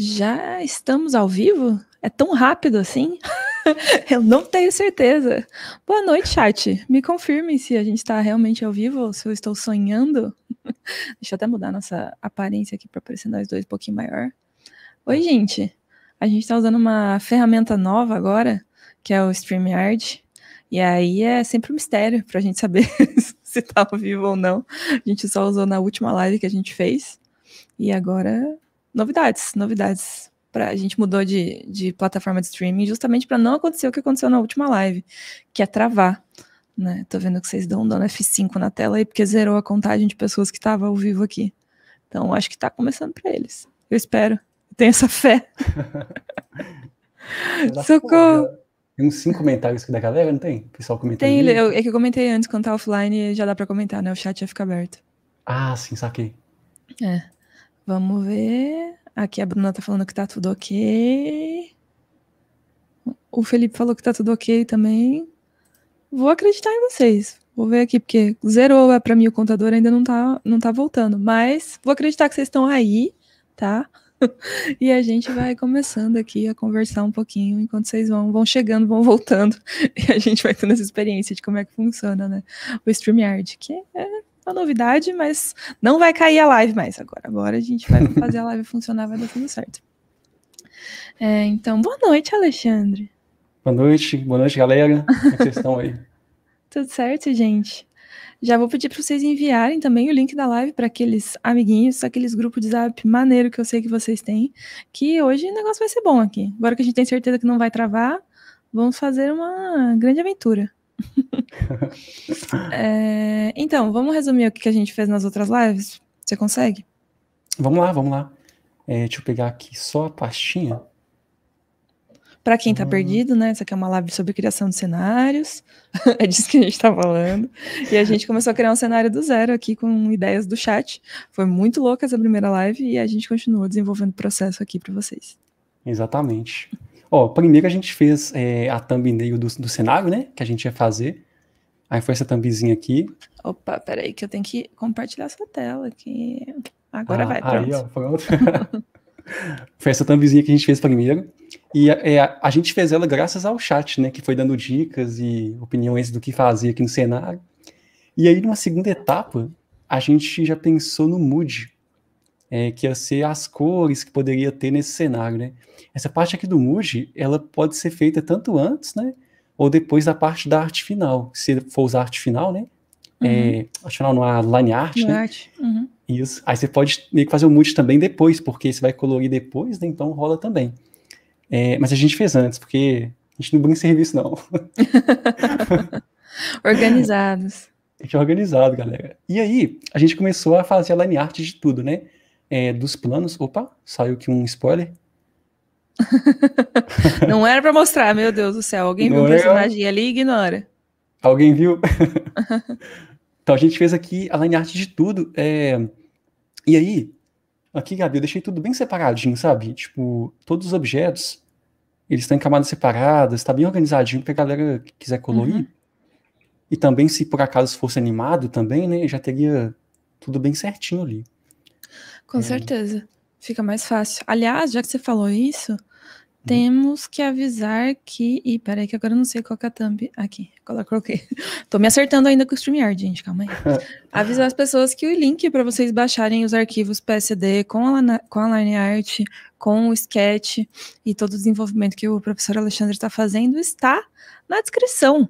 Já estamos ao vivo? É tão rápido assim? Eu não tenho certeza. Boa noite, chat. Me confirmem se a gente está realmente ao vivo ou se eu estou sonhando. Deixa eu até mudar nossa aparência aqui para parecer nós dois um pouquinho maior. Oi, gente. A gente está usando uma ferramenta nova agora, que é o StreamYard. E aí é sempre um mistério para a gente saber se está ao vivo ou não. A gente só usou na última live que a gente fez. E agora novidades, novidades. Pra, a gente mudou de, de plataforma de streaming justamente para não acontecer o que aconteceu na última live, que é travar. Né? Tô vendo que vocês dão dando F5 na tela aí, porque zerou a contagem de pessoas que estavam ao vivo aqui. Então, acho que está começando para eles. Eu espero. tenho essa fé. Socorro! Tem uns cinco comentários aqui da galera, não tem? O pessoal comentando. Tem, eu, é que eu comentei antes, quando tá offline já dá para comentar, né? O chat já fica aberto. Ah, sim, saquei. É. Vamos ver. Aqui a Bruna tá falando que tá tudo ok. O Felipe falou que tá tudo ok também. Vou acreditar em vocês. Vou ver aqui, porque zerou é para mim o contador, ainda não tá, não tá voltando. Mas vou acreditar que vocês estão aí, tá? e a gente vai começando aqui a conversar um pouquinho enquanto vocês vão, vão chegando, vão voltando, e a gente vai tendo essa experiência de como é que funciona, né? O StreamYard, que é uma novidade, mas não vai cair a live mais agora. Agora a gente vai fazer a live funcionar, vai dar tudo certo. É, então, boa noite, Alexandre. Boa noite, boa noite, galera. Como é vocês estão aí? tudo certo, gente? Já vou pedir para vocês enviarem também o link da live para aqueles amiguinhos, aqueles grupos de zap maneiro que eu sei que vocês têm, que hoje o negócio vai ser bom aqui. Agora que a gente tem certeza que não vai travar, vamos fazer uma grande aventura é, então, vamos resumir o que a gente fez nas outras lives? Você consegue? Vamos lá, vamos lá. É, deixa eu pegar aqui só a pastinha. Para quem tá hum. perdido, né? Essa aqui é uma live sobre criação de cenários. é disso que a gente tá falando. E a gente começou a criar um cenário do zero aqui com ideias do chat. Foi muito louca essa primeira live e a gente continuou desenvolvendo o processo aqui para vocês. Exatamente. Ó, primeiro a gente fez é, a thumbnail do, do cenário, né? Que a gente ia fazer. Aí foi essa thumbzinha aqui. Opa, peraí, que eu tenho que compartilhar essa tela aqui. Agora ah, vai, pronto. Aí, ó, pronto. foi essa thumbzinha que a gente fez primeiro. E é, a, gente fez ela graças ao chat, né? Que foi dando dicas e opiniões do que fazer aqui no cenário. E aí, numa segunda etapa, a gente já pensou no mood é, que ia ser as cores que poderia ter nesse cenário, né? Essa parte aqui do Muji, ela pode ser feita tanto antes, né? Ou depois da parte da arte final, se for usar arte final, né? É, uhum. É, arte final não, a line art, line né? Art. Uhum. Isso. Aí você pode meio que fazer o Muji também depois, porque você vai colorir depois, né? Então rola também. É, mas a gente fez antes, porque a gente não brinca em serviço, não. Organizados. A gente é organizado, galera. E aí, a gente começou a fazer a line art de tudo, né? é, dos planos. Opa, saiu aqui um spoiler. não era para mostrar, meu Deus do céu. Alguém não viu o é? personagem ali e ignora. Alguém viu? então a gente fez aqui a line art de tudo. É... E aí, aqui, Gabi, eu deixei tudo bem separadinho, sabe? Tipo, todos os objetos, eles estão em camadas separadas, está bem organizadinho para a galera que quiser colorir. Uhum. E também, se por acaso fosse animado também, né, já teria tudo bem certinho ali. Com é. certeza. Fica mais fácil. Aliás, já que você falou isso, temos que avisar que. Ih, peraí, que agora eu não sei qual é a thumb. Aqui, coloquei. Tô me acertando ainda com o StreamYard, gente, calma aí. avisar as pessoas que o link para vocês baixarem os arquivos PSD com a, com a LineArt, com o Sketch e todo o desenvolvimento que o professor Alexandre está fazendo está na descrição.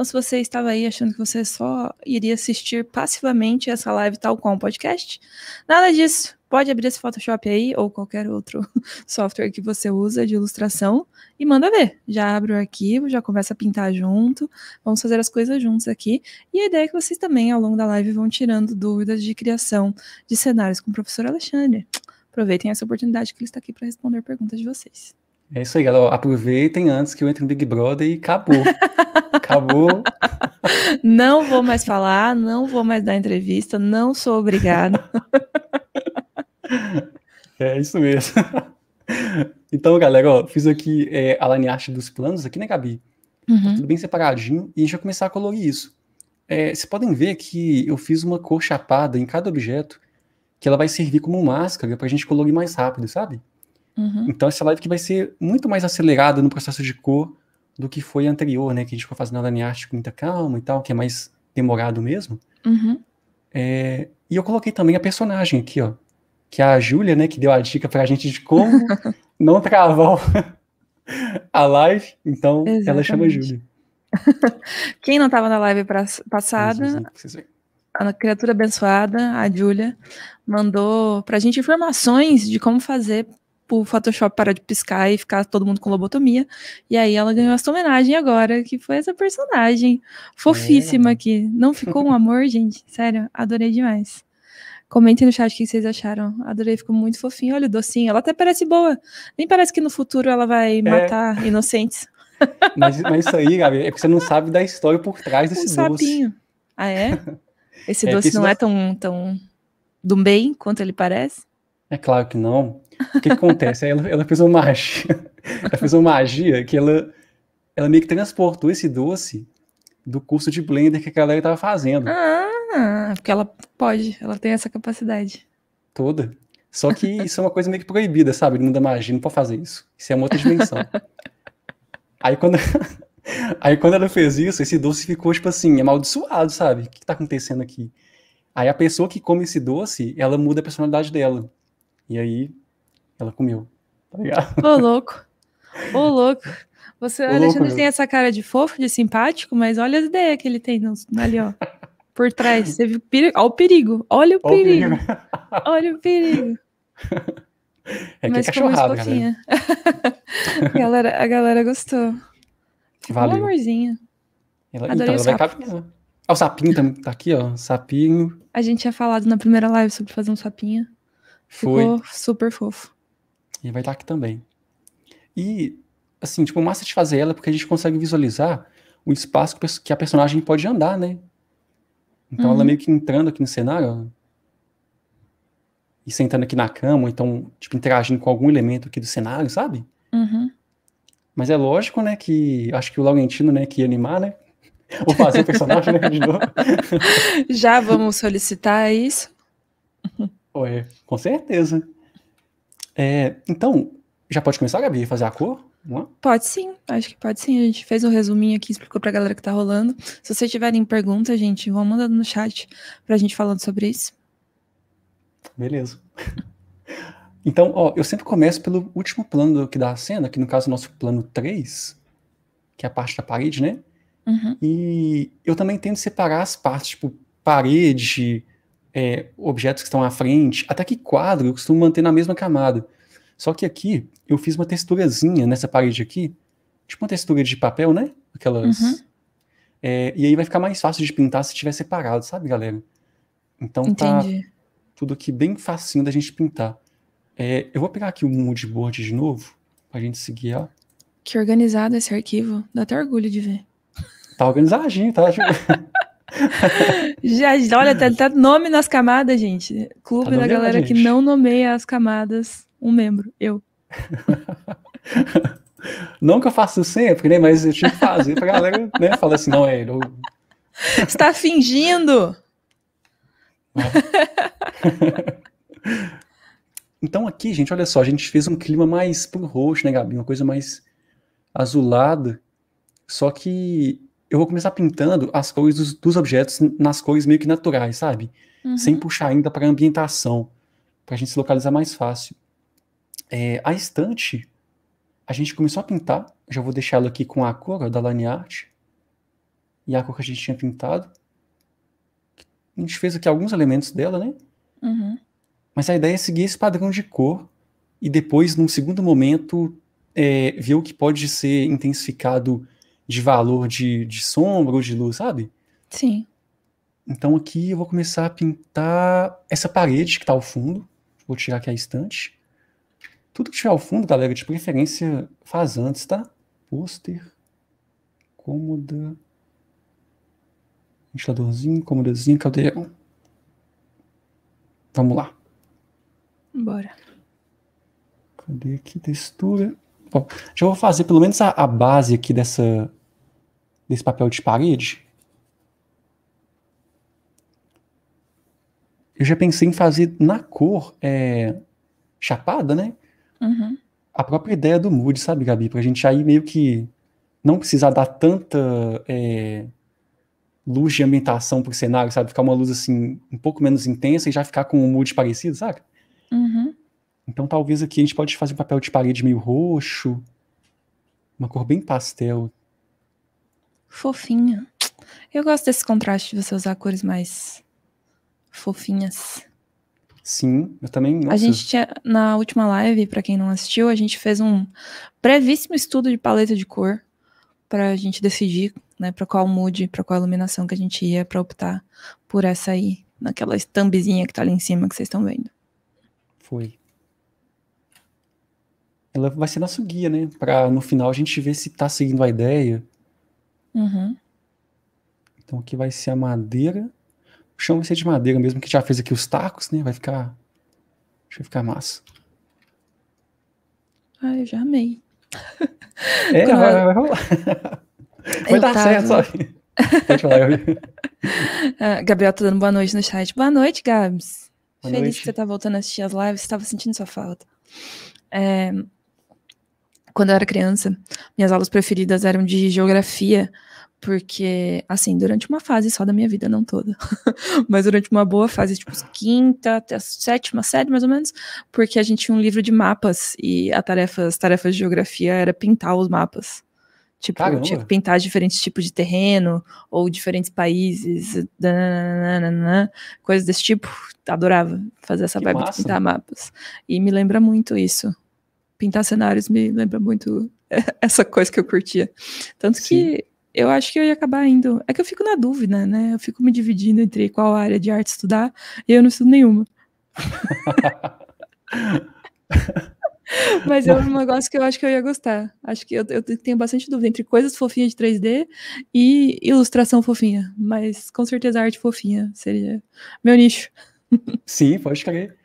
Então, se você estava aí achando que você só iria assistir passivamente essa live tal qual um podcast, nada disso. Pode abrir esse Photoshop aí ou qualquer outro software que você usa de ilustração e manda ver. Já abre o arquivo, já começa a pintar junto. Vamos fazer as coisas juntos aqui. E a ideia é que vocês também, ao longo da live, vão tirando dúvidas de criação de cenários com o professor Alexandre. Aproveitem essa oportunidade que ele está aqui para responder perguntas de vocês. É isso aí, galera. Aproveitem antes que eu entre no Big Brother e acabou. acabou. Não vou mais falar, não vou mais dar entrevista, não sou obrigado. É isso mesmo. Então, galera, ó, fiz aqui é, a line dos planos aqui, né, Gabi? Tá uhum. Tudo bem separadinho. E a gente vai começar a colorir isso. É, vocês podem ver que eu fiz uma cor chapada em cada objeto que ela vai servir como máscara para a gente colorir mais rápido, sabe? Uhum. Então, essa live que vai ser muito mais acelerada no processo de cor do que foi anterior, né? Que a gente foi fazendo a arte com muita calma e tal, que é mais demorado mesmo. Uhum. É, e eu coloquei também a personagem aqui, ó. Que é a Júlia, né? Que deu a dica pra gente de como não travar a live. Então, Exatamente. ela chama Júlia. Quem não estava na live pra, passada, a criatura abençoada, a Júlia, mandou pra gente informações de como fazer o Photoshop parar de piscar e ficar todo mundo com lobotomia. E aí ela ganhou essa homenagem agora, que foi essa personagem fofíssima é. aqui. Não ficou um amor, gente? Sério, adorei demais. Comentem no chat o que vocês acharam. Adorei, ficou muito fofinho. Olha o docinho. Ela até parece boa. Nem parece que no futuro ela vai é. matar é. inocentes. Mas, mas, isso aí, Gabi, é que você não sabe da história por trás desse um doce. Ah, é? Esse é, doce não é tão, tão do bem quanto ele parece? É claro que não. O que, que acontece? ela, ela fez uma magia. ela fez uma magia que ela, ela meio que transportou esse doce do curso de Blender que a galera estava fazendo. Ah, porque ela pode, ela tem essa capacidade. Toda. Só que isso é uma coisa meio que proibida, sabe? No mundo da magia, não pode fazer isso. Isso é uma outra dimensão. Aí quando, aí quando ela fez isso, esse doce ficou, tipo assim, amaldiçoado, sabe? O que está acontecendo aqui? Aí a pessoa que come esse doce, ela muda a personalidade dela. E aí ela comeu, tá ligado? Ô, louco. Ô, louco. Você, o Alexandre, louco, tem essa cara de fofo, de simpático, mas olha as ideias que ele tem no, ali, ó. Por trás. Você viu, perigo, olha o perigo. Olha o perigo. Olha o perigo. É que é mas é cachorrada, galera. Né? galera. A galera gostou. Ficou Valeu. um amorzinho. Ela, Adorei então, ela vai Ah, o sapinho também tá aqui, ó. Sapinho. A gente tinha falado na primeira live sobre fazer um sapinho. Foi. Ficou super fofo e vai estar aqui também. E, assim, tipo, o massa de fazer ela é porque a gente consegue visualizar o espaço que a personagem pode andar, né? Então uhum. ela meio que entrando aqui no cenário e sentando aqui na cama, ou então, tipo, interagindo com algum elemento aqui do cenário, sabe? Uhum. Mas é lógico, né, que acho que o Laurentino, né, que ia animar, né? Ou fazer o personagem, né, de novo. Já vamos solicitar isso? Ué, com certeza. É, então, já pode começar, Gabi, fazer a cor? Pode sim, acho que pode sim. A gente fez um resuminho aqui, explicou pra galera que tá rolando. Se vocês tiverem perguntas, gente, vão mandando no chat pra gente falando sobre isso. Beleza. Então, ó, eu sempre começo pelo último plano que dá a cena, que no caso é o nosso plano 3, que é a parte da parede, né? Uhum. E eu também tento separar as partes, tipo, parede, é, objetos que estão à frente, até que quadro eu costumo manter na mesma camada. Só que aqui eu fiz uma texturazinha nessa parede aqui, tipo uma textura de papel, né? Aquelas. Uhum. É, e aí vai ficar mais fácil de pintar se tiver separado, sabe, galera? Então tá Entendi. tá tudo aqui bem facinho da gente pintar. É, eu vou pegar aqui o mood board de novo, pra gente seguir a. Que organizado esse arquivo, dá até orgulho de ver. Tá organizadinho, tá? Já, olha, tá, tá, nome nas camadas, gente. Clube tá da galera gente. que não nomeia as camadas um membro, eu. Nunca faço sempre, né? Mas eu tinha que fazer pra galera, né? Falar assim, não, é. Eu... Está fingindo! então aqui, gente, olha só, a gente fez um clima mais pro roxo, né, Gabi? Uma coisa mais azulada. Só que eu vou começar pintando as cores dos, dos objetos nas cores meio que naturais, sabe? Uhum. Sem puxar ainda para a ambientação, para a gente se localizar mais fácil. É, a estante, a gente começou a pintar, já vou deixá-la aqui com a cor da Line Art, e a cor que a gente tinha pintado. A gente fez aqui alguns elementos dela, né? Uhum. Mas a ideia é seguir esse padrão de cor e depois, num segundo momento, é, ver o que pode ser intensificado de valor de, de sombra ou de luz, sabe? Sim. Então aqui eu vou começar a pintar essa parede que está ao fundo. Vou tirar aqui a estante. Tudo que tiver ao fundo, galera, de preferência faz antes, tá? Pôster, cômoda, ventiladorzinho, cômodazinho, caldeirão. Vamos lá. Bora. Cadê aqui textura? Bom, já vou fazer pelo menos a, a base aqui dessa, desse papel de parede. Eu já pensei em fazer na cor é, chapada, né? Uhum. A própria ideia do mood, sabe, Gabi? Pra gente aí meio que não precisar dar tanta é, luz de ambientação pro cenário, sabe? Ficar uma luz assim um pouco menos intensa e já ficar com um mood parecido, sabe? Uhum. Então talvez aqui a gente pode fazer um papel de parede meio roxo, uma cor bem pastel. Fofinha. Eu gosto desse contraste de você usar cores mais fofinhas. Sim, eu também. Nossa. A gente tinha, na última live, para quem não assistiu, a gente fez um brevíssimo estudo de paleta de cor para a gente decidir, né, para qual mood, para qual iluminação que a gente ia para optar por essa aí, naquela estambezinha que tá ali em cima que vocês estão vendo. Foi. Ela vai ser nosso guia, né, para no final a gente ver se tá seguindo a ideia Uhum. Então aqui vai ser a madeira. O chão vai ser de madeira mesmo, que já fez aqui os tacos, né? Vai ficar. Vai ficar massa. Ah, eu já amei. É, Quando vai, vai rolar. Vai dar tava... certo, sabe? Pode falar, Gabriel. Uh, ah, Gabriel tá dando boa noite no chat. Boa noite, Gabs. Boa Feliz noite. que você tá voltando a assistir as lives, estava sentindo sua falta. É, quando eu era criança, minhas aulas preferidas eram de geografia, porque, assim, durante uma fase só da minha vida, não toda, mas durante uma boa fase, tipo, quinta até a sétima série, mais ou menos, porque a gente tinha um livro de mapas e a tarefa, as tarefas de geografia era pintar os mapas. Tipo, Caramba. tinha que pintar diferentes tipos de terreno, ou diferentes países, dananana, coisas desse tipo. Adorava fazer essa que vibe massa. de pintar mapas. E me lembra muito isso, pintar cenários me lembra muito essa coisa que eu curtia. Tanto Sim. que eu acho que eu ia acabar indo. É que eu fico na dúvida, né? Eu fico me dividindo entre qual área de arte estudar e eu não estudo nenhuma. Mas é um negócio que eu acho que eu ia gostar. Acho que eu, eu tenho bastante dúvida entre coisas fofinhas de 3D e ilustração fofinha. Mas com certeza arte fofinha seria meu nicho. Sim, pode escrever.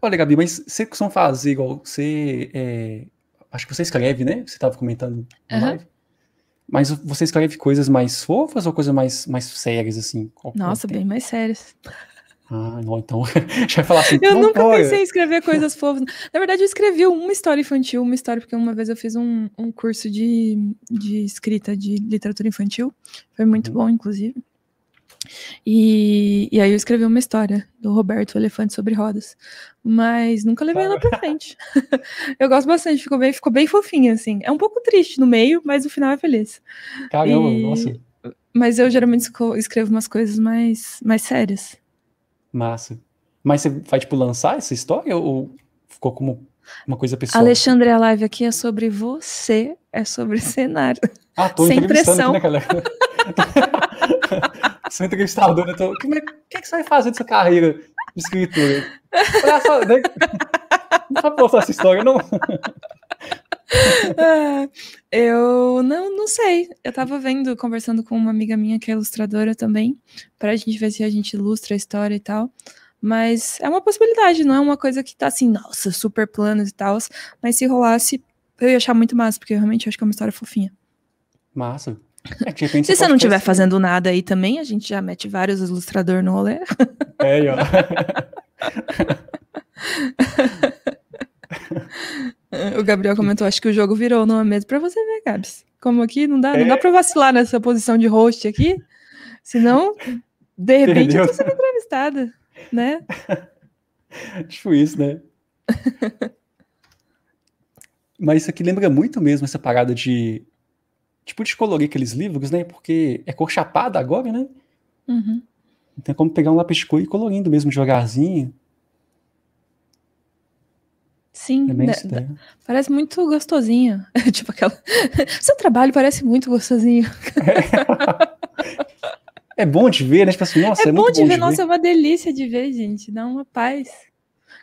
Olha, Gabi, mas você costuma fazer igual você. É, acho que você escreve, né? Você estava comentando na uhum. live. Mas você escreve coisas mais fofas ou coisas mais, mais sérias, assim? Nossa, é? bem mais sérias. Ah, não, então. já ia falar assim. Eu nunca pensei em escrever coisas fofas. Na verdade, eu escrevi uma história infantil, uma história, porque uma vez eu fiz um, um curso de, de escrita de literatura infantil. Foi muito uhum. bom, inclusive. E, e aí eu escrevi uma história do Roberto Elefante sobre rodas, mas nunca levei ela pra frente. eu gosto bastante, ficou bem, ficou bem fofinha, assim. É um pouco triste no meio, mas o final é feliz. Caramba, e, nossa. Mas eu geralmente escrevo umas coisas mais, mais sérias. Massa. Mas você vai, tipo, lançar essa história ou ficou como uma coisa pessoal? Alexandre, a live aqui é sobre você, é sobre cenário. Ah, tô Sem pressão. Aqui, né, galera? sou entrevistador, eu tô. É, o que, que, é que você vai fazer dessa carreira de escritura? Olha só, né? não vai postar essa história, não. É, eu não, não sei. Eu tava vendo, conversando com uma amiga minha que é ilustradora também, pra gente ver se a gente ilustra a história e tal. Mas é uma possibilidade, não é uma coisa que tá assim, nossa, super planos e tal. Mas se rolasse, eu ia achar muito massa, porque eu realmente acho que é uma história fofinha. Massa. É, de repente, Se você, não estiver fazendo nada aí também, a gente já mete vários ilustrador no rolê. É, ó. o Gabriel comentou, acho que o jogo virou numa mesa para você ver, Gabs. Como aqui não dá, é... não dá é. para vacilar nessa posição de host aqui, senão de repente Entendeu? eu tô sendo entrevistada, né? tipo isso, né? Mas isso aqui lembra muito mesmo essa parada de tipo, descolorir aqueles livros, né? Porque é cor chapada agora, né? Uhum. Então é como pegar um lápis de cor e ir colorindo mesmo devagarzinho. Sim, é né, né. parece muito gostosinho. tipo aquela. Seu trabalho parece muito gostosinho. É, é bom de ver, né? Tipo assim, nossa, é, é bom, muito de, bom ver, de ver, nossa, é uma delícia de ver, gente. Dá uma paz.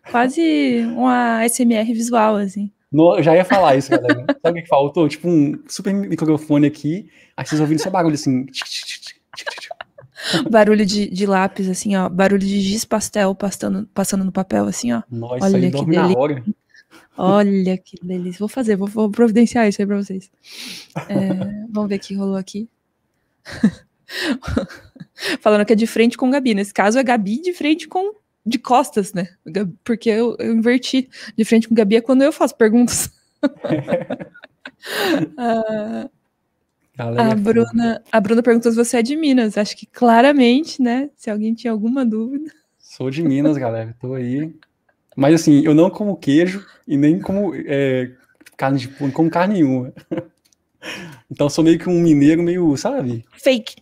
Quase uma SMR visual, assim. No, eu já ia falar isso, galera. Sabe o que faltou? Tipo um super microfone aqui, aí vocês ouvindo só barulho assim. barulho de, de, lápis, assim, ó. Barulho de giz pastel passando, passando no papel, assim, ó. Nossa, Olha aí que dorme delícia. na hora. Olha que delícia. Vou fazer, vou, vou providenciar isso aí pra vocês. É, vamos ver o que rolou aqui. Falando que é de frente com Gabi. Nesse caso, é Gabi de frente com de costas, né? Porque eu, eu inverti de frente com o Gabi é quando eu faço perguntas. ah, a, é Bruna, a Bruna perguntou se você é de Minas. Acho que claramente, né? Se alguém tinha alguma dúvida. Sou de Minas, galera. Tô aí. Mas assim, eu não como queijo e nem como é, carne de não como carne nenhuma. então sou meio que um mineiro meio, sabe? Fake.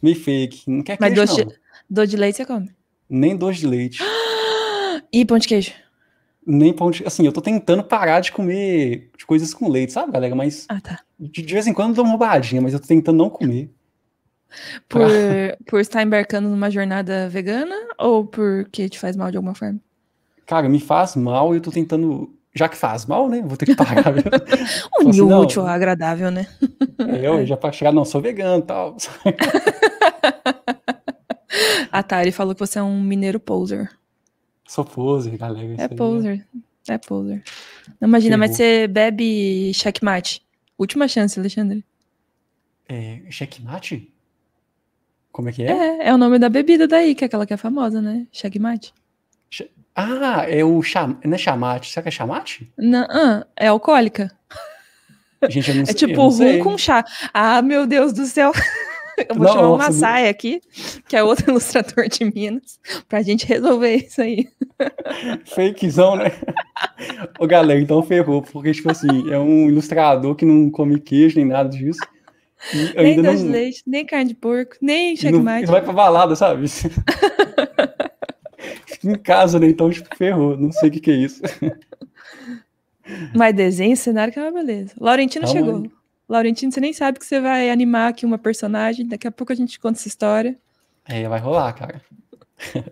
Meio fake. Não quer queijo, Mas doce, não. doce de leite você come? nem doce de leite. E pão de queijo? Nem pão de Assim, eu tô tentando parar de comer de coisas com leite, sabe, galera? Mas. Ah, tá. De, de vez em quando eu dou uma roubadinha, mas eu tô tentando não comer. Por, pra... por estar embarcando numa jornada vegana ou porque te faz mal de alguma forma? Cara, me faz mal e eu tô tentando. Já que faz mal, né? Vou ter que parar. Assim, o útil agradável, né? É, eu já para chegar, não, sou vegano e tal. A Tari falou que você é um mineiro poser. Sou poser, galera. É, é poser. É... é poser. Não imagina, mas você bebe checkmate. Última chance, Alexandre. É, checkmate? Como é que é? É, é o nome da bebida daí, que é aquela que é famosa, né? Checkmate. Che... Ah, é o cham... não é chamate. Será que é chamate? Não, ah, é alcoólica. Gente, eu não, é tipo rum com chá. Ah, meu Deus do céu. Eu vou não, chamar o Massai aqui, que é outro ilustrador de Minas, pra gente resolver isso aí. Fakezão, né? O galera, então ferrou, porque, tipo assim, é um ilustrador que não come queijo nem nada disso. Nem doce não... de leite, nem carne de porco, nem checkmate. Não... Vai pra balada, sabe? em casa, né? Então, tipo, ferrou. Não sei o que, que é isso. Mas desenho, cenário que é uma beleza. Laurentino chegou. Laurentino, você nem sabe que você vai animar aqui uma personagem, daqui a pouco a gente conta essa história. É, vai rolar, cara.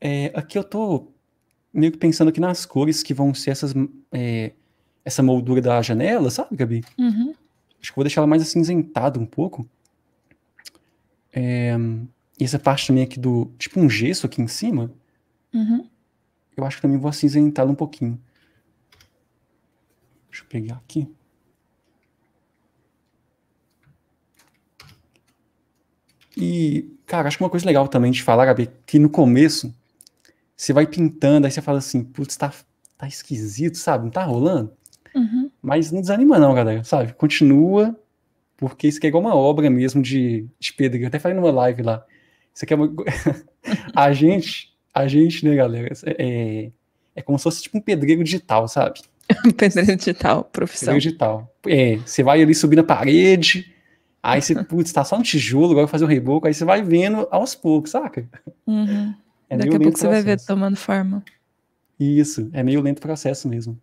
é, aqui eu tô meio que pensando aqui nas cores que vão ser essas, é, essa moldura da janela, sabe, Gabi? Uhum. Acho que vou deixar ela mais acinzentada um pouco. É, e essa parte também aqui do. Tipo um gesso aqui em cima. Uhum. Eu acho que também vou acinzentá-la um pouquinho. Deixa eu pegar aqui. E, cara, acho que uma coisa legal também de falar, Gabi, que no começo você vai pintando, aí você fala assim, putz, tá, tá esquisito, sabe? Não tá rolando. Uhum. Mas não desanima, não, galera, sabe? Continua, porque isso aqui é igual uma obra mesmo de, de pedreiro. Eu até falei numa live lá. Isso aqui é uma... a gente, a gente, né, galera, é, é, é como se fosse tipo um pedreiro digital, sabe? Pedreiro digital, profissão. Pedreiro digital. É, você vai ali subir na parede, aí você, putz, tá só no tijolo, agora fazer um reboco, aí você vai vendo aos poucos, saca? Uhum. É Daqui a pouco você processo. vai ver tomando forma. Isso, é meio lento o processo mesmo.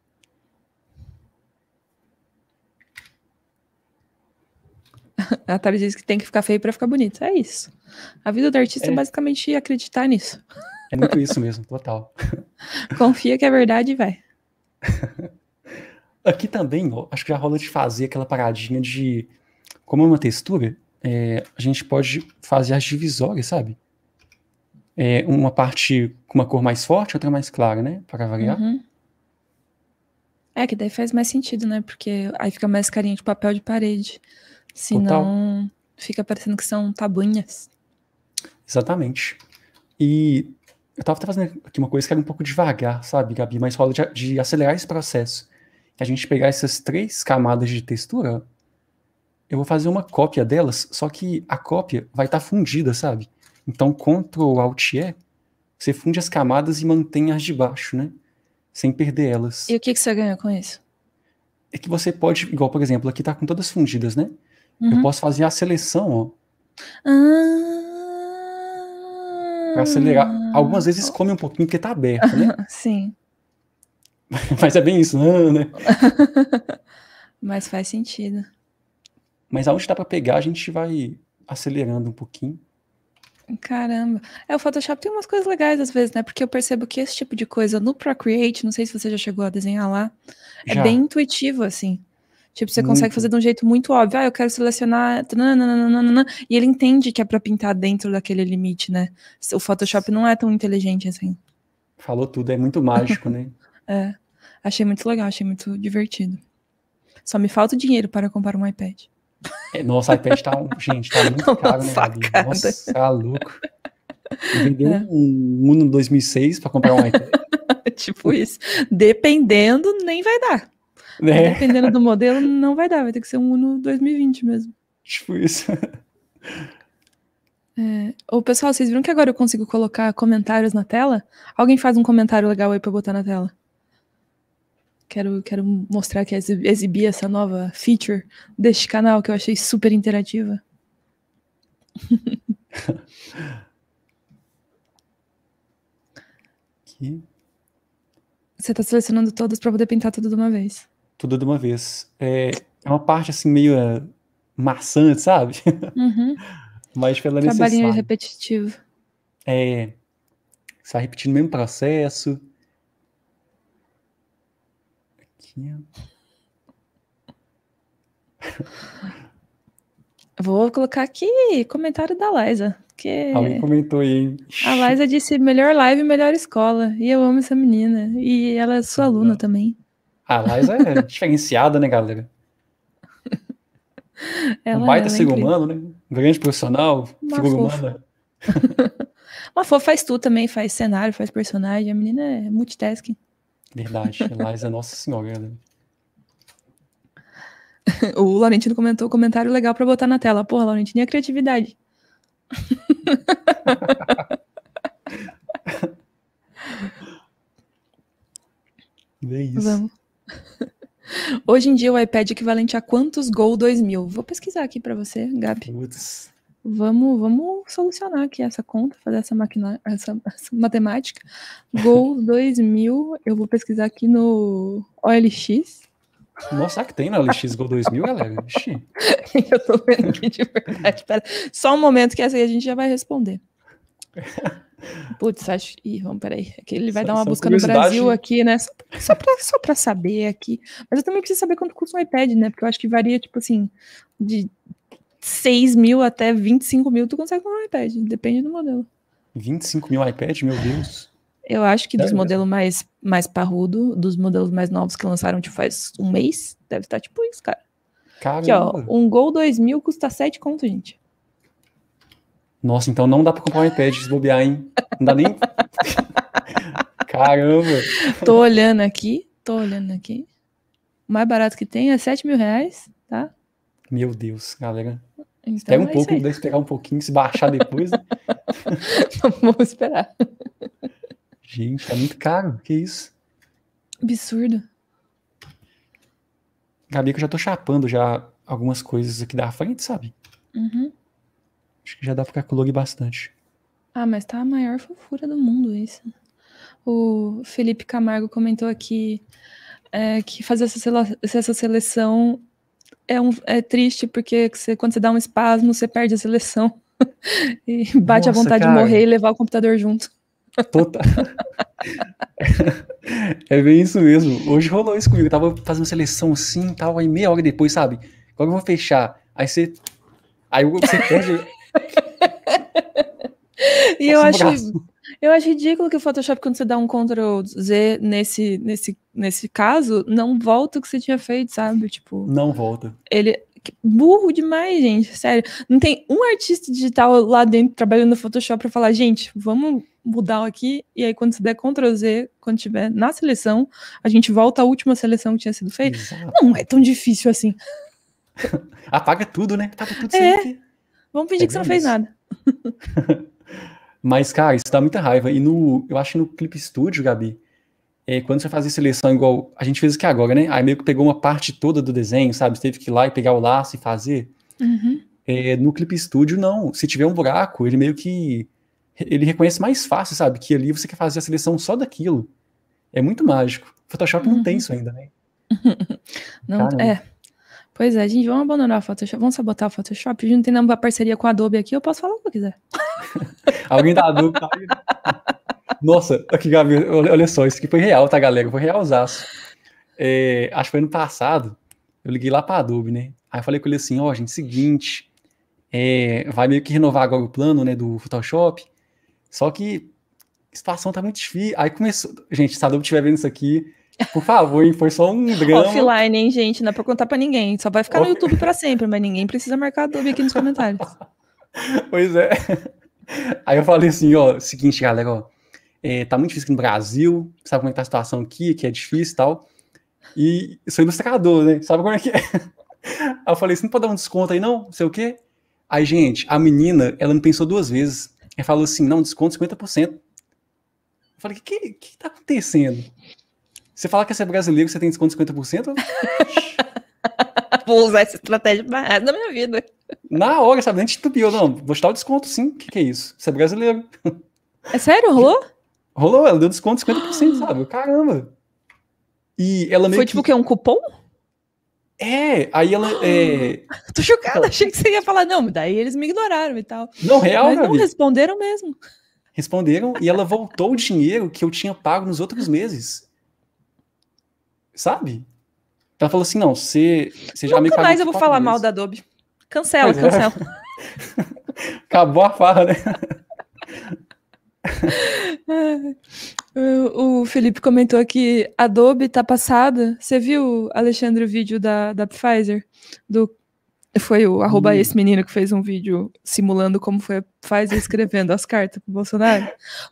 A Tara diz que tem que ficar feio para ficar bonito. É isso. A vida do artista é, é basicamente acreditar nisso. É muito isso mesmo, total. Confia que é verdade e vai. Aqui também, ó, acho que já rola de fazer aquela paradinha de. Como é uma textura, é, a gente pode fazer as divisórias, sabe? É, uma parte com uma cor mais forte, outra mais clara, né? Para variar. Uhum. É, que daí faz mais sentido, né? Porque aí fica mais carinha de papel de parede. Senão Total. fica parecendo que são tabuinhas. Exatamente. E eu tava fazendo aqui uma coisa que era um pouco devagar, sabe, Gabi? Mas rola de, de acelerar esse processo a gente pegar essas três camadas de textura, eu vou fazer uma cópia delas, só que a cópia vai estar tá fundida, sabe? Então, Ctrl Alt E, você funde as camadas e mantém as de baixo, né? Sem perder elas. E o que, que você ganha com isso? É que você pode, igual, por exemplo, aqui tá com todas fundidas, né? Uhum. Eu posso fazer a seleção, ó. Ah... Pra acelerar. Algumas vezes come um pouquinho porque tá aberto, né? Sim. Mas é bem isso, né? Mas faz sentido. Mas aonde dá para pegar, a gente vai acelerando um pouquinho. Caramba. É, o Photoshop tem umas coisas legais às vezes, né? Porque eu percebo que esse tipo de coisa no Procreate, não sei se você já chegou a desenhar lá, é já. é bem intuitivo, assim. Tipo, você muito. consegue fazer de um jeito muito óbvio. Ah, eu quero selecionar. Tananana, e ele entende que é para pintar dentro daquele limite, né? O Photoshop não é tão inteligente assim. Falou tudo, é muito mágico, né? É. Achei muito legal, achei muito divertido. Só me falta o dinheiro para comprar um iPad. É, nossa, iPad tá, um, gente, tá muito caro, né, Nossa, tá louco. Vendeu é. um Uno 2006 para comprar um iPad. tipo isso. Dependendo, nem vai dar. Né? Dependendo do modelo, não vai dar. Vai ter que ser um Uno 2020 mesmo. Tipo isso. É. Ô, pessoal, vocês viram que agora eu consigo colocar comentários na tela? Alguém faz um comentário legal aí pra botar na tela? Quero, quero mostrar que exibir essa nova feature deste canal que eu achei super interativa. Aqui. Você está selecionando todas para poder pintar tudo de uma vez. Tudo de uma vez. É, é uma parte assim meio é, maçante, sabe? Uhum. Mas pela Trabalhinho repetitivo. É. Você vai repetindo o mesmo processo. Vou colocar aqui comentário da Liza. Que... Alguém comentou aí, hein? A Liza disse: melhor live, melhor escola. E eu amo essa menina. E ela é sua aluna Não. também. A Liza é diferenciada, né, galera? Ela um baita é, ser humano, né? Um grande profissional, Uma figura fofa. humana. Uma fofa faz tudo também, faz cenário, faz personagem. A menina é multitasking. Verdade, mas a Nossa Senhora, né? galera. O Laurentino comentou um comentário legal para botar na tela. Porra, Laurentino, e a criatividade? É isso. Vamos. Hoje em dia o iPad é equivalente a quantos Gol 2000? Vou pesquisar aqui para você, Gabi. Putz, Vamos, vamos solucionar aqui essa conta, fazer essa, maquina, essa, essa matemática. Gol 2000, eu vou pesquisar aqui no OLX. Nossa, será que tem na OLX Gol 2000, galera? Ixi. eu tô vendo aqui de verdade. Pera. Só um momento que essa aí a gente já vai responder. Putz, acho. Ih, vamos, peraí. Aqui é ele vai só, dar uma busca no Brasil aqui, né? Só, só, pra, só pra saber aqui. Mas eu também preciso saber quanto custa um iPad, né? Porque eu acho que varia, tipo assim, de 6 mil até 25 mil, tu consegue comprar um iPad, depende do modelo. 25 mil iPad, meu Deus. Eu acho que dos né? modelos mais, mais parrudo, dos modelos mais novos que lançaram tipo, faz um mês, deve estar tipo isso, cara. Caramba. Aqui, ó, um Gol 2000 custa 7 conto, gente. Nossa, então não dá pra comprar um iPad se bobear, hein? Não dá nem... Caramba. Tô olhando aqui, tô olhando aqui. O mais barato que tem é 7 mil reais, tá? Meu Deus, galera. Então, Pega um é pouco, deixa pegar um pouquinho, se baixar depois. vamos esperar. Gente, tá muito caro. Que isso? Absurdo. Gabi, que eu já tô chapando já algumas coisas aqui da frente, sabe? Uhum. Acho que já dá pra log bastante. Ah, mas tá a maior fofura do mundo isso. O Felipe Camargo comentou aqui é, que fazer essa, sele essa seleção é, um, é triste, porque você, quando você dá um espasmo, você perde a seleção. e bate Nossa, a vontade cara. de morrer e levar o computador junto. Total. é bem isso mesmo. Hoje rolou isso comigo. Eu tava fazendo seleção assim e tal, aí meia hora depois, sabe? Quando eu vou fechar, aí você. Aí você perde. e Nossa, eu um acho. Braço. Eu acho ridículo que o Photoshop, quando você dá um Ctrl Z nesse, nesse, nesse caso, não volta o que você tinha feito, sabe? Tipo. Não volta. Ele. Burro demais, gente. Sério. Não tem um artista digital lá dentro trabalhando no Photoshop para falar, gente, vamos mudar aqui. E aí, quando você der Ctrl Z, quando tiver na seleção, a gente volta à última seleção que tinha sido feita. Exato. Não é tão difícil assim. Apaga tudo, né? Apaga tudo é. Vamos fingir é que você não fez é nada. Mas, cara, isso dá muita raiva. E no, eu acho que no Clip Studio, Gabi, é, quando você fazia seleção igual a gente fez aqui agora, né? Aí meio que pegou uma parte toda do desenho, sabe? Você teve que ir lá e pegar o laço e fazer. Uhum. É, no Clip Studio, não. Se tiver um buraco, ele meio que. Ele reconhece mais fácil, sabe? Que ali você quer fazer a seleção só daquilo. É muito mágico. Photoshop uhum. não tem uhum. isso ainda, né? Não, Caramba. é. Pois é, gente, vamos abandonar o Photoshop, vamos sabotar o Photoshop. A gente não tem nenhuma parceria com a Adobe aqui, eu posso falar o que eu quiser. Alguém da Adobe tá aí. Nossa, aqui, Gabi, olha só, isso aqui foi real, tá, galera? Foi realzaço. É, acho que foi ano passado, eu liguei lá pra Adobe, né? Aí eu falei com ele assim, ó, oh, gente, seguinte, é, vai meio que renovar agora o plano, né, do Photoshop, só que a situação tá muito difícil. Aí começou, gente, se a Adobe estiver vendo isso aqui, por favor, hein? Foi só um drama. Offline, hein, gente? Não é pra contar pra ninguém. Só vai ficar no YouTube pra sempre, mas ninguém precisa marcar a aqui nos comentários. pois é. Aí eu falei assim, ó, seguinte, galera, ó. É, tá muito difícil aqui no Brasil, sabe como é que tá a situação aqui, que é difícil e tal. E sou ilustrador, né? Sabe como é que é? Aí eu falei, você não pode dar um desconto aí, não? Não sei o quê. Aí, gente, a menina, ela não pensou duas vezes. Ela falou assim, não, desconto 50%. Eu falei, o que, que, que tá acontecendo? Você falar que você é brasileiro, você tem desconto de 50%? vou usar essa estratégia barrada na minha vida. Na hora, sabe? Nem titubeou, não. Vou te dar o desconto, sim. O que, que é isso? Você é brasileiro. É sério? Rolou? Rolou, ela deu desconto de 50%, sabe? Caramba. E ela meio Foi tipo que... o quê? Um cupom? É, aí ela. É... Tô chocada, ela... achei que você ia falar, não, daí eles me ignoraram e tal. Não, real, Mas não, responderam mesmo. Responderam e ela voltou o dinheiro que eu tinha pago nos outros meses. Sabe? Então ela falou assim: não, você, você já me pagou. mais eu vou falar mal da Adobe. Cancela, pois é. cancela. É. Acabou a farra, né? o Felipe comentou aqui: Adobe tá passada. Você viu, Alexandre, o vídeo da, da Pfizer? Do, foi o arroba hum. esse menino que fez um vídeo simulando como foi a Pfizer escrevendo as cartas pro Bolsonaro?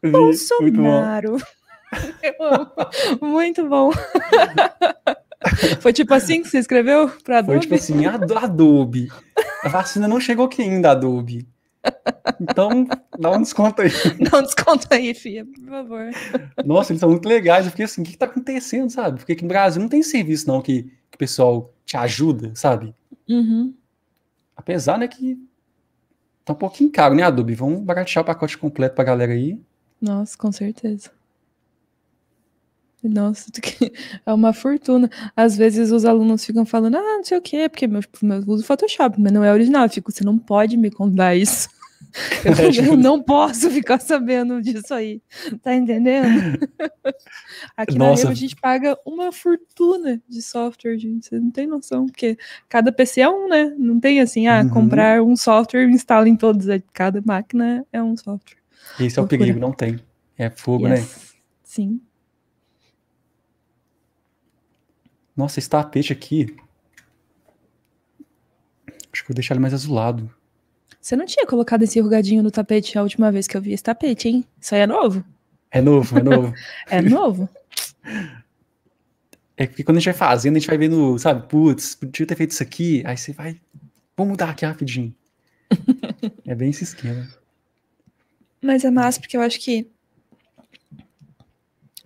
Bolsonaro! Eu amo. Muito bom. Foi tipo assim que você escreveu para Adobe? Foi tipo assim, Adobe. A vacina não chegou aqui ainda, Adobe. Então, dá um desconto aí. Dá um desconto aí, Fia, por favor. Nossa, eles são muito legais. Eu fiquei assim, o que, está tá acontecendo, sabe? Porque aqui no Brasil não tem serviço, não, que, que o pessoal te ajuda, sabe? Uhum. Apesar, né, que tá um pouquinho caro, né, Adobe? Vamos baratear o pacote completo pra galera aí. Nossa, com certeza. Nossa, é uma fortuna. Às vezes os alunos ficam falando, ah, não sei o quê, porque meu, meu uso Photoshop, mas não é original. Eu fico, você não pode me contar isso. É, eu, é eu, não posso ficar sabendo disso aí. Tá entendendo? Aqui Nossa. na Rio a gente paga uma fortuna de software, gente. Você não tem noção, porque cada PC é um, né? Não tem assim, ah, uhum. comprar um software e instala em todos. É, cada máquina é um software. Isso é o perigo, não tem. É fogo, né? yes. né? Sim. Nossa, esse tapete aqui. Acho que vou deixar ele mais azulado. Você não tinha colocado esse enrugadinho no tapete a última vez que eu vi esse tapete, hein? Isso aí é novo? É novo, é novo. é novo? É porque quando a gente vai fazendo, a gente vai vendo, sabe, putz, podia ter feito isso aqui, aí você vai, vamos mudar aqui rapidinho. é bem esse esquema. Mas é massa, porque eu acho que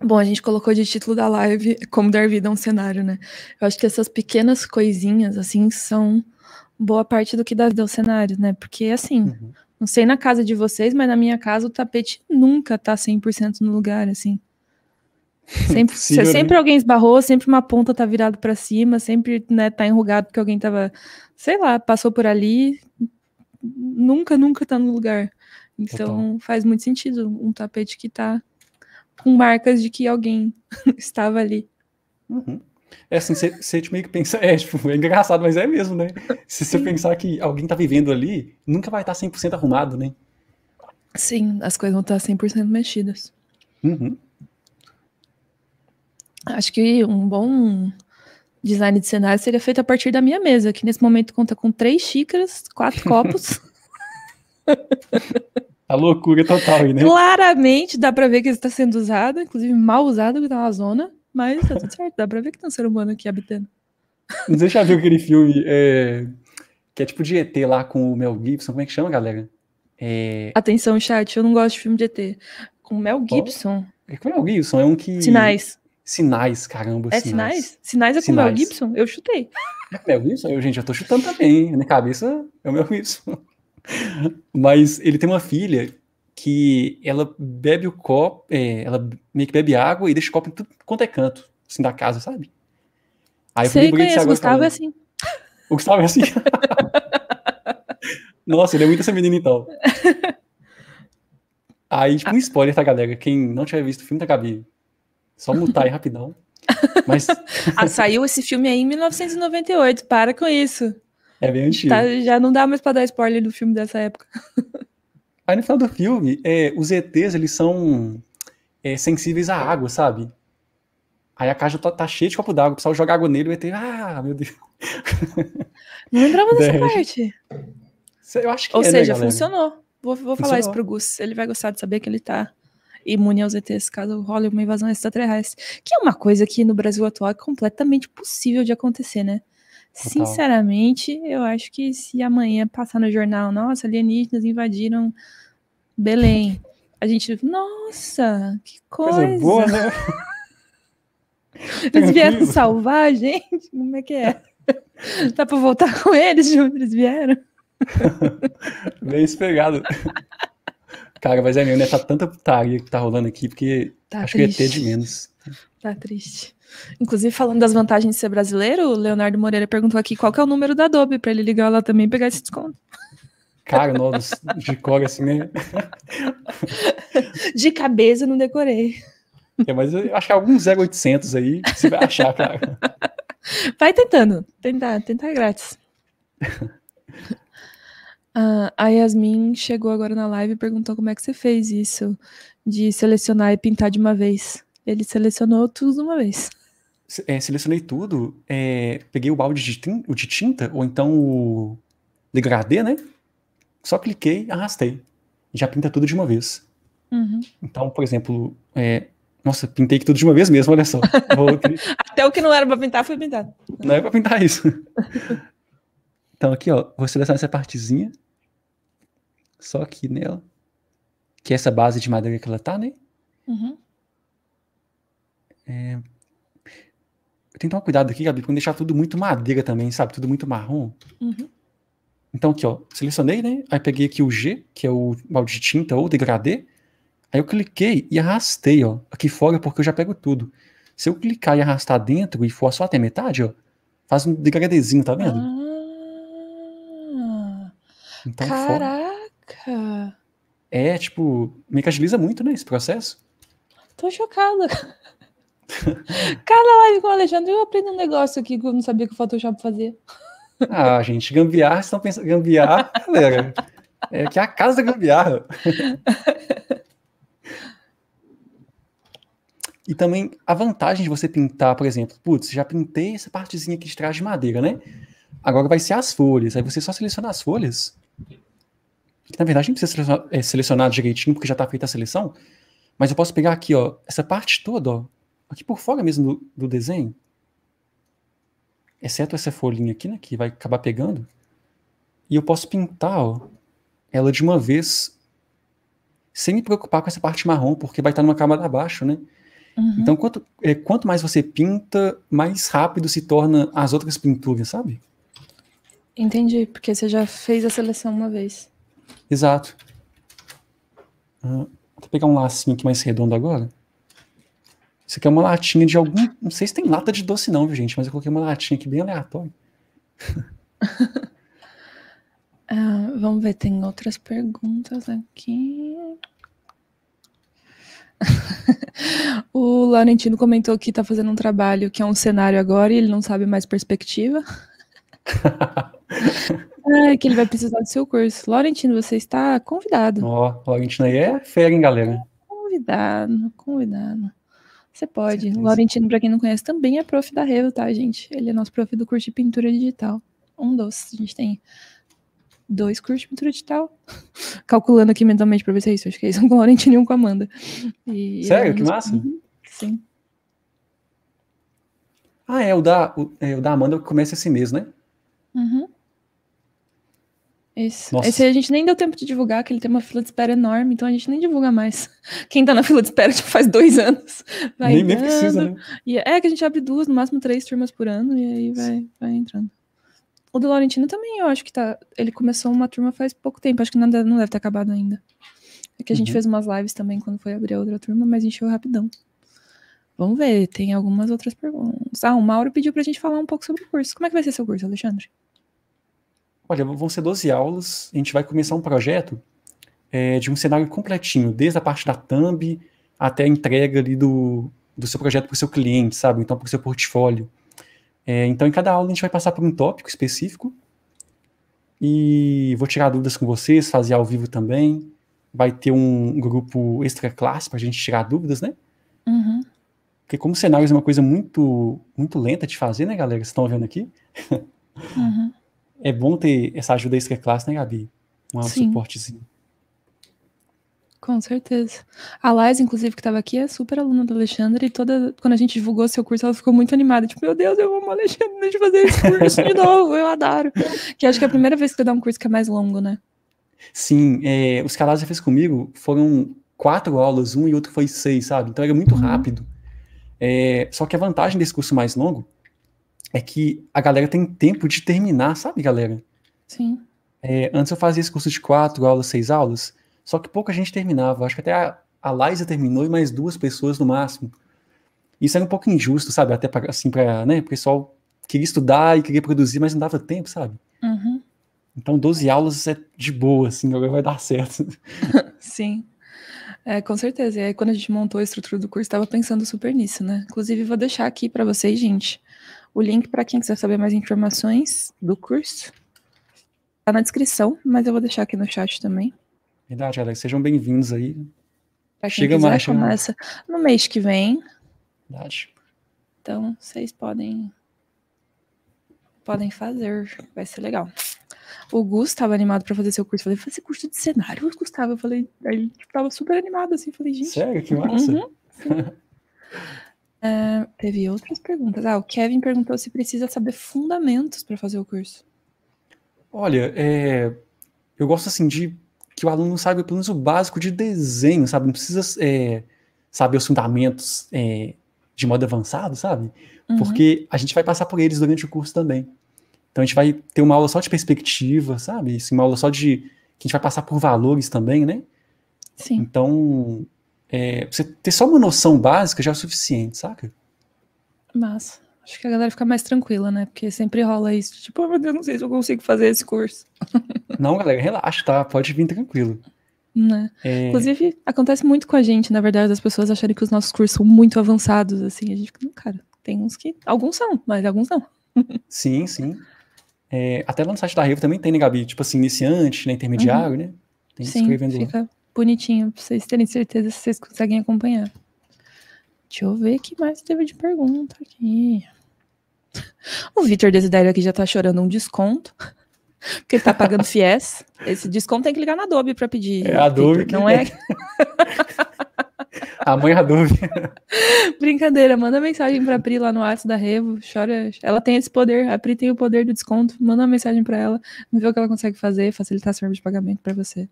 Bom, a gente colocou de título da live como dar vida a um cenário, né? Eu acho que essas pequenas coisinhas, assim, são boa parte do que dá vida ao cenário, né? Porque, assim, uhum. não sei na casa de vocês, mas na minha casa o tapete nunca tá 100% no lugar, assim. Sempre, né? sempre alguém esbarrou, sempre uma ponta tá virada para cima, sempre, né, tá enrugado porque alguém tava, sei lá, passou por ali. Nunca, nunca tá no lugar. Então, faz muito sentido um tapete que tá com marcas de que alguém estava ali. Uhum. É assim, você meio que pensa, é, tipo, é engraçado, mas é mesmo, né? Se você pensar que alguém tá vivendo ali, nunca vai tá estar 100% arrumado, né? Sim, as coisas vão tá estar 100% mexidas. Uhum. Acho que um bom design de cenário seria feito a partir da minha mesa, que nesse momento conta com três xícaras, quatro copos. A loucura total aí, né? Claramente dá pra ver que está sendo usado, inclusive mal usado, que tá uma zona, mas tá tudo certo, dá pra ver que tem um ser humano aqui habitando. Você já viu aquele filme é, que é tipo de ET lá com o Mel Gibson? Como é que chama, galera? É... Atenção, chat, eu não gosto de filme de ET. Com o Mel Gibson. É com o Mel Gibson, é um que. Sinais. Sinais, caramba. É sinais? Sinais, sinais é com o Mel Gibson? Eu chutei. É Mel Gibson? Eu, gente, eu tô chutando também. Minha cabeça é o Mel Gibson. Mas ele tem uma filha que ela bebe o copo, é, ela meio que bebe água e deixa o copo em tudo quanto é canto, assim, da casa, sabe? Aí eu Sei, conheço, o Gustavo é assim. O Gustavo é assim. Nossa, ele é muito essa menina então. Aí, tipo, um ah. spoiler, tá, galera? Quem não tiver visto o filme da tá, Gabi, só mutar aí rapidão. Mas... ah, saiu esse filme aí em 1998, para com isso. É bem antigo. Tá, já não dá mais pra dar spoiler do filme dessa época. Aí no final do filme, é, os ETs, eles são é, sensíveis à água, sabe? Aí a caixa tá, tá cheia de copo d'água, o pessoal joga água nele e o ET, ah, meu Deus. Não lembrava dessa parte. Eu acho que Ou é, né, seja, né, funcionou. Vou, vou falar isso pro Gus. Ele vai gostar de saber que ele tá imune aos ETs caso role uma invasão extraterrestre. Que é uma coisa que no Brasil atual é completamente possível de acontecer, né? Sinceramente, eu acho que se amanhã passar no jornal, nossa, alienígenas invadiram Belém, a gente, nossa, que coisa. coisa boa, né? eles vieram salvar a gente? Como é que é? Dá pra voltar com eles de onde eles vieram? Bem espregado. Cara, mas é mesmo, né? Tá tanta putaria que tá rolando aqui, porque tá acho é triste. que ia ter de menos. Tá triste. Inclusive, falando das vantagens de ser brasileiro, o Leonardo Moreira perguntou aqui qual é o número da Adobe para ele ligar lá também e pegar esse desconto. Cara, novos de cor assim, né? De cabeça eu não decorei. É, mas eu acho que é algum 0800 aí você vai achar, cara. Vai tentando. Tentar, tentar é grátis. Uh, a Yasmin chegou agora na live e perguntou como é que você fez isso de selecionar e pintar de uma vez. Ele selecionou tudo de uma vez. É, selecionei tudo, é, peguei o balde de tinta, de tinta, ou então o degradê, né? Só cliquei, arrastei. Já pinta tudo de uma vez. Uhum. Então, por exemplo, é, nossa, pintei tudo de uma vez mesmo, olha só. Até o que não era para pintar foi pintado. Não era para pintar isso. então aqui, ó, vou selecionar essa partezinha. Só aqui nela. Que é essa base de madeira que ela tá, né? Uhum. É... tenho que tomar cuidado aqui, Gabi, pra não deixar tudo muito madeira também, sabe? Tudo muito marrom. Uhum. Então aqui, ó, selecionei, né? Aí peguei aqui o G, que é o balde de tinta ou degradê. Aí eu cliquei e arrastei, ó, aqui fora, porque eu já pego tudo. Se eu clicar e arrastar dentro e for só até metade, ó, faz um degradêzinho, tá vendo? Ah, então, caraca! Fora. É, tipo, me agiliza muito, né, esse processo. Tô chocada. Cada live com o Alexandre, eu aprendo um negócio aqui que eu não sabia que o Photoshop fazia. Ah, gente, gambiarra, estão pensando. Gambiarra, galera. É que é a casa da gambiarra. E também a vantagem de você pintar, por exemplo, putz, já pintei essa partezinha aqui de trás de madeira, né? Agora vai ser as folhas. Aí você só seleciona as folhas. Que, na verdade, não precisa selecionar, é, selecionar direitinho, porque já está feita a seleção. Mas eu posso pegar aqui, ó, essa parte toda, ó, aqui por fora mesmo do, do desenho, exceto essa folhinha aqui, né, que vai acabar pegando, e eu posso pintar ó, ela de uma vez, sem me preocupar com essa parte marrom, porque vai estar numa camada abaixo, né? Uhum. Então, quanto, é, quanto mais você pinta, mais rápido se torna as outras pinturas, sabe? Entendi, porque você já fez a seleção uma vez. Exato. vou ah, pegar um lacinho aqui mais redondo agora. Isso aqui é uma latinha de algum. Não sei se tem lata de doce, não, viu, gente? Mas eu coloquei uma latinha aqui bem aleatória. Ah, vamos ver, tem outras perguntas aqui. o Laurentino comentou que está fazendo um trabalho que é um cenário agora e ele não sabe mais perspectiva. é, que ele vai precisar do seu curso. Laurentino, você está convidado. Ó, oh, Laurentino aí é fera, hein, galera? Convidado, convidado. Você pode. O Laurentino, para quem não conhece, também é prof da Revo, tá, gente? Ele é nosso prof do curso de pintura digital. Um dos. A gente tem dois cursos de pintura digital. Calculando aqui mentalmente para ver se é isso. Acho que é isso. Um com o Laurentino e um com a Amanda. E Sério? É que massa? Uhum. Sim. Ah, é o da, o, é, o da Amanda que começa assim mesmo, né? Uhum. Isso. Nossa. Esse a gente nem deu tempo de divulgar, que ele tem uma fila de espera enorme, então a gente nem divulga mais. Quem tá na fila de espera tipo, faz dois anos. Vai nem, nem precisa, né? E é, é que a gente abre duas, no máximo três turmas por ano, e aí vai, vai entrando. O do Laurentino também, eu acho que tá. Ele começou uma turma faz pouco tempo, acho que não deve, não deve ter acabado ainda. É que a gente uhum. fez umas lives também quando foi abrir a outra turma, mas encheu rapidão. Vamos ver, tem algumas outras perguntas. Ah, o Mauro pediu pra gente falar um pouco sobre o curso. Como é que vai ser seu curso, Alexandre? olha, vão ser 12 aulas, a gente vai começar um projeto é, de um cenário completinho, desde a parte da thumb até a entrega ali do, do seu projeto para o seu cliente, sabe? Então, para o seu portfólio. É, então, em cada aula, a gente vai passar por um tópico específico e vou tirar dúvidas com vocês, fazer ao vivo também. Vai ter um grupo extra classe para a gente tirar dúvidas, né? Uhum. Porque como cenários é uma coisa muito, muito lenta de fazer, né, galera? Vocês estão vendo aqui? Uhum é bom ter essa ajuda extra classe, né, Gabi? Um Sim. suportezinho. Com certeza. A Lais, inclusive, que estava aqui, é super aluna do Alexandre, e toda, quando a gente divulgou seu curso, ela ficou muito animada. Tipo, meu Deus, eu amo Alexandre, deixa eu fazer esse curso de novo, eu adoro. Que acho que é a primeira vez que eu dá um curso que é mais longo, né? Sim, é, os que a Lais já fez comigo foram quatro aulas, um e outro foi seis, sabe? Então era é muito uhum. rápido. É, só que a vantagem desse curso mais longo é que a galera tem tempo de terminar, sabe, galera? Sim. É, antes eu fazia esse curso de quatro aulas, seis aulas, só que pouca gente terminava. Acho que até a, a Liza terminou e mais duas pessoas no máximo. Isso era um pouco injusto, sabe? Até para assim, para né, o pessoal queria estudar e queria produzir, mas não dava tempo, sabe? Uhum. Então, 12 aulas é de boa, assim, agora vai dar certo. Sim. É, com certeza. E aí, quando a gente montou a estrutura do curso, estava pensando super nisso, né? Inclusive, vou deixar aqui para vocês, gente, o link para quem quiser saber mais informações do curso está na descrição, mas eu vou deixar aqui no chat também. Verdade, galera. Sejam bem-vindos aí. Chega quiser, mais, começa no mês que vem. Verdade. Então, vocês podem podem fazer, vai ser legal. O Gus estava animado para fazer seu curso. falei, fazer curso de cenário, Gustavo? Eu falei, aí ele estava super animado assim. Falei, gente. Sério, que massa. Uhum, Ah, teve outras perguntas. Ah, o Kevin perguntou se precisa saber fundamentos para fazer o curso. Olha, é, eu gosto assim de que o aluno saiba pelo menos o básico de desenho, sabe? Não precisa é, saber os fundamentos é, de modo avançado, sabe? Uhum. Porque a gente vai passar por eles durante o curso também. Então a gente vai ter uma aula só de perspectiva, sabe? Isso, assim, uma aula só de. que a gente vai passar por valores também, né? Sim. Então, é, você ter só uma noção básica já é o suficiente, saca? Mas acho que a galera fica mais tranquila, né? Porque sempre rola isso, tipo, oh, meu Deus, não sei se eu consigo fazer esse curso. Não, galera, relaxa, tá? Pode vir tranquilo. Né? É... Inclusive, acontece muito com a gente, na verdade, As pessoas acharem que os nossos cursos são muito avançados, assim. A gente fica, não, cara, tem uns que. Alguns são, mas alguns não. Sim, sim. É, até lá no site da Revo também tem, né, Gabi? Tipo assim, iniciante, né, intermediário, uhum. né? Tem sim, escrevendo fica bonitinho, pra vocês terem certeza se vocês conseguem acompanhar. Deixa eu ver o que mais teve de pergunta aqui. O Vitor Desidério aqui já tá chorando um desconto, porque ele tá pagando FIES. Esse desconto tem que ligar na Adobe para pedir. É a Adobe. Não é? a mãe é Adobe. Brincadeira, manda mensagem pra Pri lá no WhatsApp da Revo, chora. Ela tem esse poder, a Pri tem o poder do desconto, manda uma mensagem para ela, vê o que ela consegue fazer, facilitar a serviço de pagamento para você.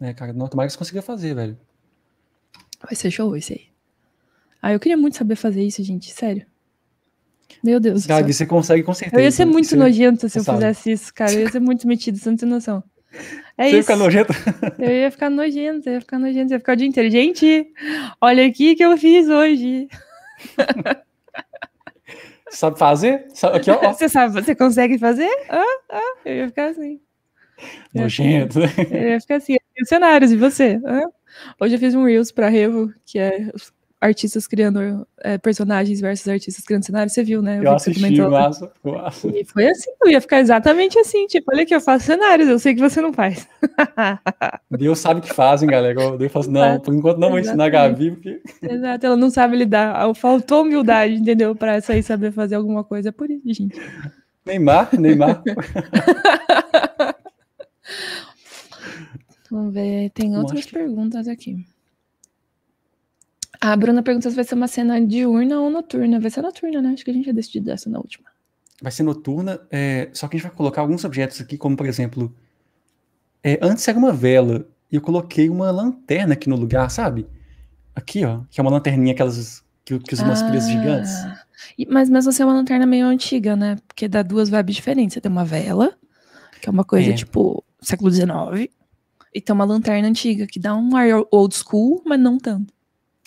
É, cara, não, tomara que você consiga fazer, velho. Vai ser show esse aí. Ah, eu queria muito saber fazer isso, gente, sério. Meu Deus. Cara, você consegue com certeza. Eu ia ser muito você nojento se eu sabe. fizesse isso, cara. Eu ia ser muito metido, você não tem noção. É você isso. Ia eu ia ficar nojento, eu ia ficar nojento, ia ficar o dia inteiro. Gente, olha aqui que eu fiz hoje. sabe fazer? Aqui, ó, ó. Você sabe, você consegue fazer? Ah, ah, eu ia ficar assim. Nojento. Né? É, fica assim, cenários, e você? Hoje eu fiz um Reels pra Revo, que é artistas criando é, personagens versus artistas criando cenários, você viu, né? Eu, eu assisti, massa, massa. E foi assim, eu ia ficar exatamente assim, tipo, olha aqui, eu faço cenários, eu sei que você não faz. Deus sabe que fazem, galera. Deus faz assim, não, por enquanto não vou ensinar a Gabi, porque... Exato, ela não sabe lidar, faltou humildade, entendeu? Pra sair saber fazer alguma coisa, é por isso, gente. Neymar, Neymar. Vamos ver, tem outras perguntas aqui. A Bruna pergunta se vai ser uma cena diurna ou noturna. Vai ser noturna, né? Acho que a gente já decidiu dessa na última. Vai ser noturna, é... só que a gente vai colocar alguns objetos aqui, como por exemplo. É, antes era uma vela, e eu coloquei uma lanterna aqui no lugar, sabe? Aqui, ó, que é uma lanterninha aquelas que, que usam ah, pilhas gigantes. Mas mesmo assim é uma lanterna meio antiga, né? Porque dá duas vibes diferentes. Você tem uma vela, que é uma coisa é. tipo século XIX, e tem uma lanterna antiga, que dá um ar old school, mas não tanto.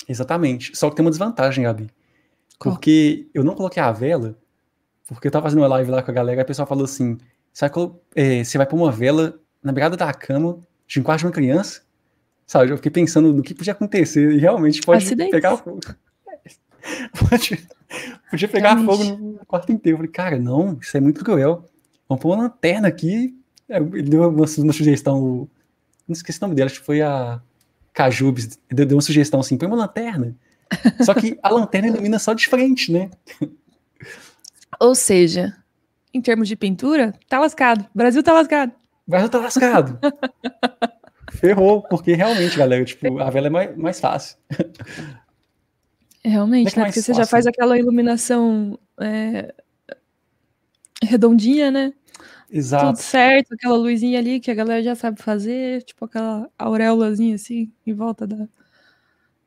Exatamente. Só que tem uma desvantagem, Gabi. Qual? Porque eu não coloquei a vela, porque eu tava fazendo uma live lá com a galera, e o pessoal falou assim: você vai, é, você vai pôr uma vela na beirada da cama de um quarto de uma criança? Sabe? Eu fiquei pensando no que podia acontecer, e realmente pode Acidentes. pegar fogo. pode, podia pegar realmente. fogo no quarto inteiro. Eu falei, cara, não, isso é muito cruel. Vamos pôr uma lanterna aqui. É, ele deu uma, uma sugestão não esqueci o nome dela, acho que foi a Cajubes, deu uma sugestão assim, põe uma lanterna. Só que a lanterna ilumina só de frente, né? Ou seja, em termos de pintura, tá lascado. Brasil tá lascado. Brasil tá lascado. Ferrou, porque realmente, galera, tipo, a vela é mais, mais fácil. Realmente, é né? É porque você já faz aquela iluminação é, redondinha, né? Exato. tudo certo, aquela luzinha ali que a galera já sabe fazer, tipo aquela auréolazinha assim em volta da,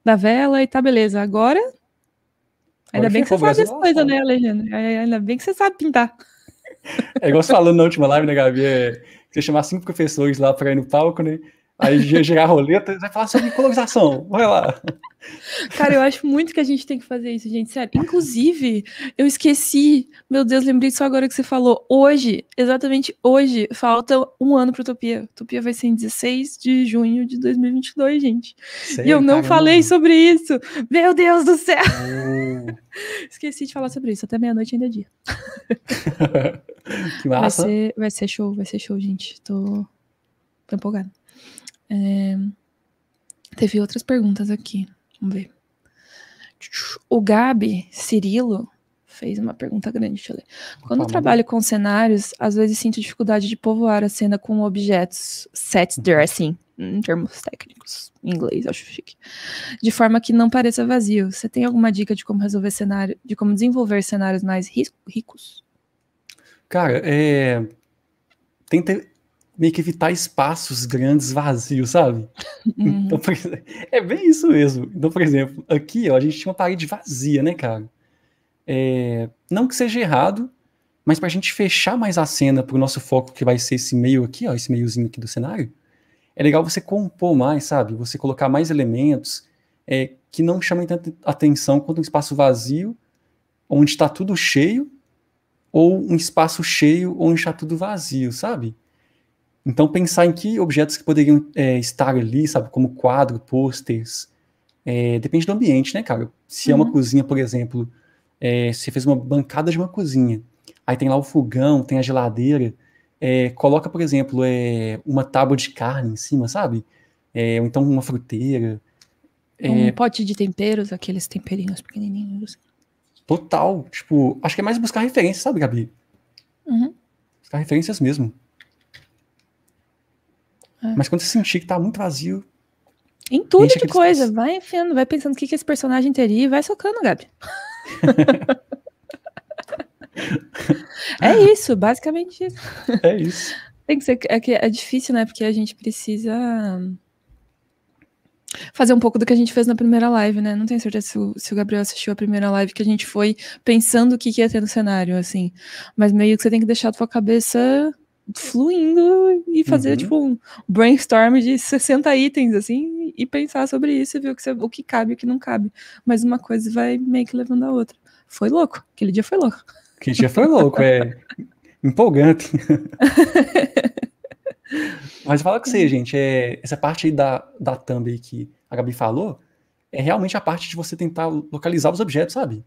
da vela e tá beleza. Agora, ainda bem que você sabe essa coisas né, Alexandre? Ainda bem que você sabe pintar. É igual você falando na última live, né, Gabi? É, você chamar cinco professores lá pra ir no palco, né? Aí ia chegar a roleta vai falar sobre colonização. Vai lá. Cara, eu acho muito que a gente tem que fazer isso, gente. Sério. Inclusive, eu esqueci. Meu Deus, lembrei só agora que você falou. Hoje, exatamente hoje, falta um ano para Utopia. Utopia vai ser em 16 de junho de 2022, gente. Sei, e eu não caramba. falei sobre isso. Meu Deus do céu. Oh. Esqueci de falar sobre isso. Até meia-noite ainda é dia. que massa. Vai ser, vai ser show, vai ser show, gente. Tô, Tô empolgada. É... Teve outras perguntas aqui. Vamos ver. O Gabi Cirilo fez uma pergunta grande, deixa eu ler. Quando eu trabalho com cenários, às vezes sinto dificuldade de povoar a cena com objetos, set uhum. dressing, em hum, termos técnicos, em inglês, acho chique. De forma que não pareça vazio. Você tem alguma dica de como resolver cenário, de como desenvolver cenários mais ricos? Cara, é... Tenta meio que evitar espaços grandes vazios, sabe? Uhum. Então, exemplo, é bem isso mesmo. Então, por exemplo, aqui ó, a gente tinha uma parede vazia, né, cara? É, não que seja errado, mas para a gente fechar mais a cena para o nosso foco, que vai ser esse meio aqui, ó, esse meiozinho aqui do cenário, é legal você compor mais, sabe? Você colocar mais elementos é, que não chamem tanta atenção quanto um espaço vazio, onde está tudo cheio, ou um espaço cheio onde está tudo vazio, sabe? Então, pensar em que objetos que poderiam é, estar ali, sabe, como quadro, pôsteres, é, depende do ambiente, né, cara? Se uhum. é uma uhum. cozinha, por exemplo, é, você fez uma bancada de uma cozinha, aí tem lá o fogão, tem a geladeira, é, coloca, por exemplo, é, uma tábua de carne em cima, sabe? É, ou então uma fruteira. É um pote de temperos, aqueles temperinhos pequenininhos. Total. Tipo, acho que é mais buscar referências, sabe, Gabi? Uhum. Buscar referências mesmo. É. Mas quando você sentir que tá muito vazio. Em tudo de coisa. Espaço. Vai enfiando, vai pensando o que, que esse personagem teria e vai socando, Gabi. é isso, basicamente isso. É isso. Tem que ser. É, que é difícil, né? Porque a gente precisa fazer um pouco do que a gente fez na primeira live, né? Não tenho certeza se o, se o, Gabriel assistiu a primeira live que a gente foi pensando o que, que ia ter no cenário, assim. Mas meio que você tem que deixar a tua cabeça fluindo e fazer uhum. tipo um brainstorm de 60 itens assim e pensar sobre isso e ver o que, você, o que cabe e o que não cabe. Mas uma coisa vai meio que levando a outra. Foi louco, aquele dia foi louco. Aquele dia foi louco, é empolgante. Mas fala com você, gente, é, essa parte aí da, da thumb aí que a Gabi falou é realmente a parte de você tentar localizar os objetos, sabe?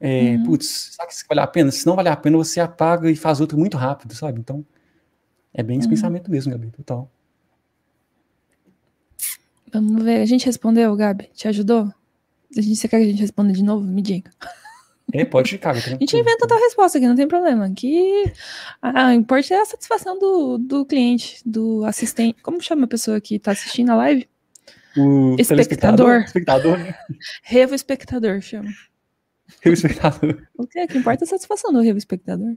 É, uhum. Putz, será que isso vale a pena? Se não vale a pena, você apaga e faz outro muito rápido, sabe? Então, é bem esse uhum. pensamento mesmo, Gabi, total. Vamos ver. A gente respondeu, Gabi? Te ajudou? A gente, você quer que a gente responda de novo? Me diga. É, pode ficar. a gente inventa a resposta aqui, não tem problema. Que a, importa é a satisfação do, do cliente, do assistente. Como chama a pessoa que está assistindo a live? O espectador. Espectador, né? Revo espectador, chama. Revo espectador. O que, é que importa é a satisfação do revo espectador.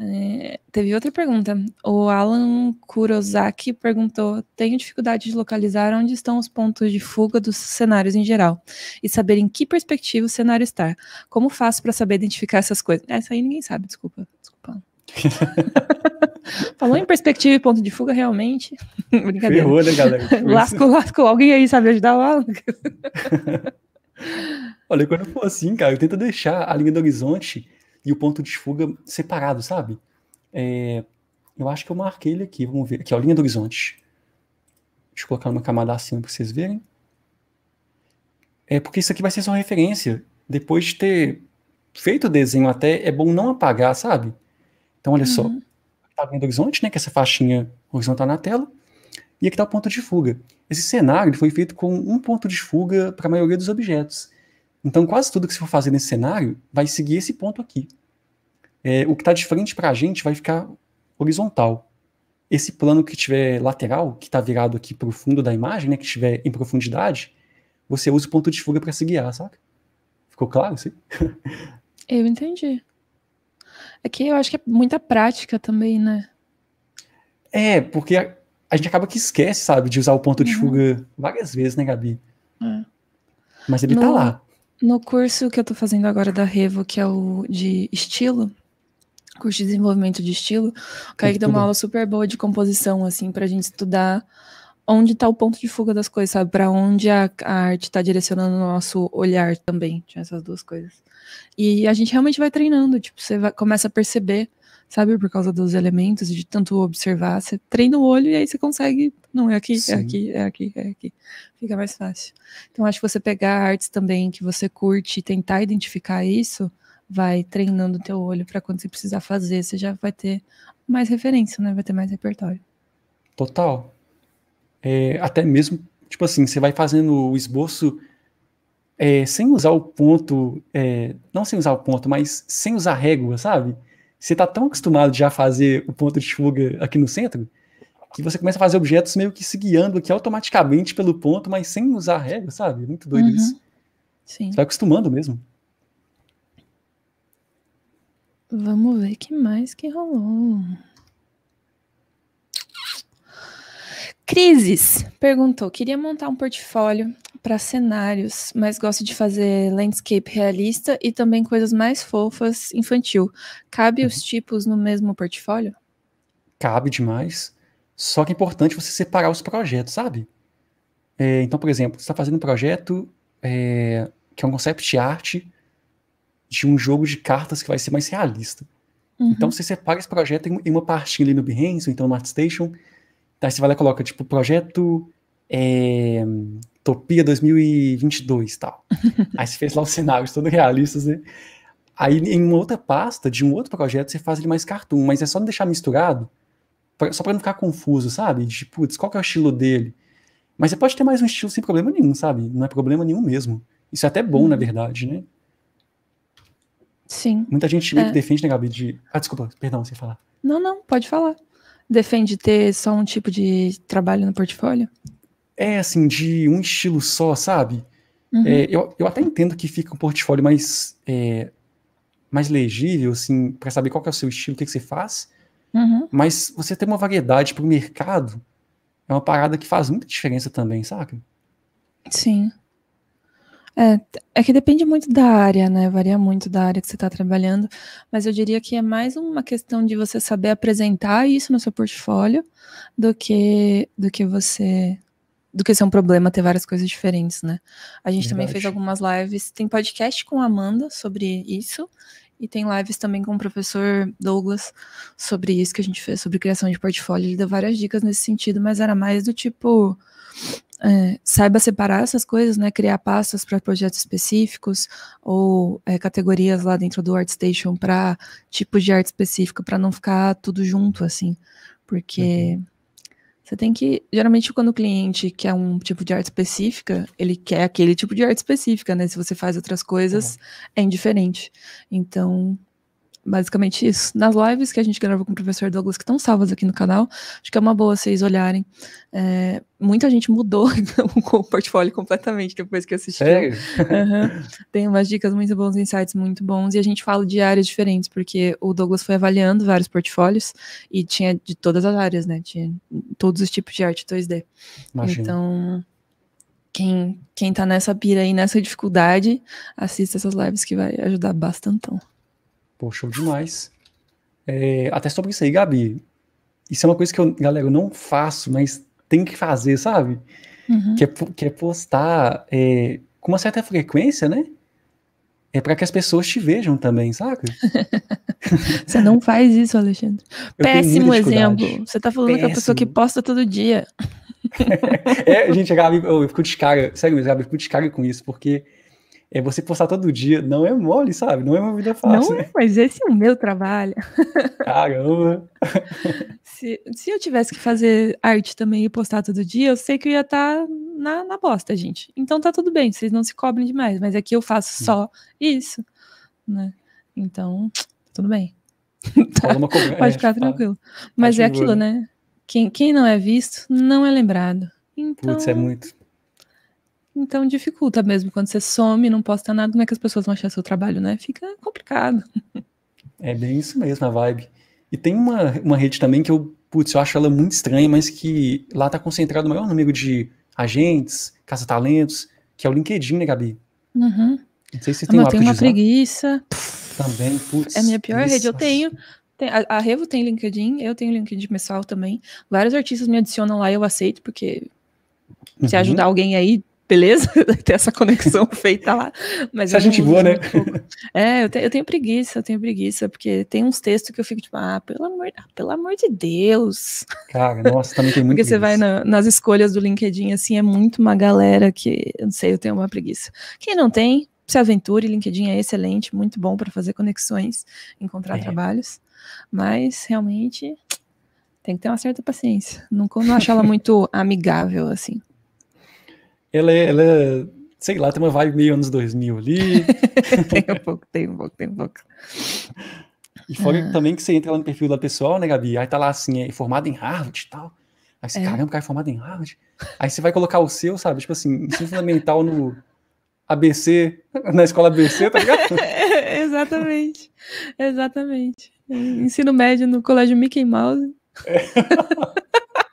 É, teve outra pergunta. O Alan Kurosaki perguntou: Tenho dificuldade de localizar onde estão os pontos de fuga dos cenários em geral e saber em que perspectiva o cenário está. Como faço para saber identificar essas coisas? Essa aí ninguém sabe, desculpa. Desculpa. Falou em perspectiva e ponto de fuga, realmente. Brincadeira. Ferrou, né, galera? lascou, lascou. Alguém aí sabe ajudar o Alan? Olha, quando for assim, cara, Eu tento deixar a linha do horizonte e o ponto de fuga separado, sabe? É, eu acho que eu marquei ele aqui, vamos ver. Aqui, ó, linha do horizonte. Deixa eu colocar uma camada acima para vocês verem. É porque isso aqui vai ser só referência. Depois de ter feito o desenho até, é bom não apagar, sabe? Então, olha uhum. só. Tá linha do horizonte, né? Que essa faixinha horizontal tá na tela. E aqui está o ponto de fuga. Esse cenário foi feito com um ponto de fuga para a maioria dos objetos. Então, quase tudo que você for fazer nesse cenário vai seguir esse ponto aqui é, o que está de frente para a gente vai ficar horizontal. Esse plano que tiver lateral, que está virado aqui para o fundo da imagem, né, que estiver em profundidade, você usa o ponto de fuga para se guiar, saca? Ficou claro assim? Eu entendi. Aqui eu acho que é muita prática também, né? É, porque a, a gente acaba que esquece, sabe, de usar o ponto de uhum. fuga várias vezes, né, Gabi? É. Mas ele tá no, tá lá. No curso que eu tô fazendo agora da Revo, que é o de estilo, curso de desenvolvimento de estilo, o Kaique deu uma aula super boa de composição, assim, pra gente estudar onde está o ponto de fuga das coisas, sabe? Para onde a, a arte está direcionando o nosso olhar também. Tinha essas duas coisas. E a gente realmente vai treinando, tipo, você vai, começa a perceber, sabe? Por causa dos elementos, de tanto observar, você treina o olho e aí você consegue. Não, é aqui, é Sim. é aqui, é aqui, é aqui. Fica mais fácil. Então, acho que você pegar artes também que você curte e tentar identificar isso vai treinando o teu olho para quando você precisar fazer, você já vai ter mais referência, né? Vai ter mais repertório. Total. É, até mesmo, tipo assim, você vai fazendo o esboço é, sem usar o ponto, é, não sem usar o ponto, mas sem usar régua, sabe? Você tá tão acostumado já a fazer o ponto de fuga aqui no centro que você começa a fazer objetos meio que se guiando aqui automaticamente pelo ponto, mas sem usar régua, sabe? Muito doido uhum. isso. Sim. Você vai acostumando mesmo. Vamos ver que mais que rolou. Crises perguntou: queria montar um portfólio para cenários, mas gosto de fazer landscape realista e também coisas mais fofas, infantil. Cabe os uhum. tipos no mesmo portfólio? Cabe demais. Só que é importante você separar os projetos, sabe? É, então, por exemplo, você está fazendo um projeto é, que é um concept art de um jogo de cartas que vai ser mais realista. Uhum. Então você separa esse projeto em, uma partinha ali no Behance, ou então no ArtStation. Daí você vai lá e coloca, tipo, projeto é, Topia 2022 tal. Aí você fez lá os cenários todos realistas, né? Aí em uma outra pasta de um outro projeto você faz ele mais cartoon, mas é só não deixar misturado, pra, só para não ficar confuso, sabe? De, putz, qual que é o estilo dele? Mas você pode ter mais um estilo sem problema nenhum, sabe? Não é problema nenhum mesmo. Isso é até bom, uhum. na verdade, né? Sim. Muita gente é. que defende, né, Gabi, de. Ah, desculpa, perdão, você falar. Não, não, pode falar. Defende ter só um tipo de trabalho no portfólio? É, assim, de um estilo só, sabe? Uhum. É, eu, eu até entendo que fica um portfólio mais, é, mais legível, assim, para saber qual é o seu estilo, o que, que você faz. Uhum. Mas você ter uma variedade pro mercado é uma parada que faz muita diferença também, sabe? Sim. É, é que depende muito da área, né? Varia muito da área que você está trabalhando, mas eu diria que é mais uma questão de você saber apresentar isso no seu portfólio do que do que você do que ser um problema ter várias coisas diferentes, né? A gente Verdade. também fez algumas lives, tem podcast com a Amanda sobre isso e tem lives também com o professor Douglas sobre isso que a gente fez sobre criação de portfólio. Ele deu várias dicas nesse sentido, mas era mais do tipo é, saiba separar essas coisas, né? Criar pastas para projetos específicos ou é, categorias lá dentro do ArtStation para tipos de arte específica, para não ficar tudo junto, assim. Porque uhum. você tem que. Geralmente, quando o cliente quer um tipo de arte específica, ele quer aquele tipo de arte específica, né? Se você faz outras coisas, uhum. é indiferente. Então, basicamente isso. Nas lives que a gente gravou com o professor Douglas, que estão salvas aqui no canal, acho que é uma boa vocês olharem. É, muita gente mudou então, o portfólio completamente depois que assistiu. É. Uhum. Tem umas dicas muito bons, insights muito bons, e a gente fala de áreas diferentes, porque o Douglas foi avaliando vários portfólios e tinha de todas as áreas, né? Tinha todos os tipos de arte 2D. Imagina. Então quem, quem tá nessa pira aí, nessa dificuldade, assista essas lives que vai ajudar bastante. Pô, show demais. É, até sobre isso aí, Gabi. Isso é uma coisa que eu, galera, eu não faço, mas tem que fazer, sabe? Uhum. Que, é, que é postar é, com uma certa frequência, né? É para que as pessoas te vejam também, saca? Você não faz isso, Alexandre. Péssimo exemplo. Você tá falando Péssimo. é a pessoa que posta todo dia. é, gente, a Gabi, eu, fico de cara, sério mesmo, Gabi, eu fico de cara com isso, porque é você postar todo dia. Não é mole, sabe? Não é uma vida fácil. Não, é, né? mas esse é o meu trabalho. Caramba! se, se eu tivesse que fazer arte também e postar todo dia, eu sei que eu ia estar tá na, na bosta, gente. Então tá tudo bem, vocês não se cobrem demais, mas aqui é eu faço hum. só isso, né? Então, tudo bem. tá. Pode ficar é, tranquilo. Mas é aquilo, né? Quem, quem não é visto, não é lembrado. Então... Putz, é então, muito. Então dificulta mesmo quando você some, não posta nada, como é que as pessoas vão achar seu trabalho, né? Fica complicado. É bem isso mesmo, a vibe. E tem uma, uma rede também que eu, putz, eu acho ela muito estranha, mas que lá tá concentrado o maior número de agentes, caça-talentos, que é o LinkedIn, né, Gabi? Uhum. Não sei se ah, tem ah, Eu tenho uma preguiça. Também, putz. É a minha pior isso. rede. Eu tenho. Tem, a, a, Revo tem LinkedIn, eu tenho LinkedIn pessoal também. Vários artistas me adicionam lá e eu aceito, porque se uhum. ajudar alguém aí, beleza? Ter essa conexão feita lá. Mas a gente voa, né? Um é, eu, te, eu, tenho preguiça, eu tenho preguiça, porque tem uns textos que eu fico tipo, ah, pelo amor, ah, pelo amor de Deus. Cara, nossa, também tem muito. porque preguiça. você vai na, nas escolhas do LinkedIn, assim, é muito uma galera que, eu não sei, eu tenho uma preguiça. Quem não tem, se aventure, LinkedIn é excelente, muito bom para fazer conexões, encontrar é. trabalhos, mas realmente tem que ter uma certa paciência. Não, não acho ela muito amigável, assim ela é, ela é, sei lá, tem uma vibe meio anos 2000 ali. tem um pouco, tem um pouco, tem um pouco. E fora ah. também que você entra lá no perfil da pessoal, né, Gabi? Aí tá lá assim, é formado em Harvard e tal. Aí você, é. caramba, o cara é formado em Harvard. Aí você vai colocar o seu, sabe? Tipo assim, ensino fundamental no ABC, na escola ABC, tá ligado? É, exatamente, exatamente. Ensino médio no colégio Mickey Mouse. É.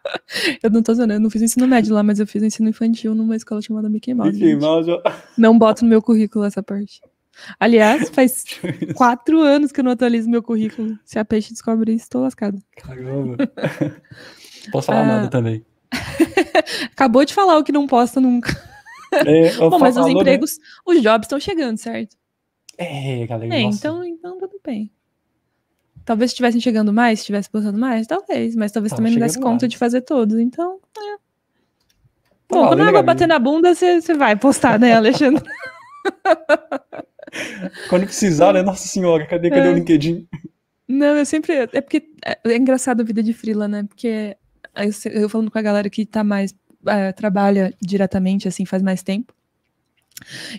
Eu não tô zoando, eu não fiz ensino médio lá, mas eu fiz ensino infantil numa escola chamada Mickey Mouse. Mickey Mouse. Não boto no meu currículo essa parte. Aliás, faz quatro anos que eu não atualizo meu currículo. Se a peixe descobre isso, tô lascado. Caramba. Posso falar ah... nada também. Acabou de falar o que não posta nunca. É, Bom, mas os né? empregos, né? os jobs estão chegando, certo? É, galera. É, então, então tudo bem. Talvez estivessem chegando mais, estivesse postando mais, talvez, mas talvez Tava também não desse conta de fazer todos, então. É. Tá Bom, quando a água bater na bunda, você vai postar, né, Alexandre? quando precisar, né? Nossa senhora, cadê, cadê é. o LinkedIn? Não, eu sempre. É porque é, é engraçado a vida de frila, né? Porque é, eu, eu falando com a galera que tá mais. É, trabalha diretamente, assim, faz mais tempo.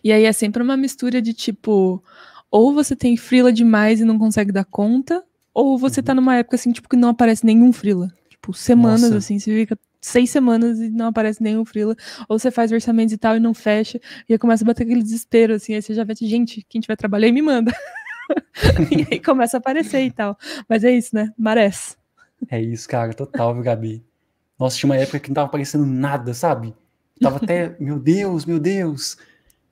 E aí é sempre uma mistura de tipo. Ou você tem frila demais e não consegue dar conta, ou você tá uhum. tá numa época assim, tipo, que não aparece nenhum frila. Tipo, semanas Nossa. assim, você fica seis semanas e não aparece nenhum frila, ou você faz orçamento e tal e não fecha, e aí começa a bater aquele desespero, assim, aí você já vê, assim, gente, quem tiver trabalhar me manda. e aí começa a aparecer e tal. Mas é isso, né? Marés. É isso, cara, total, viu, Gabi? Nossa, tinha uma época que não tava aparecendo nada, sabe? tava até, meu Deus, meu Deus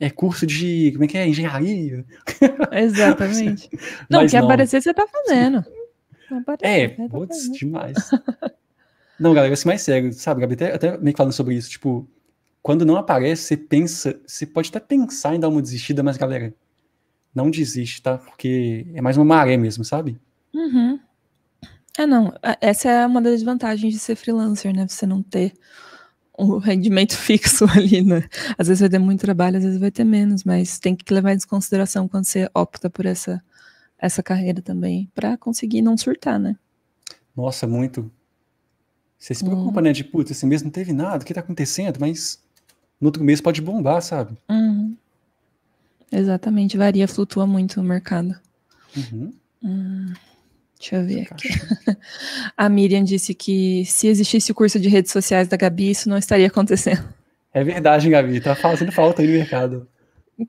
é curso de. Como é que é? Engenharia. Exatamente. não, que não. aparecer você tá fazendo. Aparecer, é, tá putz, fazendo. demais. não, galera, assim, mais sério, sabe, Gabi, até, até meio que falando sobre isso, tipo, quando não aparece, você pensa, você pode até pensar em dar uma desistida, mas galera, não desiste, tá? Porque é mais uma maré mesmo, sabe? Uhum. É, não. É, essa é uma das vantagens de ser freelancer, né? Você não ter um rendimento fixo ali, né? Às vezes vai ter muito trabalho, às vezes vai ter menos, mas tem que levar em consideração quando você opta por essa, essa carreira também, para conseguir não surtar, né? Nossa, muito. Você se preocupa, uhum. né? De puta, esse mês não teve nada, o que tá acontecendo? Mas no outro mês pode bombar, sabe? Uhum. Exatamente, varia, flutua muito o mercado. Uhum. Hum. Deixa eu ver aqui. A Miriam disse que se existisse o curso de redes sociais da Gabi, isso não estaria acontecendo. É verdade, Gabi. Tá fazendo falta aí no mercado.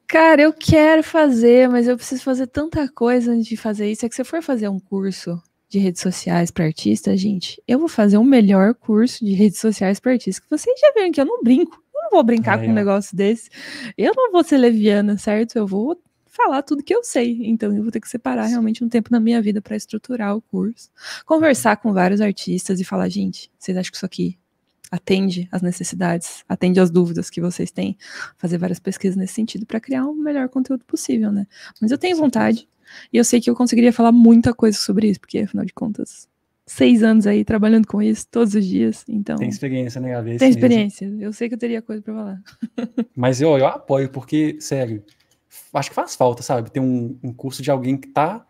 Cara, eu quero fazer, mas eu preciso fazer tanta coisa antes de fazer isso. É que se eu for fazer um curso de redes sociais para artista, gente, eu vou fazer o um melhor curso de redes sociais para artista. Que vocês já viram que eu não brinco. Eu não vou brincar ah, com é. um negócio desse. Eu não vou ser leviana, certo? Eu vou falar tudo que eu sei. Então eu vou ter que separar realmente um tempo na minha vida para estruturar o curso, conversar com vários artistas e falar, gente, vocês acham que isso aqui atende às necessidades, atende às dúvidas que vocês têm, fazer várias pesquisas nesse sentido para criar o melhor conteúdo possível, né? Mas eu tenho vontade e eu sei que eu conseguiria falar muita coisa sobre isso, porque afinal de contas, seis anos aí trabalhando com isso todos os dias, então. Tem experiência, né, Gabi? Tem experiência. Mesmo. Eu sei que eu teria coisa para falar. Mas eu, eu apoio porque, sério, acho que faz falta, sabe? Ter um, um curso de alguém que está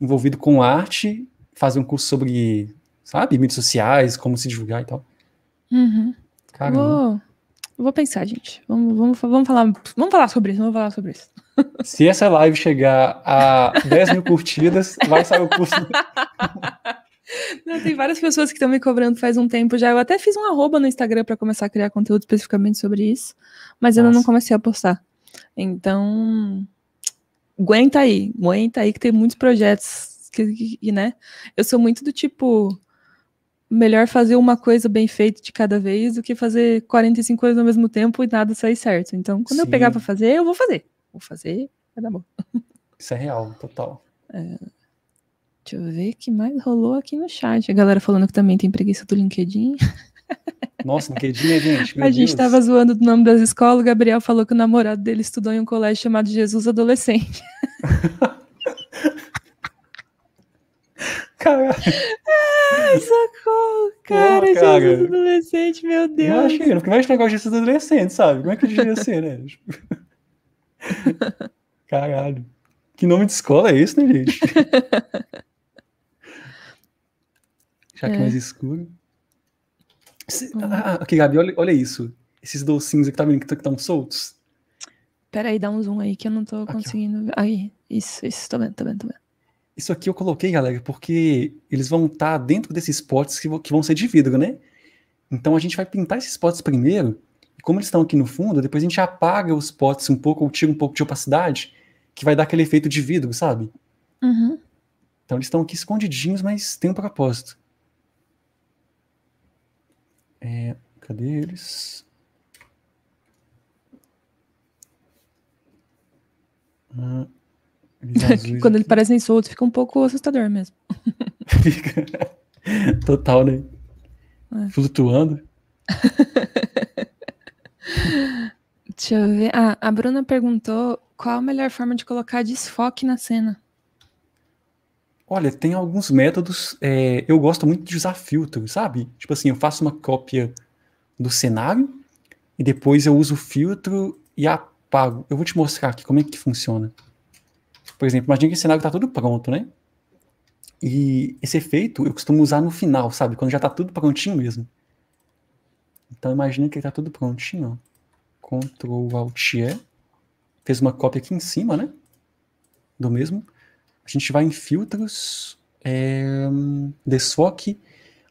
envolvido com arte, fazer um curso sobre, sabe, mídias sociais, como se divulgar e tal. Uhum. Caramba. Vou, vou pensar, gente. Vamos, vamos, vamos, falar, vamos falar sobre isso, vamos falar sobre isso. Se essa live chegar a 10 mil curtidas, vai sair o curso. Não, tem várias pessoas que estão me cobrando faz um tempo já. Eu até fiz um arroba no Instagram para começar a criar conteúdo especificamente sobre isso, mas Nossa. eu não comecei a postar. Então, aguenta aí, aguenta aí que tem muitos projetos que, que, que, né? Eu sou muito do tipo melhor fazer uma coisa bem feita de cada vez do que fazer 45 coisas ao mesmo tempo e nada sair certo. Então, quando Sim. eu pegar para fazer, eu vou fazer. Vou fazer, vai dar bom. Isso é real, total. É... Deixa eu ver o que mais rolou aqui no chat. A galera falando que também tem preguiça do LinkedIn. Nossa, LinkedIn, né, gente? Meu a Deus. gente estava zoando do nome das escolas, o Gabriel falou que o namorado dele estudou em um colégio chamado Jesus Adolescente. Caralho. Ai, socorro, cara, Pô, cara, Jesus adolescente, meu Deus. Imagina, porque mais de Jesus adolescente, sabe? Como é que devia ser, assim, né? Caralho. Que nome de escola é esse, né, gente? Já que é mais é escuro. Se, uhum. Ah, ah, ok, Gabi, olha, olha isso. Esses docinhos aqui, tá vendo que tá, estão soltos? Peraí, dá um zoom aí que eu não tô aqui, conseguindo. Ó. Aí, isso, isso, tô vendo, tô vendo, tô vendo. Isso aqui eu coloquei, galera, porque eles vão estar tá dentro desses potes que, que vão ser de vidro, né? Então a gente vai pintar esses potes primeiro, e como eles estão aqui no fundo, depois a gente apaga os potes um pouco, ou tira um pouco de opacidade, que vai dar aquele efeito de vidro, sabe? Uhum. Então eles estão aqui escondidinhos, mas tem um propósito. É, cadê eles? Ah, Quando eles parecem soltos, fica um pouco assustador mesmo. Fica. Total, né? É. Flutuando. Deixa eu ver. Ah, a Bruna perguntou qual a melhor forma de colocar desfoque na cena. Olha, tem alguns métodos. É, eu gosto muito de usar filtro, sabe? Tipo assim, eu faço uma cópia do cenário e depois eu uso o filtro e apago. Eu vou te mostrar aqui como é que funciona. Por exemplo, imagina que o cenário está tudo pronto, né? E esse efeito eu costumo usar no final, sabe? Quando já está tudo prontinho mesmo. Então imagina que ele está tudo prontinho. Ó. Ctrl Alt E. Fez uma cópia aqui em cima, né? Do mesmo. A gente vai em filtros, é, desfoque.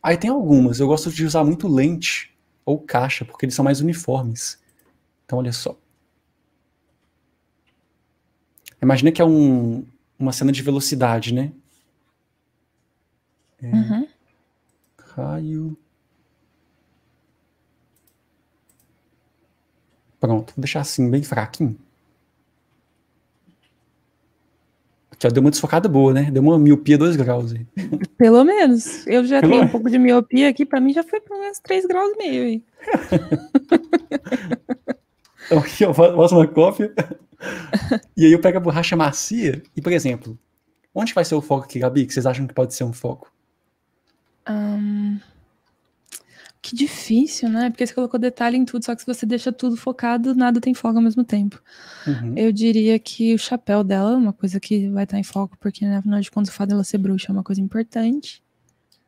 Aí tem algumas. Eu gosto de usar muito lente ou caixa, porque eles são mais uniformes. Então, olha só. Imagina que é um, uma cena de velocidade, né? É, uhum. Raio. Pronto, vou deixar assim, bem fraquinho. Já deu uma desfocada boa, né? Deu uma miopia 2 graus aí. Pelo menos. Eu já Pelo tenho menos. um pouco de miopia aqui, para mim já foi pelo menos 3 graus e meio aí. então aqui eu faço uma cópia. E aí eu pego a borracha macia e, por exemplo, onde vai ser o foco aqui, Gabi? Que vocês acham que pode ser um foco? Um... Que difícil, né? Porque você colocou detalhe em tudo, só que se você deixa tudo focado, nada tem foco ao mesmo tempo. Uhum. Eu diria que o chapéu dela é uma coisa que vai estar em foco, porque né, afinal de contas o fato dela ser bruxa é uma coisa importante.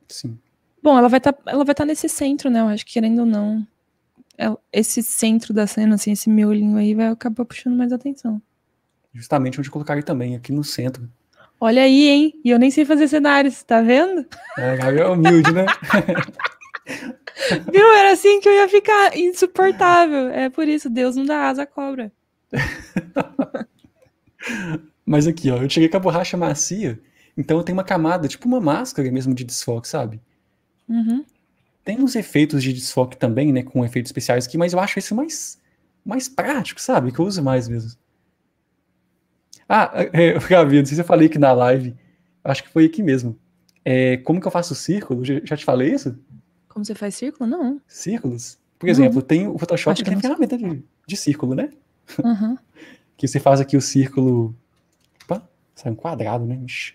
Sim. Bom, ela vai tá, vai estar tá nesse centro, né? Eu acho que querendo ou não, ela, é, esse centro da cena, assim, esse miolinho aí vai acabar puxando mais atenção. Justamente onde colocar também, aqui no centro. Olha aí, hein? E eu nem sei fazer cenários, tá vendo? É, Gabi é humilde, né? Viu? Era assim que eu ia ficar insuportável. É por isso, Deus não dá asa à cobra. Mas aqui, ó, eu cheguei com a borracha macia, então eu tenho uma camada, tipo uma máscara mesmo de desfoque, sabe? Uhum. Tem uns efeitos de desfoque também, né, com efeitos especiais aqui, mas eu acho esse mais, mais prático, sabe? Que eu uso mais mesmo. Ah, é, Gabi, não sei se eu falei aqui na live, acho que foi aqui mesmo. É, como que eu faço o círculo? Já, já te falei isso? Como você faz círculo? Não. Círculos? Por exemplo, uhum. tem o Photoshop Acho que tem é ferramenta de, de círculo, né? Uhum. que você faz aqui o círculo. Opa, sai um quadrado, né? Ixi.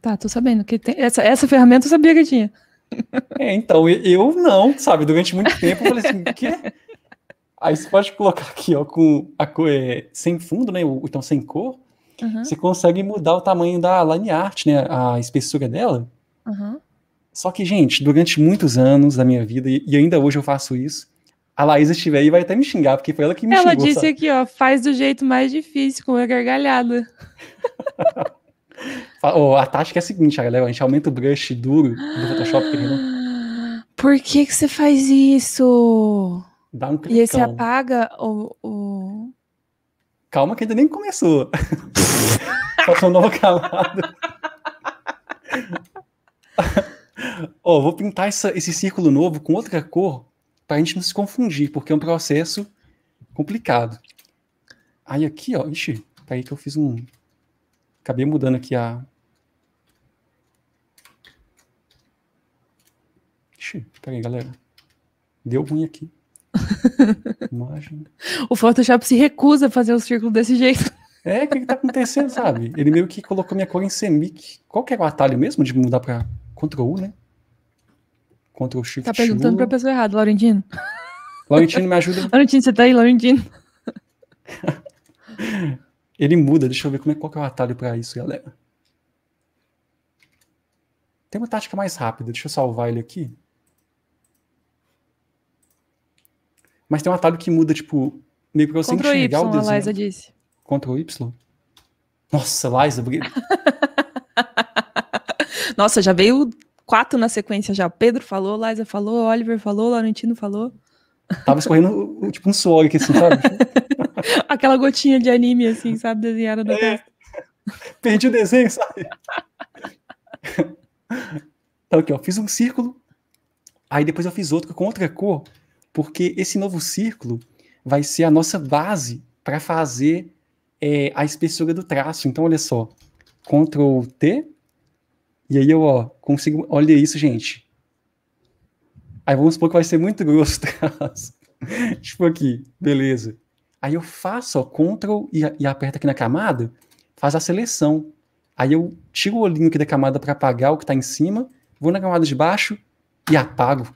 Tá, tô sabendo que tem. Essa, essa ferramenta eu sabia que tinha. É, então, eu não, sabe? Durante muito tempo eu falei assim, o quê? Aí você pode colocar aqui, ó, com a cor, é, sem fundo, né? então sem cor. Uhum. Você consegue mudar o tamanho da line art, né? A espessura dela. Uhum. Só que, gente, durante muitos anos da minha vida, e ainda hoje eu faço isso, a Laísa estiver aí vai até me xingar, porque foi ela que me ela xingou. Ela disse sabe? aqui, ó, faz do jeito mais difícil, com a gargalhada. oh, a tática é a seguinte, galera, a gente aumenta o brush duro do Photoshop. Querendo. Por que que você faz isso? Dá um clicão. E aí você apaga o... o... Calma que ainda nem começou. Falta uma nova camada. Ó, oh, vou pintar essa, esse círculo novo com outra cor para a gente não se confundir, porque é um processo complicado. Aí aqui, ó, ixi, tá aí que eu fiz um. Acabei mudando aqui a. Ixi, peraí, galera. Deu ruim aqui. Imagem. O Photoshop se recusa a fazer um círculo desse jeito. É, o que, que tá acontecendo, sabe? Ele meio que colocou minha cor em semic. Qual que era o atalho mesmo de mudar para Ctrl U, né? Ctrl Shift Tá perguntando para pra pessoa errada, Laurentino. Laurentino, me ajuda. Laurentino, você tá aí, Laurentino? Ele muda, deixa eu ver como é, qual que é o atalho para isso, galera. Tem uma tática mais rápida, deixa eu salvar ele aqui. Mas tem um atalho que muda, tipo, meio pra você Ctrl enxergar o desenho. Ctrl Y, a Liza disse. Ctrl Y? Nossa, Liza, obrigado. Nossa, já veio quatro na sequência já. Pedro falou, Liza falou, Oliver falou, Laurentino falou. Tava escorrendo tipo um suor aqui, assim, sabe? Aquela gotinha de anime, assim, sabe? Desenhada na é. testa. Perdi o desenho, sabe? então aqui, ó. Fiz um círculo, aí depois eu fiz outro com outra cor, porque esse novo círculo vai ser a nossa base para fazer é, a espessura do traço. Então, olha só. Ctrl T, e aí eu, ó, consigo. Olha isso, gente. Aí vamos supor que vai ser muito grosso traço. Tá tipo aqui, beleza. Aí eu faço, ó, Ctrl e, e aperto aqui na camada, faz a seleção. Aí eu tiro o olhinho aqui da camada para apagar o que está em cima, vou na camada de baixo e apago.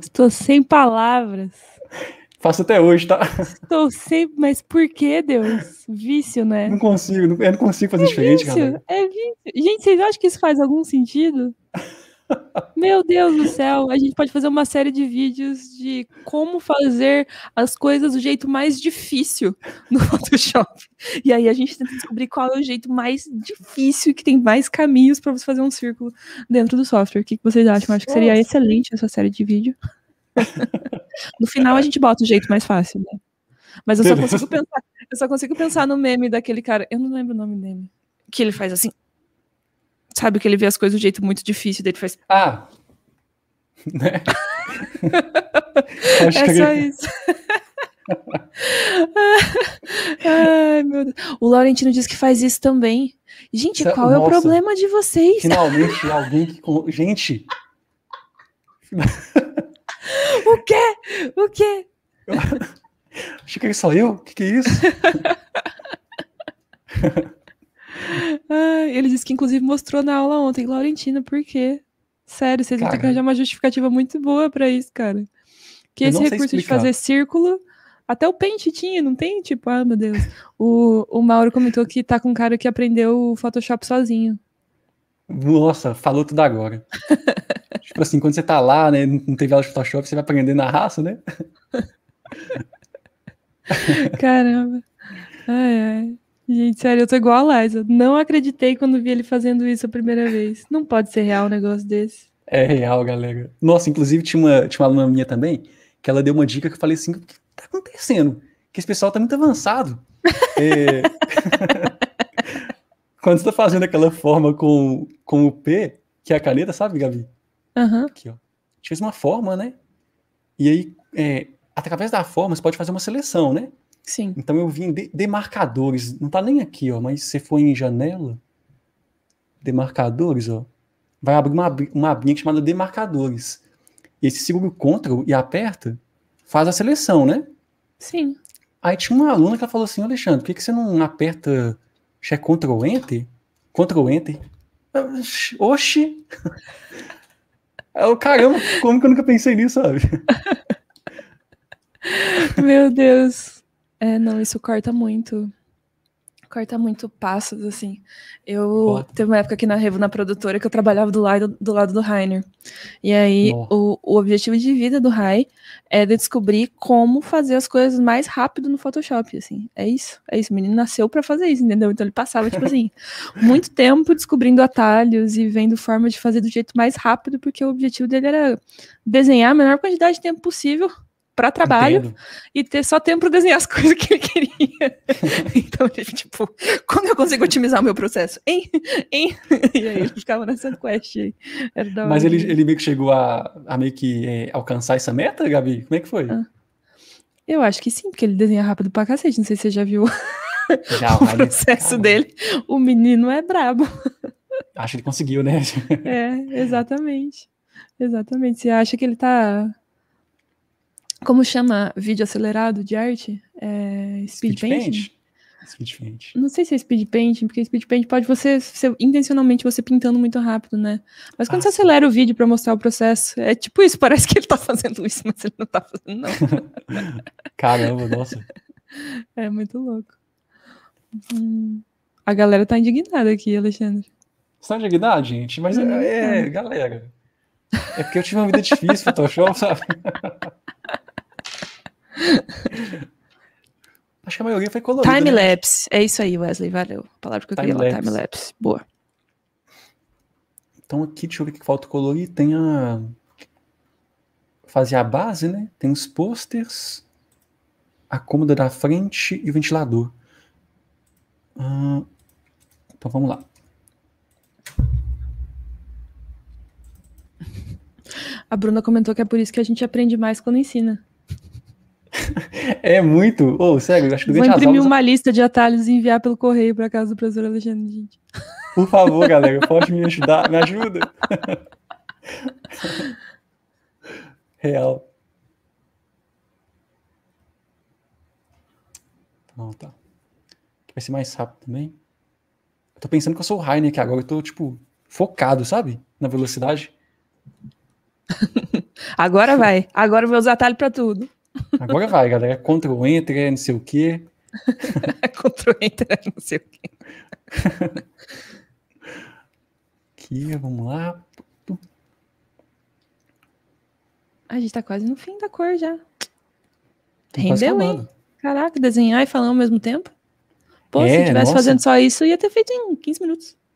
Estou sem palavras. Faço até hoje, tá? Estou sempre, mas por que, Deus? Vício, né? Não consigo, não, eu não consigo fazer é diferente, vício, É vício. Gente, vocês acham que isso faz algum sentido? Meu Deus do céu, a gente pode fazer uma série de vídeos de como fazer as coisas do jeito mais difícil no Photoshop. E aí a gente tenta descobrir qual é o jeito mais difícil que tem mais caminhos para você fazer um círculo dentro do software. O que vocês acham? Acho que seria excelente essa série de vídeo no final a gente bota o jeito mais fácil, né? Mas eu só consigo pensar, eu só consigo pensar no meme daquele cara, eu não lembro o nome dele, que ele faz assim. Sabe que ele vê as coisas de um jeito muito difícil, dele faz Ah. Né? é que... só isso. Ai, meu Deus. O Laurentino diz que faz isso também. Gente, qual nossa, é o problema de vocês? Finalmente, alguém que. Gente! o quê? O quê? Achei que só eu? O que, que é isso? ah, ele disse que inclusive mostrou na aula ontem, Laurentina. por quê? Sério, vocês cara, vão ter que arranjar uma justificativa muito boa para isso, cara. Que esse recurso de fazer círculo, até o pente tinha, não tem? Tipo, ah, meu Deus. O, o Mauro comentou que tá com um cara que aprendeu o Photoshop sozinho. Nossa, falou tudo agora. Tipo assim, quando você tá lá, né, não teve aula de Photoshop, você vai aprender na raça, né? Caramba. Ai, ai. Gente, sério, eu tô igual a Liza. Não acreditei quando vi ele fazendo isso a primeira vez. Não pode ser real um negócio desse. É real, galera. Nossa, inclusive tinha uma, tinha uma aluna minha também, que ela deu uma dica que eu falei assim, o que tá acontecendo? Que esse pessoal tá muito avançado. é... quando você tá fazendo aquela forma com, com o P, que é a caneta, sabe, Gabi? Uhum. Aqui, ó. A gente fez uma forma, né? E aí, é, através da forma, você pode fazer uma seleção, né? Sim. Então eu vim de, demarcadores, não tá nem aqui, ó, mas você foi em janela, demarcadores, ó, vai abrir uma, uma abinha é chamada demarcadores. E esse segundo o Ctrl e aperta, faz a seleção, né? Sim. Aí tinha uma aluna que ela falou assim, Alexandre, por que, que você não aperta é Ctrl Enter? Ctrl Enter? Oxi! Eu, é caramba, como que eu nunca pensei nisso, sabe? Meu Deus. É, não, isso corta muito corta muito passos, assim. Eu teve uma época aqui na Revo, na produtora, que eu trabalhava do lado do, lado do Rainer. E aí, o, o, objetivo de vida do Rai é de descobrir como fazer as coisas mais rápido no Photoshop, assim. É isso, é isso. O menino nasceu para fazer isso, entendeu? Então ele passava, tipo assim, muito tempo descobrindo atalhos e vendo forma de fazer do jeito mais rápido, porque o objetivo dele era desenhar a menor quantidade de tempo possível para trabalho Entendo. e ter só tempo para desenhar as coisas que ele queria. então, ele, tipo, tipo, como eu consigo otimizar o meu processo? Hein? Hein? E aí ele ficava nessa quest aí. Mas ele, ele meio que chegou a, a meio que é, alcançar essa meta, Gabi? Como é que foi? Ah. Eu acho que sim, porque ele desenha rápido pra cacete. Não sei se você já viu já, o processo calma. dele. O menino é brabo. Acho que ele conseguiu, né? é, exatamente. Exatamente. Você acha que ele tá como chama vídeo acelerado de arte? É, speed, speed painting? Paint. Speed paint. Não sei se é speed painting, porque speed paint pode você ser intencionalmente você pintando muito rápido, né? Mas quando ah, você acelera o vídeo para mostrar o processo, é tipo isso, parece que ele tá fazendo isso, mas ele não tá fazendo não. Caramba, nossa. É muito louco. Hum, a galera tá indignada aqui, Alexandre. Você tá indignado, gente? Mas é, é, galera. É porque eu tive uma vida difícil, Photoshop, sabe? Acho que a maioria foi colorida. Timelapse. Né? É isso aí, Wesley. Valeu. A palavra que eu time queria lapse. lá. Timelapse. Boa. Então aqui, deixa eu ver o que falta colorir. Tem a... Fazer a base, né? Tem os posters, a cômoda da frente e o ventilador. Ah, então vamos lá. A Bruna comentou que é por isso que a gente aprende mais quando ensina é muito. Ou, oh, sério, acho que Vou imprimir uma lista de atalhos e enviar pelo correio para casa do professor Alexandre, gente. Por favor, galera, pode me ajudar? Me ajuda. Real. Não, tá. Vai ser mais rápido também. Eu tô pensando que eu sou o Rainer aqui agora. Eu tô, tipo, focado, sabe? Na velocidade. agora vai. Agora usar atalho para tudo. Agora vai, galera. Ctrl Enter é não sei o quê. Ctrl Enter é não sei o quê. Aqui, vamos lá. A gente tá quase no fim da cor já. Tô tá Rendeu, hein? Caraca, desenhar e falar ao mesmo tempo? Pô, é, se eu nossa. fazendo só isso, ia ter feito em 15 minutos.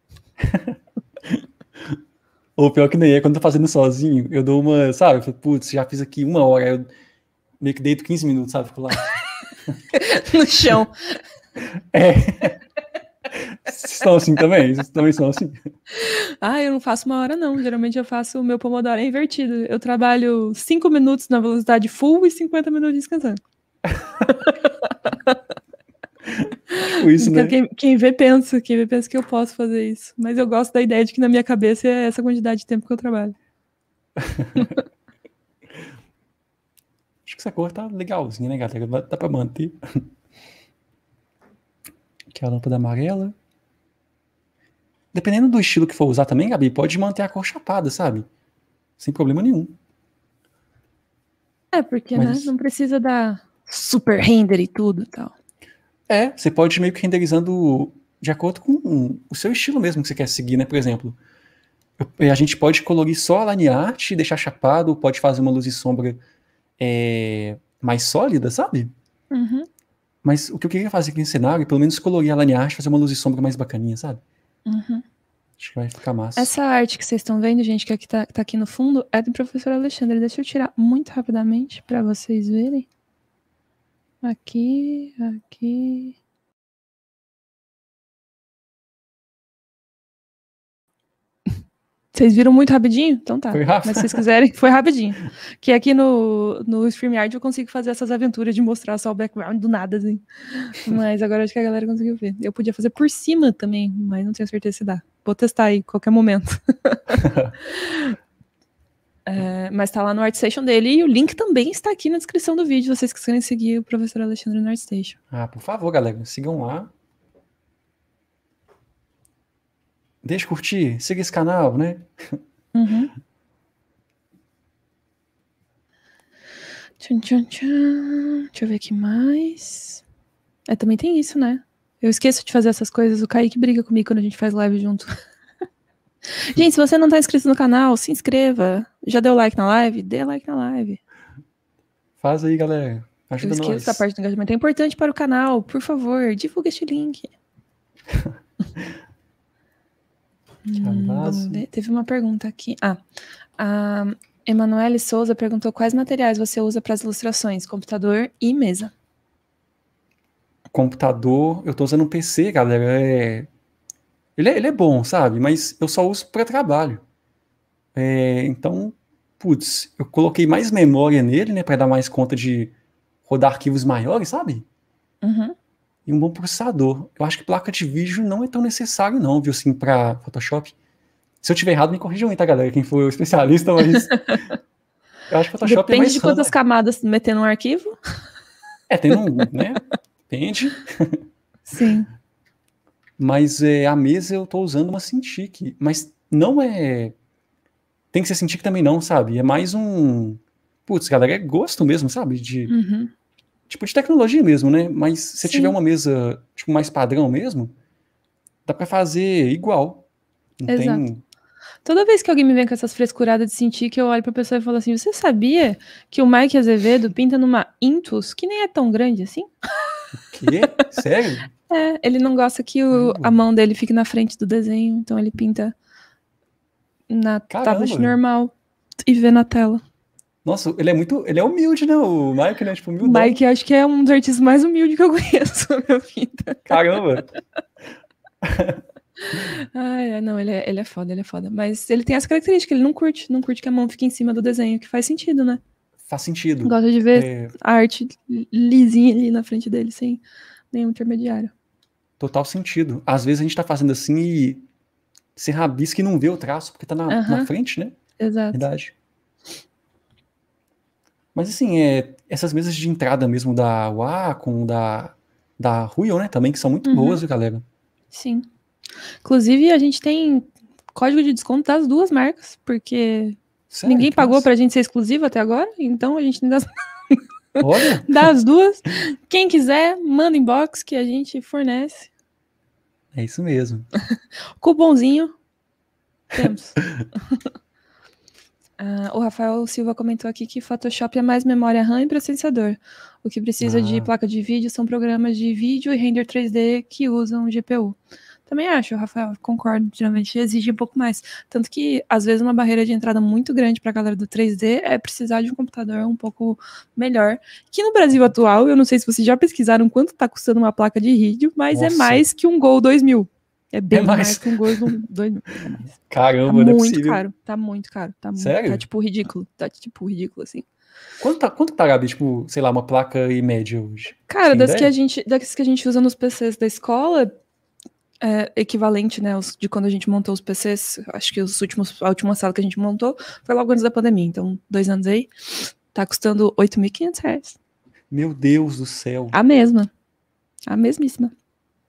Ou pior que nem é, quando eu tô fazendo sozinho, eu dou uma, sabe? Eu putz, já fiz aqui uma hora, eu meio que deito 15 minutos, sabe? Lá. no chão. É. Vocês estão assim também? Vocês também são assim? Ah, eu não faço uma hora, não. Geralmente eu faço o meu Pomodoro é invertido. Eu trabalho 5 minutos na velocidade full e 50 minutos descansando. tipo isso, então, né? Quem, quem, vê pensa, quem vê pensa que eu posso fazer isso. Mas eu gosto da ideia de que na minha cabeça é essa quantidade de tempo que eu trabalho essa cor tá legalzinha, né, galera? Dá, pra manter. Aqui é a lâmpada amarela. Dependendo do estilo que for usar também, Gabi, pode manter a cor chapada, sabe? Sem problema nenhum. É, porque né, Mas... né, não precisa dar super render e tudo e tal. É, você pode meio que renderizando de acordo com o seu estilo mesmo que você quer seguir, né? Por exemplo, a gente pode colorir só a line art e deixar chapado, pode fazer uma luz e sombra é, mais sólida, sabe? Uhum. Mas o que eu queria fazer aqui nesse cenário é pelo menos colorir a linhagem, fazer uma luz e sombra mais bacaninha, sabe? Uhum. Acho que vai ficar massa. Essa arte que vocês estão vendo, gente, que está tá, tá, aqui no fundo, é do professor Alexandre. Deixa eu tirar muito rapidamente para vocês verem. Aqui, aqui. Vocês viram muito rapidinho? Então tá. Foi rápido. Mas se vocês quiserem, foi rapidinho. Que aqui no, no StreamYard eu consigo fazer essas aventuras de mostrar só o background do nada, assim. Mas agora acho que a galera conseguiu ver. Eu podia fazer por cima também, mas não tenho certeza se dá. Vou testar aí, qualquer momento. é, mas tá lá no ArtStation dele e o link também está aqui na descrição do vídeo, vocês que querem seguir o professor Alexandre no ArtStation. Ah, por favor, galera, sigam lá. deixa curtir, siga esse canal, né? Uhum. Tchum, tchum, tchum. Deixa eu ver aqui mais. É, também tem isso, né? Eu esqueço de fazer essas coisas. O Kaique briga comigo quando a gente faz live junto. gente, se você não tá inscrito no canal, se inscreva. Já deu like na live? Dê like na live. Faz aí, galera. Ajuda Eu esqueço nós. essa parte do engajamento. É importante para o canal. Por favor, divulga este link. Hum, Teve uma pergunta aqui. Ah, a Emanuele Souza perguntou quais materiais você usa para as ilustrações, computador e mesa. Computador, eu estou usando um PC, galera. É... Ele, é, ele é bom, sabe? Mas eu só uso para trabalho. É, então, putz, eu coloquei mais memória nele, né, para dar mais conta de rodar arquivos maiores, sabe? Uhum e um bom processador. Eu acho que placa de vídeo não é tão necessário, não, viu, assim, para Photoshop. Se eu tiver errado, me corrijam aí, tá, galera? Quem for especialista, mas. eu acho que Photoshop é Depende é mais de quantas rana. camadas meter num arquivo. É, tem um, né? Depende. Sim. Mas é, a mesa eu tô usando uma Cintiq. Mas não é. Tem que ser Cintiq também, não, sabe? É mais um. Putz, galera, é gosto mesmo, sabe? De. Uhum tipo de tecnologia mesmo, né? Mas se Sim. tiver uma mesa tipo mais padrão mesmo, dá para fazer igual. Não Exato. Tem... Toda vez que alguém me vem com essas frescuradas de sentir que eu olho pra pessoa e falo assim: Você sabia que o Mike Azevedo pinta numa Intus que nem é tão grande assim? O quê? Sério? é, ele não gosta que o, a mão dele fique na frente do desenho, então ele pinta na Caramba. tablet normal e vê na tela. Nossa, ele é muito. Ele é humilde, né? O Mike, ele é tipo humilde. O Mike, acho que é um dos artistas mais humildes que eu conheço na minha vida. Caramba! Ai, não, ele é, ele é foda, ele é foda. Mas ele tem essa característica, ele não curte, não curte que a mão fique em cima do desenho, que faz sentido, né? Faz sentido. Gosta de ver é... a arte lisinha ali na frente dele, sem nenhum intermediário. Total sentido. Às vezes a gente tá fazendo assim e se rabisca e não vê o traço, porque tá na, uh -huh. na frente, né? Exato. Verdade. Mas assim, é, essas mesas de entrada mesmo da UA com da, da Ruion, né? Também, que são muito uhum. boas, galera. Sim. Inclusive, a gente tem código de desconto das duas marcas, porque Sério? ninguém pagou Nossa. pra gente ser exclusivo até agora, então a gente ainda... das. Olha. das duas. Quem quiser, manda inbox que a gente fornece. É isso mesmo. cuponzinho Temos. Ah, o Rafael Silva comentou aqui que Photoshop é mais memória RAM e processador. O que precisa ah. de placa de vídeo são programas de vídeo e render 3D que usam GPU. Também acho, Rafael, concordo. Geralmente exige um pouco mais. Tanto que, às vezes, uma barreira de entrada muito grande para a galera do 3D é precisar de um computador um pouco melhor. Que no Brasil atual, eu não sei se vocês já pesquisaram quanto está custando uma placa de vídeo, mas é Nossa. é mais que um Gol 2000. É, é bem é mais. do, Caramba, tá não é possível. Caro, tá muito caro, tá muito Sério? Tá tipo ridículo. Tá tipo ridículo, assim. Quanto tá, quanto tá, Gabi, tipo, sei lá, uma placa e média hoje? Cara, das que, a gente, das que a gente usa nos PCs da escola, é, equivalente, né, os, de quando a gente montou os PCs, acho que os últimos, a última sala que a gente montou foi logo antes da pandemia, então dois anos aí, tá custando 8.500 reais. Meu Deus do céu. A mesma. A mesmíssima.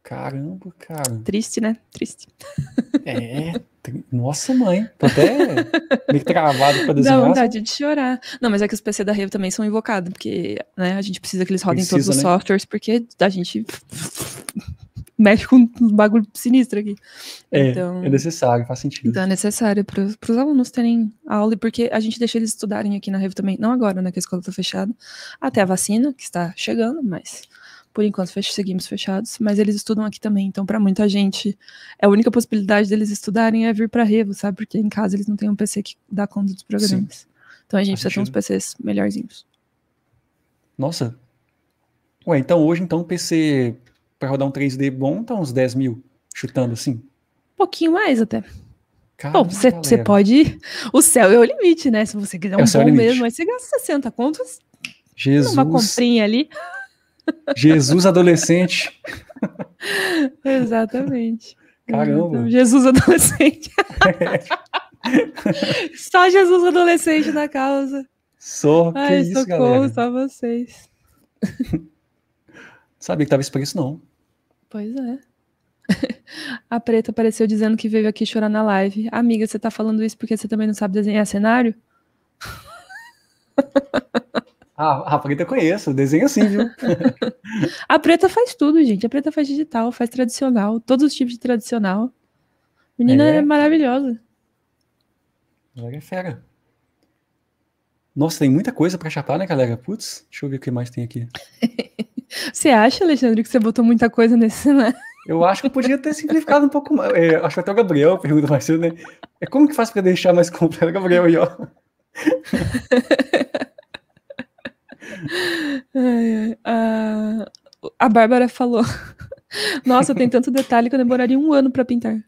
Caramba, cara. Triste, né? Triste. É. Tri... Nossa, mãe. Tô até meio travado pra desenhar. Dá vontade de chorar. Não, mas é que os PC da revo também são invocados, porque né, a gente precisa que eles rodem precisa, todos os né? softwares, porque a gente mexe com um bagulho sinistro aqui. É, é então, é necessário, faz sentido. Então é necessário para os alunos terem aula, porque a gente deixa eles estudarem aqui na revo também, não agora, né, que a escola está fechada, até a vacina, que está chegando, mas por enquanto fech seguimos fechados, mas eles estudam aqui também, então para muita gente é a única possibilidade deles estudarem é vir para Revo, sabe? Porque em casa eles não têm um PC que dá conta dos programas. Sim. Então a gente Faz precisa ter uns PCs melhorzinhos. Nossa. Ué, então hoje então um PC para rodar um 3D bom tá uns 10 mil, chutando assim? Um pouquinho mais até. Caramba, Bom, você pode. Ir. O céu é o limite, né? Se você quiser é um é bom mesmo, aí você gasta 60 contos. Jesus. Uma comprinha ali. Jesus adolescente. Exatamente. Caramba. Jesus adolescente. É. Só Jesus adolescente na causa. Só que Ai, isso, socorro, galera. só vocês. Sabia que tava isso não. Pois é. A preta apareceu dizendo que veio aqui chorar na live. Amiga, você tá falando isso porque você também não sabe desenhar cenário? Ah, a Preta eu conheço, desenho é assim, viu? a Preta faz tudo, gente. A Preta faz digital, faz tradicional, todos os tipos de tradicional. Menina é, é maravilhosa. Ela é fera. Nossa, tem muita coisa para chapar, né, galera? Putz, deixa eu ver o que mais tem aqui. você acha, Alexandre, que você botou muita coisa nesse, né? Eu acho que eu podia ter simplificado um pouco mais. É, acho que até o Gabriel pergunta mais cedo, né? É como que faz para deixar mais completo, Gabriel? aí, ó. A Bárbara falou: Nossa, tem tanto detalhe que eu demoraria um ano para pintar.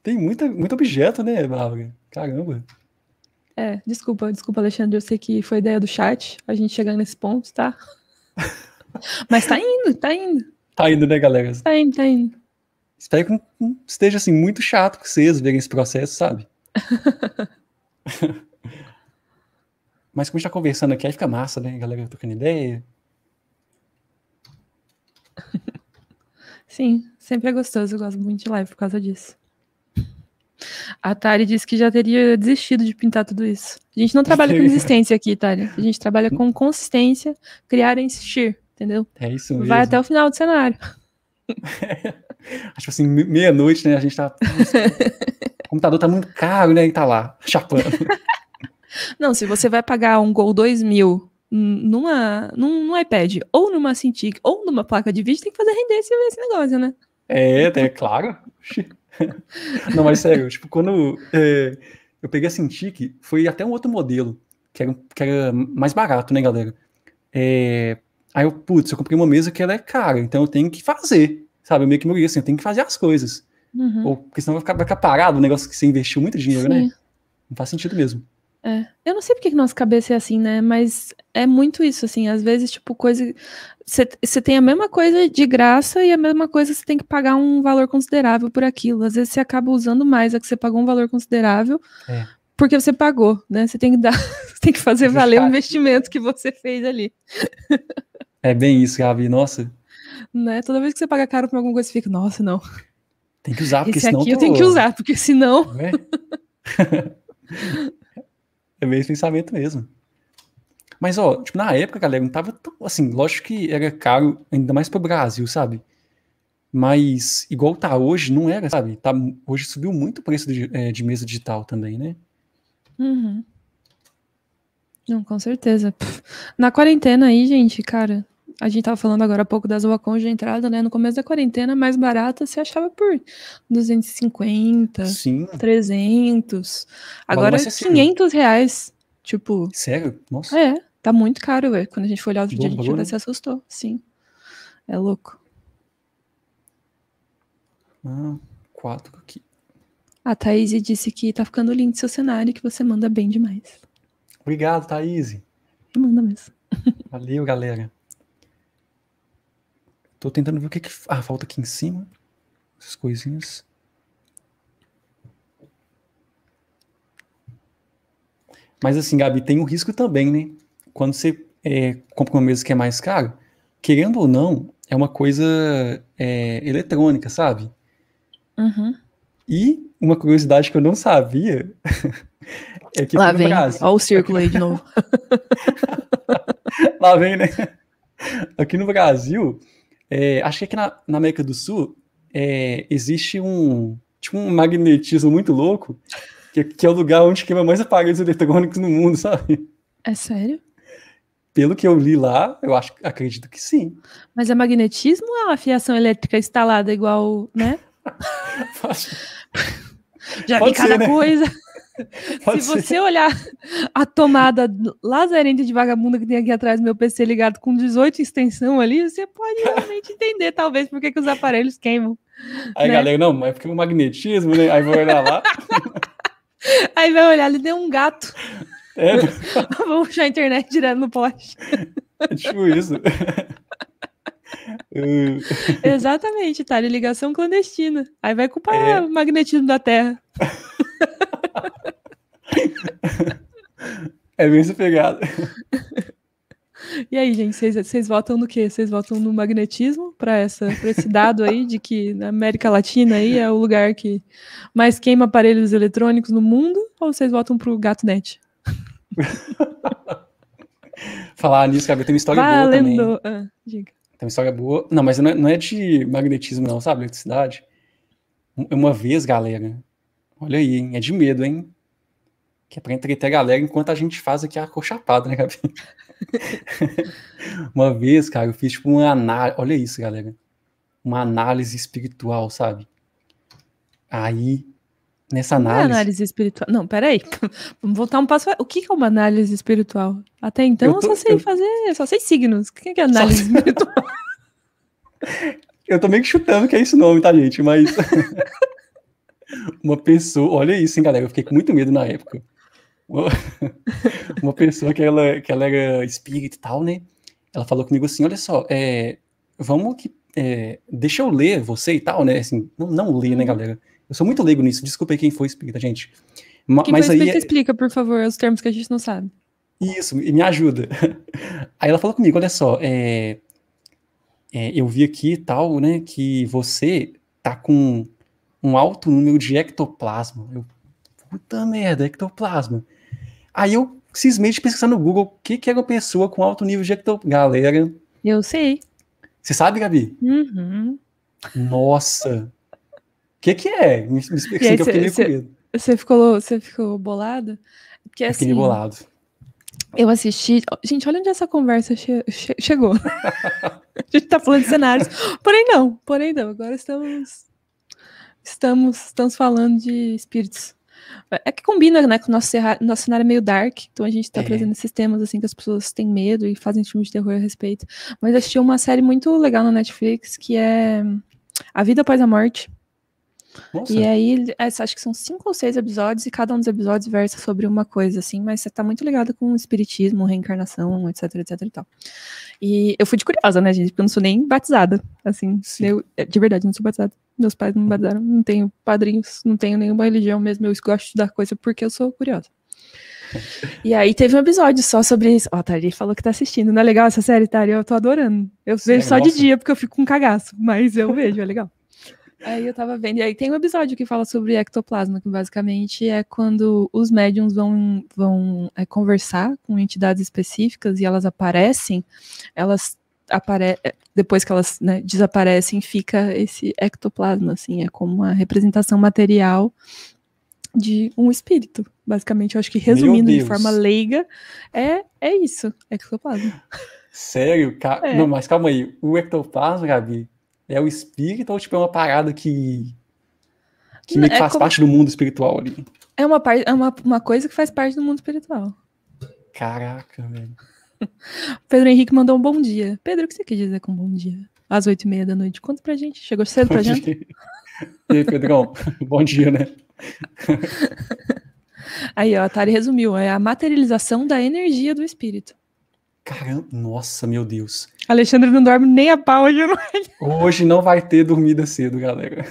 Tem muita, muito objeto, né, Bárbara? Caramba. É, desculpa, desculpa, Alexandre. Eu sei que foi ideia do chat a gente chegar nesse ponto, tá? Mas tá indo, tá indo. Tá indo, né, galera? Tá indo, tá indo. Espero que não esteja assim muito chato com vocês verem esse processo, sabe? Mas como a gente tá conversando aqui, aí fica massa, né, galera? Tô com ideia, Sim, sempre é gostoso. Eu gosto muito de live por causa disso. A Tari disse que já teria desistido de pintar tudo isso. A gente não trabalha com existência aqui, Tari. A gente trabalha com consistência, criar e insistir, entendeu? É isso mesmo. Vai até o final do cenário. Acho assim, meia-noite, né? A gente tá. O computador tá muito caro, né? E tá lá, chapando. Não, se você vai pagar um Gol 2000 numa, num, num, iPad ou numa Cintiq ou numa placa de vídeo, tem que fazer render esse, esse negócio, né? É, é claro. Não, mas sério, tipo, quando é, eu peguei a Cintiq, foi até um outro modelo, que era, que era mais barato, né, galera? É, aí eu, putz, eu comprei uma mesa que ela é cara, então eu tenho que fazer, sabe? Eu meio que morri assim, eu tenho que fazer as coisas. Uhum. Ou, porque senão vai ficar, vai ficar parado o negócio que você investiu muito dinheiro, né? Sim. né? Não faz sentido mesmo. É. Eu não sei porque que nossa cabeça é assim, né? Mas é muito isso, assim. Às vezes, tipo, coisa. Você tem a mesma coisa de graça e a mesma coisa você tem que pagar um valor considerável por aquilo. Às vezes você acaba usando mais a que você pagou um valor considerável. É. Porque você pagou, né? Você tem que dar, tem que fazer valer o investimento que você fez ali. É bem isso, Gabi. Nossa. Né? Toda vez que você paga caro por alguma coisa, você fica, nossa, não. Tem que usar, porque Esse senão. Aqui tô... eu tenho que usar, porque senão. É? É meio esse pensamento mesmo. Mas, ó, tipo, na época, galera, não tava tão, assim, lógico que era caro, ainda mais pro Brasil, sabe? Mas, igual tá hoje, não era, sabe? Tá, hoje subiu muito o preço de, é, de mesa digital também, né? Uhum. Não, com certeza. Na quarentena aí, gente, cara, a gente estava falando agora há pouco das Wacons de entrada, né? No começo da quarentena, mais barata você achava por 250, Sim. 300. Agora é 500 reais. Tipo. Sério? Nossa. É, tá muito caro, velho. Quando a gente foi olhar outro Bom, dia, a gente até né? se assustou. Sim. É louco. Ah, quatro aqui. A Thaís disse que tá ficando lindo seu cenário, que você manda bem demais. Obrigado, Thaís. Manda mesmo. Valeu, galera. Tô tentando ver o que que... Ah, falta aqui em cima. Essas coisinhas. Mas assim, Gabi, tem um risco também, né? Quando você é, compra uma mesa que é mais caro, querendo ou não, é uma coisa é, eletrônica, sabe? Uhum. E uma curiosidade que eu não sabia é que Lá no vem. Brasil. Olha o círculo aqui... aí de novo. Lá vem, né? Aqui no Brasil, é, acho que aqui na, na América do Sul é, existe um, tipo um magnetismo muito louco, que, que é o lugar onde queima mais aparelhos eletrônicos no mundo, sabe? É sério? Pelo que eu li lá, eu acho, acredito que sim. Mas é magnetismo ou é uma fiação elétrica instalada igual, né? Já Pode vi cada né? coisa. Pode se ser. você olhar a tomada lazarenta de vagabunda que tem aqui atrás do meu PC ligado com 18 extensão ali, você pode realmente entender, talvez, por que os aparelhos queimam. Aí, né? galera, não, é porque o magnetismo, né? Aí olhar lá. Aí vai olhar, ele deu um gato. É. Vou puxar a internet direto no poste. É tipo isso. Exatamente, tá? Ligação clandestina. Aí vai culpar é. o magnetismo da Terra é bem essa pegada. E aí, gente, vocês votam no quê? Vocês votam no magnetismo para esse dado aí de que na América Latina aí é o lugar que mais queima aparelhos eletrônicos no mundo? Ou vocês votam pro gato net? Falar nisso, cara, eu tenho uma história Valendo. boa também. Ah, diga. Tem uma história boa. Não, mas não é, não é de magnetismo não, sabe? Eletricidade. Uma vez, galera, Olha aí, hein? É de medo, hein? Que é pra entreter a galera enquanto a gente faz aqui a chapada, né, Gabi? uma vez, cara, eu fiz tipo uma análise. Olha isso, galera. Uma análise espiritual, sabe? Aí, nessa análise. Não é análise espiritual. Não, peraí. Vamos voltar um passo. O que é uma análise espiritual? Até então eu, tô... eu só sei eu... fazer. Eu só sei signos. O que é análise só... espiritual? eu tô meio que chutando que é esse nome, tá, gente? Mas uma pessoa. Olha isso, hein, galera. Eu fiquei com muito medo na época. Uma pessoa que ela, que ela era espírita e tal, né? Ela falou comigo assim: olha só, é, vamos que. Eh, é, deixa eu ler você e tal, né? Assim, não, não ler, né, uhum. galera? Eu sou muito leigo nisso. Desculpa aí quem foi espírita, gente. Ma, quem mas foi espírita, aí, é explica, por favor, os termos que a gente não sabe. Isso, me ajuda. Aí ela falou comigo: olha só, é, eu vi aqui e tal, né, que você tá com um alto número de ectoplasma. Eu, puta merda, ectoplasma. Aí eu cismei de pesquisar no Google o que, que era é uma pessoa com alto nível de ectoplasma. Galera. Eu sei. Você sabe, Gabi? Uhum. Nossa. O que, que é? Me, me explica assim, que eu fiquei meio Você ficou, você ficou bolado? Porque, assim, fiquei bolado. Eu assisti. Gente, olha onde essa conversa che... Che... chegou. a gente tá falando de cenários. Porém, não, porém não. Agora estamos estamos, estamos falando de espíritos. É que combina, né, com o nosso, nosso cenário é meio dark, então a gente tá é. trazendo esses temas, assim, que as pessoas têm medo e fazem filme de terror a respeito. Mas assisti uma série muito legal na Netflix, que é A Vida Após a Morte. Nossa. E aí, acho que são cinco ou seis episódios, e cada um dos episódios versa sobre uma coisa, assim, mas você tá muito ligado com o espiritismo, reencarnação, etc, etc e tal. E eu fui de curiosa, né, gente? Porque eu não sou nem batizada. Assim, Sim. eu, é, de verdade, não sou batizada. Meus pais não me batizaram, não tenho padrinhos, não tenho nenhuma religião mesmo. Eu gosto de dar coisa porque eu sou curiosa. E aí teve um episódio só sobre isso. Ó, oh, Tari falou que tá assistindo. Não é legal essa série, Tari? Eu tô adorando. Eu vejo é, só nossa. de dia, porque eu fico com um cagaço, mas eu vejo, é legal. Aí eu tava vendo, e aí tem um episódio que fala sobre ectoplasma, que basicamente é quando os médiums vão, vão é, conversar com entidades específicas e elas aparecem, elas apare... É, depois que elas né, desaparecem, fica esse ectoplasma, assim, é como uma representação material de um espírito. Basicamente, eu acho que resumindo de forma leiga, é, é isso, ectoplasma. Sério? Ca... É. Não, mas calma aí. O ectoplasma, Gabi, é o espírito ou então, tipo, é uma parada que, que é faz como... parte do mundo espiritual ali? É uma, par... é uma, uma coisa que faz parte do mundo espiritual. Caraca, velho. Pedro Henrique mandou um bom dia. Pedro, o que você quer dizer com bom dia? Às oito e meia da noite. Conta pra gente. Chegou cedo bom pra dia. gente? E aí, Pedrão? bom dia, né? aí, ó, a Tari resumiu. É a materialização da energia do espírito. Caramba, nossa, meu Deus. Alexandre não dorme nem a pau hoje não. Hoje não vai ter dormida cedo, galera.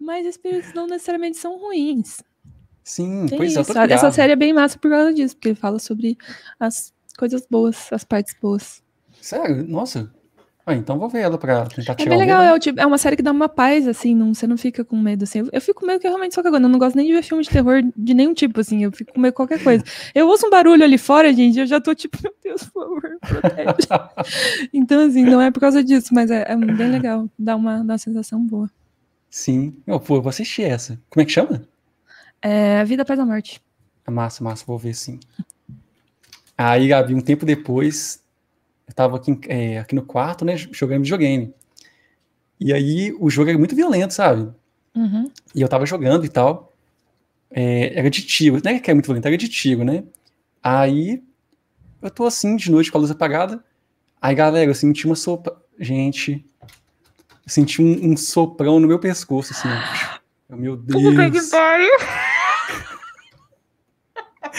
Mas espíritos não necessariamente são ruins. Sim, Tem pois é, isso. é. Essa série é bem massa por causa disso, porque fala sobre as coisas boas, as partes boas. Sério? Nossa, ah, então vou ver ela pra tentar é tirar né? É bem legal, é, tipo, é uma série que dá uma paz, assim, não, você não fica com medo, assim. Eu, eu fico com medo que eu realmente só cagando. Eu não gosto nem de ver filme de terror de nenhum tipo, assim. Eu fico com medo de qualquer coisa. Eu ouço um barulho ali fora, gente, eu já tô tipo, meu Deus, por favor, protege. então, assim, não é por causa disso, mas é, é bem legal. Dá uma, dá uma sensação boa. Sim. pô, eu vou assistir essa. Como é que chama? É A Vida Após a Morte. É massa, massa, vou ver sim. Aí, Gabi, um tempo depois, eu tava aqui, é, aqui no quarto, né, jogando videogame. E aí o jogo é muito violento, sabe? Uhum. E eu tava jogando e tal. É, era de tiro, não é que é muito violento, era de tiro, né? Aí eu tô assim, de noite, com a luz apagada. Aí, galera, eu senti uma sopa. Gente, eu senti um, um soprão no meu pescoço, assim. meu Deus.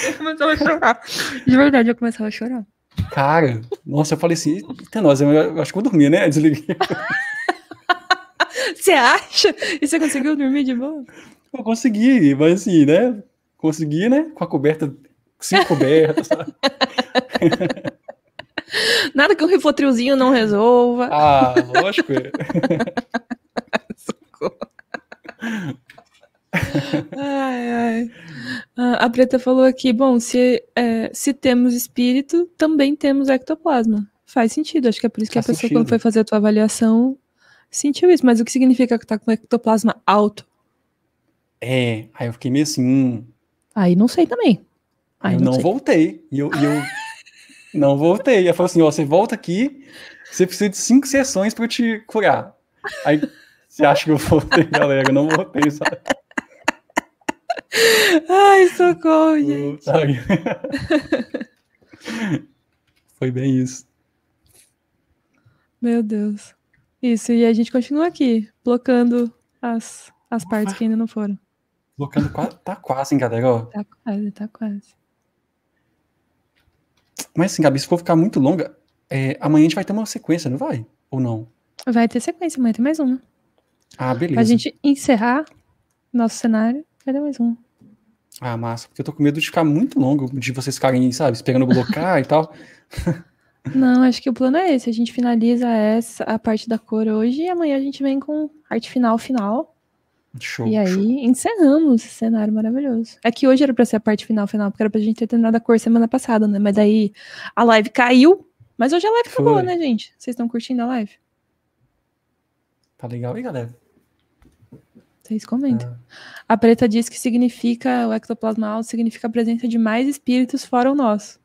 Eu começava a chorar. De verdade, eu começava a chorar cara. Nossa, eu falei assim, eita, nós, é eu acho que eu dormi, né? desliguei. você acha? E você conseguiu dormir de boa? Eu consegui, mas assim, né? Consegui, né? Com a coberta, sem coberta, sabe? Nada que um rifotrilzinho não resolva. Ah, lógico. ai, ai. A Preta falou aqui, bom, se, é, se temos espírito, também temos ectoplasma. Faz sentido, acho que é por isso que Faz a pessoa, sentido. quando foi fazer a tua avaliação, sentiu isso. Mas o que significa que tá com ectoplasma alto? É, aí eu fiquei meio assim. Hum. Aí não sei também. Aí eu não, não voltei. E eu, eu não voltei. Eu falei assim: ó, você volta aqui, você precisa de cinco sessões para te curar. Aí você acha que eu voltei, galera? Eu não voltei, sabe? Ai, socorro, gente. Foi bem isso. Meu Deus. Isso, e a gente continua aqui, blocando as, as partes que ainda não foram. Blocando quase, tá quase, hein, galera? Tá quase, tá quase. Mas assim, Gabi, se for ficar muito longa, é, amanhã a gente vai ter uma sequência, não vai? Ou não? Vai ter sequência, amanhã tem mais uma. Ah, beleza. Pra gente encerrar nosso cenário. Cadê mais um? Ah, massa, porque eu tô com medo de ficar muito longo, de vocês ficarem, sabe, esperando blocar e tal. Não, acho que o plano é esse. A gente finaliza essa a parte da cor hoje e amanhã a gente vem com arte final final. Show. E aí show. encerramos esse cenário maravilhoso. É que hoje era para ser a parte final final, porque era pra gente ter terminado a cor semana passada, né? Mas daí a live caiu, mas hoje a live ficou acabou, né, gente? Vocês estão curtindo a live? Tá legal, hein, galera? Vocês comentam. Ah. A preta diz que significa, o ectoplasma alto significa a presença de mais espíritos fora o nosso.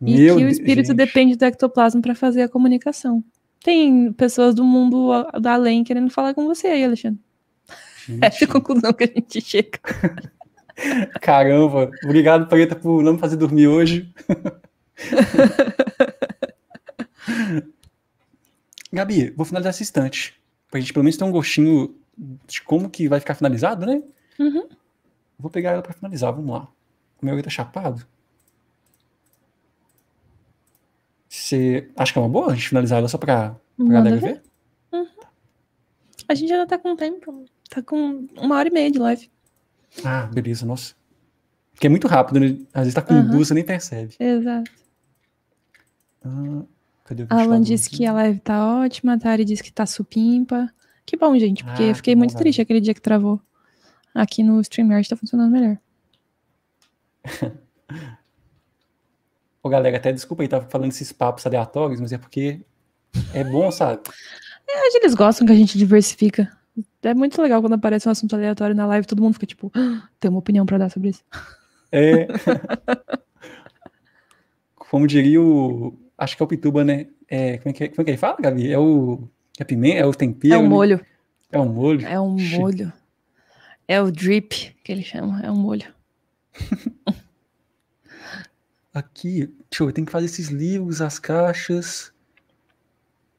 E Meu que o espírito gente. depende do ectoplasma para fazer a comunicação. Tem pessoas do mundo da além querendo falar com você aí, Alexandre. Gente. Essa é a conclusão que a gente chega. Caramba, obrigado, Preta, por não me fazer dormir hoje. Gabi, vou finalizar esse instante. Pra gente pelo menos ter um gostinho de como que vai ficar finalizado, né? Uhum. Vou pegar ela para finalizar, vamos lá. O meu tá chapado. Você acha que é uma boa a gente finalizar ela só pra, pra galera ver? ver? Uhum. A gente ainda tá com tempo. Tá com uma hora e meia de live. Ah, beleza, nossa. Porque é muito rápido, né? Às vezes tá com uhum. você nem percebe. Exato. Ah, cadê o Alan disse aqui? que a live tá ótima, a Tari disse que tá supimpa. Que bom, gente, porque ah, fiquei muito triste aquele dia que travou. Aqui no StreamYard tá funcionando melhor. Ô, galera, até desculpa aí, tava falando esses papos aleatórios, mas é porque é bom, sabe? É, eles gostam que a gente diversifica. É muito legal quando aparece um assunto aleatório na live, todo mundo fica tipo, ah, tem uma opinião para dar sobre isso. É. como diria o. Acho que é o Pituba, né? É, como, é que, é, como é que ele fala, Gabi? É o. É pimenta? É o tempero? É o um né? molho. É um molho? É um molho. É o drip que ele chama, é um molho. Aqui, deixa eu ver, tem que fazer esses livros, as caixas.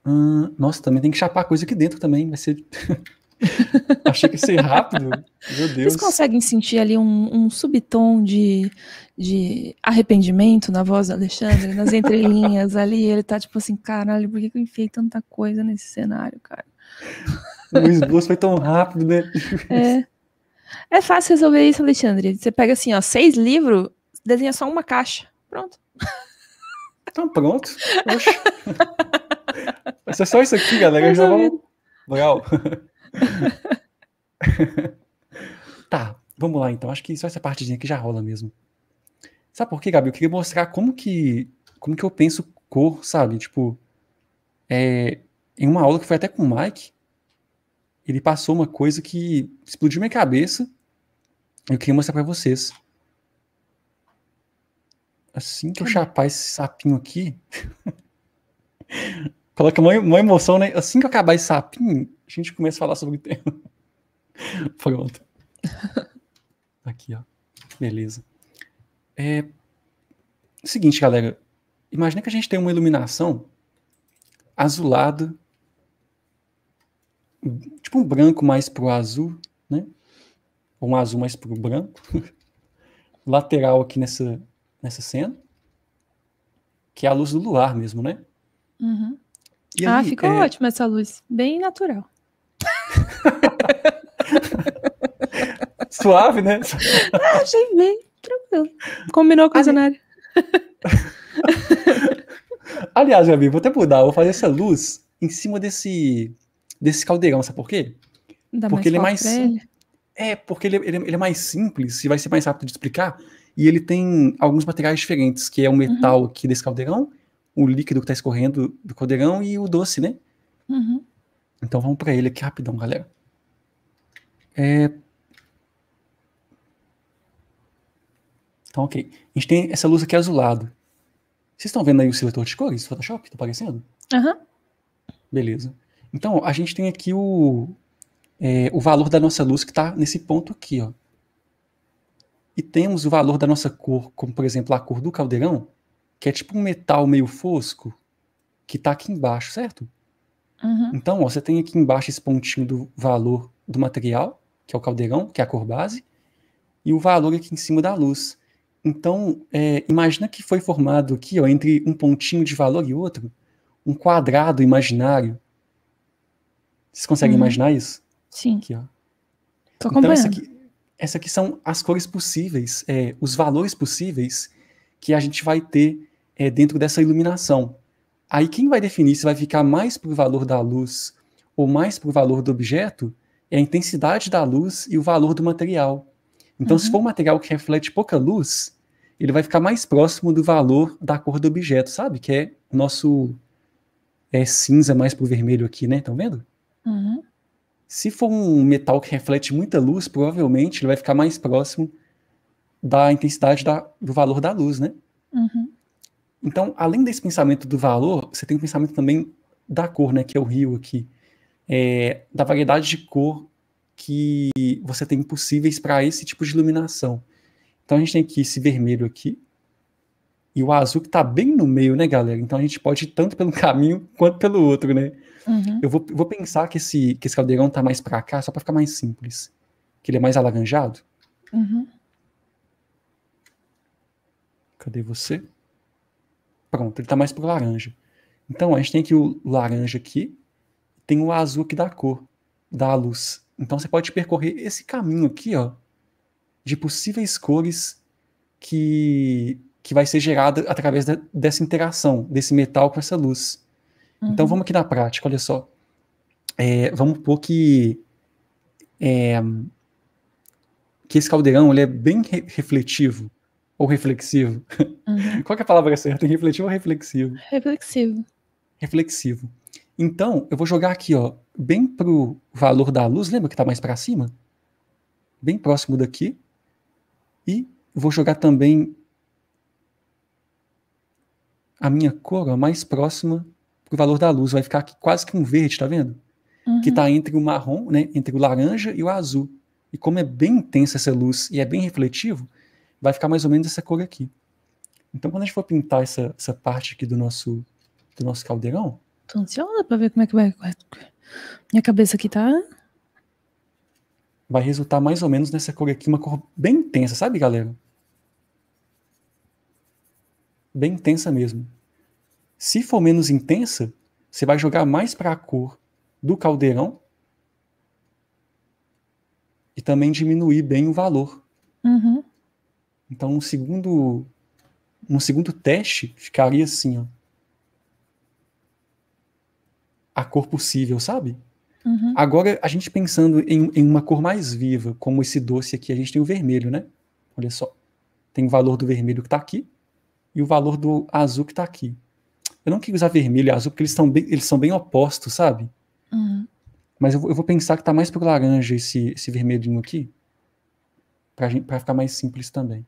Hum, nossa, também tem que chapar coisa aqui dentro também, vai ser... Achei que ia ser rápido. Meu Deus. Vocês conseguem sentir ali um, um subtom de, de arrependimento na voz do Alexandre, nas entrelinhas ali? Ele tá tipo assim: caralho, por que, eu enfiei tanta coisa nesse cenário, cara? O esboço foi tão rápido, né? É. É fácil resolver isso, Alexandre. Você pega assim, ó, seis livros, desenha só uma caixa. Pronto. Então pronto. Oxe. Vai é só isso aqui, galera. Já vamos... Legal. tá, vamos lá então. Acho que só essa partezinha que já rola mesmo. Sabe por quê, Gabi? Eu queria mostrar como que, como que eu penso cor, sabe? Tipo, é, em uma aula que foi até com o Mike, ele passou uma coisa que explodiu minha cabeça. Eu queria mostrar para vocês. Assim que eu chapar esse sapinho aqui. Coloca uma, uma emoção, né? Assim que eu acabar esse sapinho, a gente começa a falar sobre o tema. Pronto. Aqui, ó. Beleza. É... é seguinte, galera. Imagina que a gente tem uma iluminação azulada, tipo um branco mais pro azul, né? Ou um azul mais pro branco. Lateral aqui nessa, nessa cena, que é a luz do luar mesmo, né? Uhum. E ah, ficou é... ótima essa luz, bem natural. Suave, né? Ah, achei bem tranquilo. Combinou com a Ali... Aliás, meu amigo, vou até mudar, vou fazer essa luz em cima desse, desse caldeirão, sabe por quê? Dá porque ele é mais. Ele. É, porque ele, ele, ele, é mais simples e vai ser mais rápido de explicar. E ele tem alguns materiais diferentes, que é o metal uhum. aqui desse caldeirão o líquido que está escorrendo do caldeirão e o doce, né? Uhum. Então vamos para ele aqui rapidão, galera. É... Então, ok. A gente tem essa luz aqui azulado. Vocês estão vendo aí o seletor de cores do Photoshop? Estou tá aparecendo? Aham. Uhum. Beleza. Então, a gente tem aqui o, é, o valor da nossa luz que está nesse ponto aqui, ó. E temos o valor da nossa cor, como por exemplo a cor do caldeirão, que é tipo um metal meio fosco, que tá aqui embaixo, certo? Uhum. Então, ó, você tem aqui embaixo esse pontinho do valor do material, que é o caldeirão, que é a cor base, e o valor aqui em cima da luz. Então, é, imagina que foi formado aqui, ó, entre um pontinho de valor e outro, um quadrado imaginário. Vocês conseguem uhum. imaginar isso? Sim. Aqui, ó. Tô então, essa aqui, essa aqui são as cores possíveis, é, os valores possíveis que a gente vai ter é, dentro dessa iluminação. Aí quem vai definir se vai ficar mais para o valor da luz ou mais para o valor do objeto é a intensidade da luz e o valor do material. Então, uhum. se for um material que reflete pouca luz, ele vai ficar mais próximo do valor da cor do objeto, sabe? Que é o nosso é cinza mais pro vermelho aqui, né? Estão vendo? Uhum. Se for um metal que reflete muita luz, provavelmente ele vai ficar mais próximo da intensidade da, do valor da luz, né? Uhum. Então, além desse pensamento do valor, você tem o um pensamento também da cor, né, que é o rio aqui, é, da variedade de cor que você tem possíveis para esse tipo de iluminação. Então a gente tem aqui esse vermelho aqui e o azul que está bem no meio, né, galera? Então a gente pode ir tanto pelo caminho quanto pelo outro, né? Uhum. Eu vou, vou, pensar que esse, que esse caldeirão está mais para cá só para ficar mais simples, que ele é mais alaranjado. Uhum. Cadê você? Pronto, ele está mais para o laranja. Então, a gente tem aqui o laranja aqui, tem o azul que dá cor, da luz. Então, você pode percorrer esse caminho aqui, ó, de possíveis cores que, que vai ser gerada através de, dessa interação, desse metal com essa luz. Então, uhum. Então, vamos aqui na prática, olha só. É, vamos pôr que, é, que esse caldeirão ele é bem re refletivo ou reflexivo? Uhum. Qual é a palavra certa? Refletivo ou reflexivo? Reflexivo. Reflexivo. Então, eu vou jogar aqui, ó, bem pro valor da luz, lembra que tá mais para cima? Bem próximo daqui. E vou jogar também a minha cor, ó, mais próxima pro valor da luz, vai ficar aqui quase que um verde, tá vendo? Uhum. Que tá uhum. entre o marrom, né, entre o laranja e o azul. E como é bem intensa essa luz e é bem refletivo, vai ficar mais ou menos essa cor aqui. Então, quando a gente for pintar essa, essa parte aqui do nosso, do nosso caldeirão... Tô ansiosa pra ver como é que vai... Minha cabeça aqui tá... Vai resultar mais ou menos nessa cor aqui, uma cor bem intensa, sabe, galera? Bem intensa mesmo. Se for menos intensa, você vai jogar mais para a cor do caldeirão e também diminuir bem o valor. Uhum. Então, um segundo, um segundo teste ficaria assim, ó. A cor possível, sabe? Uhum. Agora, a gente pensando em, em uma cor mais viva, como esse doce aqui, a gente tem o vermelho, né? Olha só. Tem o valor do vermelho que está aqui e o valor do azul que está aqui. Eu não queria usar vermelho e azul porque eles, tão bem, eles são bem opostos, sabe? Uhum. Mas eu, eu, vou pensar que está mais pro laranja esse, esse vermelhinho aqui, para ficar mais simples também.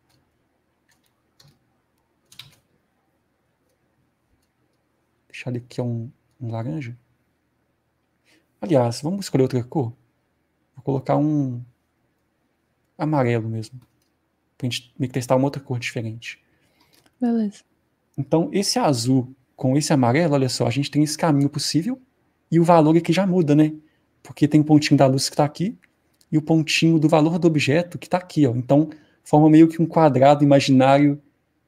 deixar ele que é um, um laranja. Aliás, vamos escolher outra cor. Vou colocar um amarelo mesmo. Pra gente testar uma outra cor diferente. Beleza. Então, esse azul com esse amarelo, olha só, a gente tem esse caminho possível e o valor aqui é já muda, né? Porque tem o pontinho da luz que está aqui e o pontinho do valor do objeto que está aqui, ó. Então, forma meio que um quadrado imaginário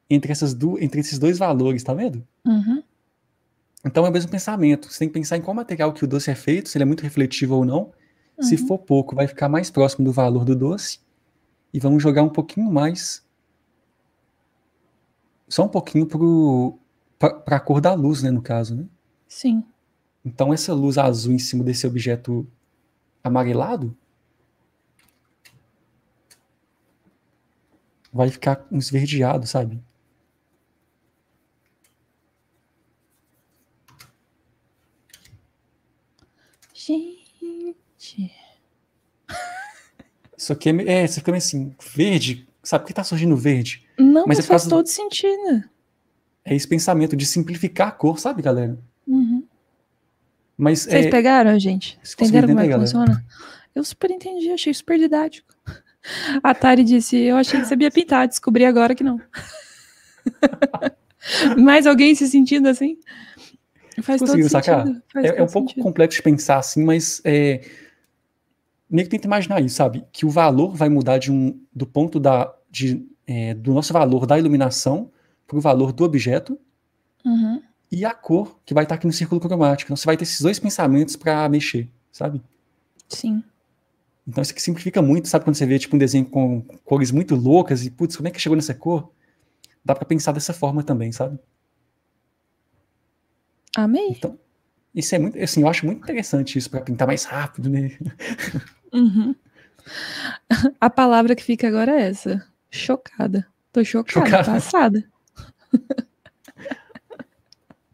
entre, essas du entre esses dois valores, tá vendo? Uhum. Então é o mesmo pensamento. Você tem que pensar em qual material que o doce é feito, se ele é muito refletivo ou não. Uhum. Se for pouco, vai ficar mais próximo do valor do doce. E vamos jogar um pouquinho mais. Só um pouquinho para a cor da luz, né, no caso, né? Sim. Então essa luz azul em cima desse objeto amarelado vai ficar um esverdeado, sabe? Gente. Isso aqui é, é, você fica é meio assim, verde, sabe? Por que tá surgindo verde? Não, mas, mas é faz todo do... sentido. É esse pensamento de simplificar a cor, sabe, galera? Uhum. Mas, Vocês é... pegaram, gente? Entenderam como é que funciona? Eu super entendi, achei super didático. A Tari disse, eu achei que sabia pintar, descobri agora que não. Mais alguém se sentindo assim? Faz Conseguiu sacar? Faz é, é um pouco sentido. complexo de pensar assim, mas é, meio que tenta imaginar isso, sabe? Que o valor vai mudar de um, do ponto da, de, é, do nosso valor da iluminação para o valor do objeto uhum. e a cor que vai estar tá aqui no círculo cromático. Então você vai ter esses dois pensamentos para mexer, sabe? Sim. Então isso aqui simplifica muito, sabe? Quando você vê tipo, um desenho com cores muito loucas e, putz, como é que chegou nessa cor? Dá para pensar dessa forma também, sabe? Amei. Então, isso é muito, assim, eu acho muito interessante isso para pintar mais rápido, né? Uhum. A palavra que fica agora é essa. Chocada. Tô chocada, chocada. passada.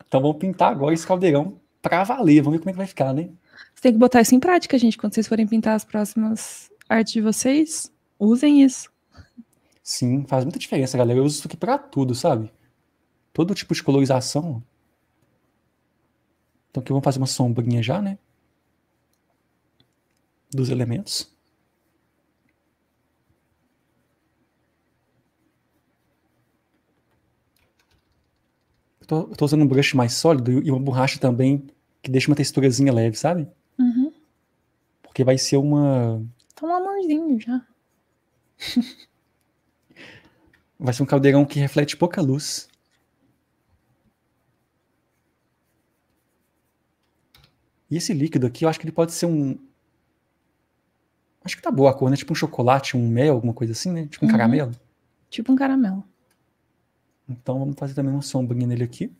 Então vamos pintar agora esse caldeirão pra valer. Vamos ver como é que vai ficar, né? Você tem que botar isso em prática, gente. Quando vocês forem pintar as próximas artes de vocês, usem isso. Sim, faz muita diferença, galera. Eu uso isso aqui pra tudo, sabe? Todo tipo de colorização. Então aqui vamos fazer uma sombrinha já, né? Dos elementos. Estou usando um brush mais sólido e uma borracha também que deixa uma texturazinha leve, sabe? Uhum. Porque vai ser uma. Tá um amorzinho já. vai ser um caldeirão que reflete pouca luz. E esse líquido aqui, eu acho que ele pode ser um. Acho que tá boa a cor, né? Tipo um chocolate, um mel, alguma coisa assim, né? Tipo um uhum. caramelo. Tipo um caramelo. Então vamos fazer também uma sombrinha nele aqui.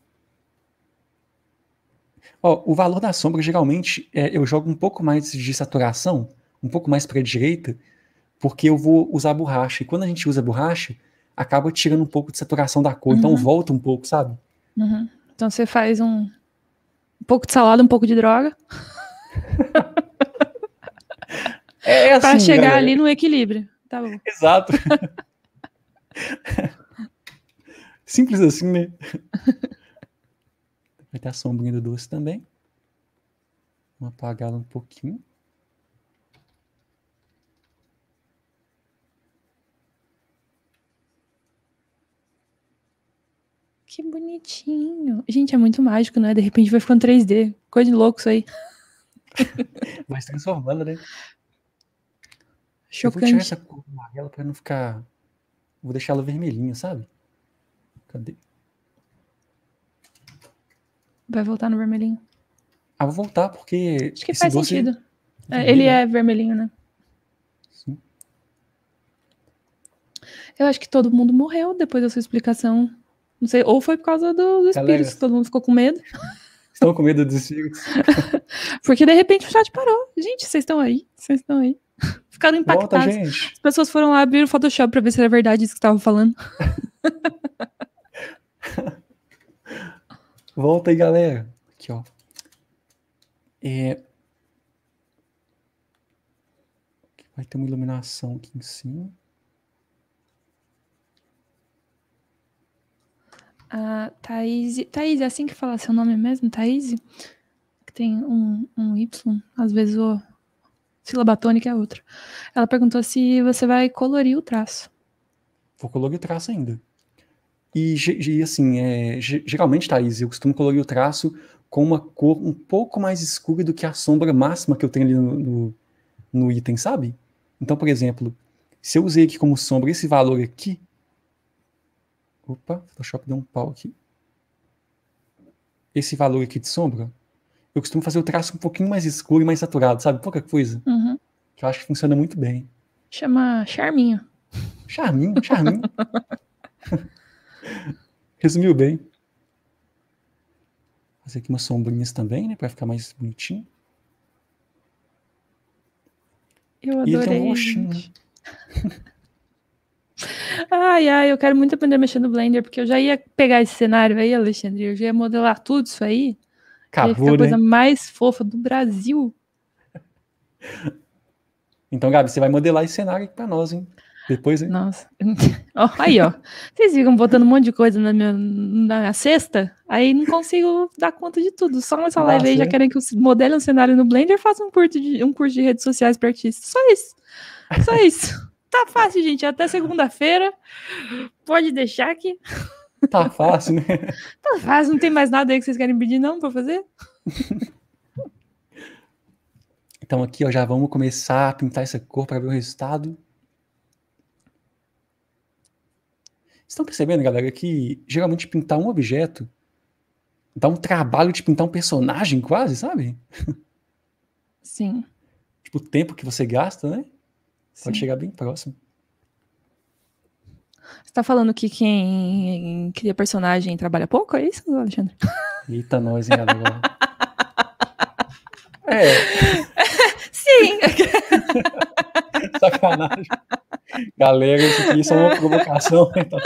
Ó, o valor da sombra, geralmente, é, eu jogo um pouco mais de saturação, um pouco mais para a direita, porque eu vou usar borracha. E quando a gente usa borracha, acaba tirando um pouco de saturação da cor. Então, uhum. Então volta um pouco, sabe? Uhum. Então você faz um, um pouco de salada, um pouco de droga. É, é assim, para chegar galera. ali no equilíbrio. Tá bom. Exato. Simples assim, né? Vai ter a sombrinha do doce também. Vamos apagá-la um pouquinho. que bonitinho. Gente, é muito mágico, né? De repente vai ficando 3D. Coisa de louco isso aí. vai se transformando, né? Chocante. Eu vou tirar essa cor amarela pra não ficar. Vou deixar ela vermelhinha, sabe? Cadê? Vai voltar no vermelhinho. Ah, vou voltar porque. Acho que faz sentido. É, é ele é vermelhinho, né? Sim. Eu acho que todo mundo morreu depois da sua explicação. Não sei, ou foi por causa dos do espíritos, todo mundo ficou com medo. Estão com medo dos espíritos. Porque de repente o chat parou. Gente, vocês estão aí, vocês estão aí. Ficaram impactados. Volta, As pessoas foram lá abrir o Photoshop para ver se era verdade isso que estavam falando. Volta aí, galera. Aqui, ó. É... Vai ter uma iluminação aqui em cima. a Thaís. Thaís, é assim que fala seu nome mesmo? Thaís? Que tem um, um Y, às vezes o sílaba tônica é outra. Ela perguntou se você vai colorir o traço. Vou colorir o traço ainda. E, e assim, é, geralmente, Thaís, eu costumo colorir o traço com uma cor um pouco mais escura do que a sombra máxima que eu tenho ali no, no, no item, sabe? Então, por exemplo, se eu usei aqui como sombra esse valor aqui, Opa, Photoshop deu um pau aqui. Esse valor aqui de sombra, eu costumo fazer o traço um pouquinho mais escuro e mais saturado, sabe? Pouca coisa. Uhum. Que eu acho que funciona muito bem. Chama charminho. Charminho, charminho. Resumiu bem. Fazer aqui umas sombrinhas também, né? Pra ficar mais bonitinho. Eu adorei. E ele um roxinho. Né? Ai, ai, eu quero muito aprender a mexer no Blender, porque eu já ia pegar esse cenário aí, Alexandre, eu já ia modelar tudo isso aí. Acabou, a né? coisa mais fofa do Brasil. Então, Gabi, você vai modelar esse cenário aqui pra nós, hein? Depois, hein? Nossa. aí, ó. Vocês ficam botando um monte de coisa na minha, na minha cesta, aí não consigo dar conta de tudo. Só nessa Nossa, live aí é? já querem que eu modele um cenário no Blender e faça um curso de, um curso de redes sociais para artistas. Só isso. Só isso. Tá fácil, gente. Até segunda-feira. Pode deixar aqui. Tá fácil, né? Tá fácil, não tem mais nada aí que vocês querem pedir, não, pra fazer? Então aqui, ó, já vamos começar a pintar essa cor para ver o resultado. Estão percebendo, galera, que geralmente pintar um objeto dá um trabalho de pintar um personagem quase, sabe? Sim. tipo, o tempo que você gasta, né? Sim. Pode chegar bem próximo. Você tá falando que quem cria personagem trabalha pouco, é isso, Alexandre? Eita, nós, hein, agora. é. Sim. Sacanagem. Galera, isso aqui é uma provocação. Então.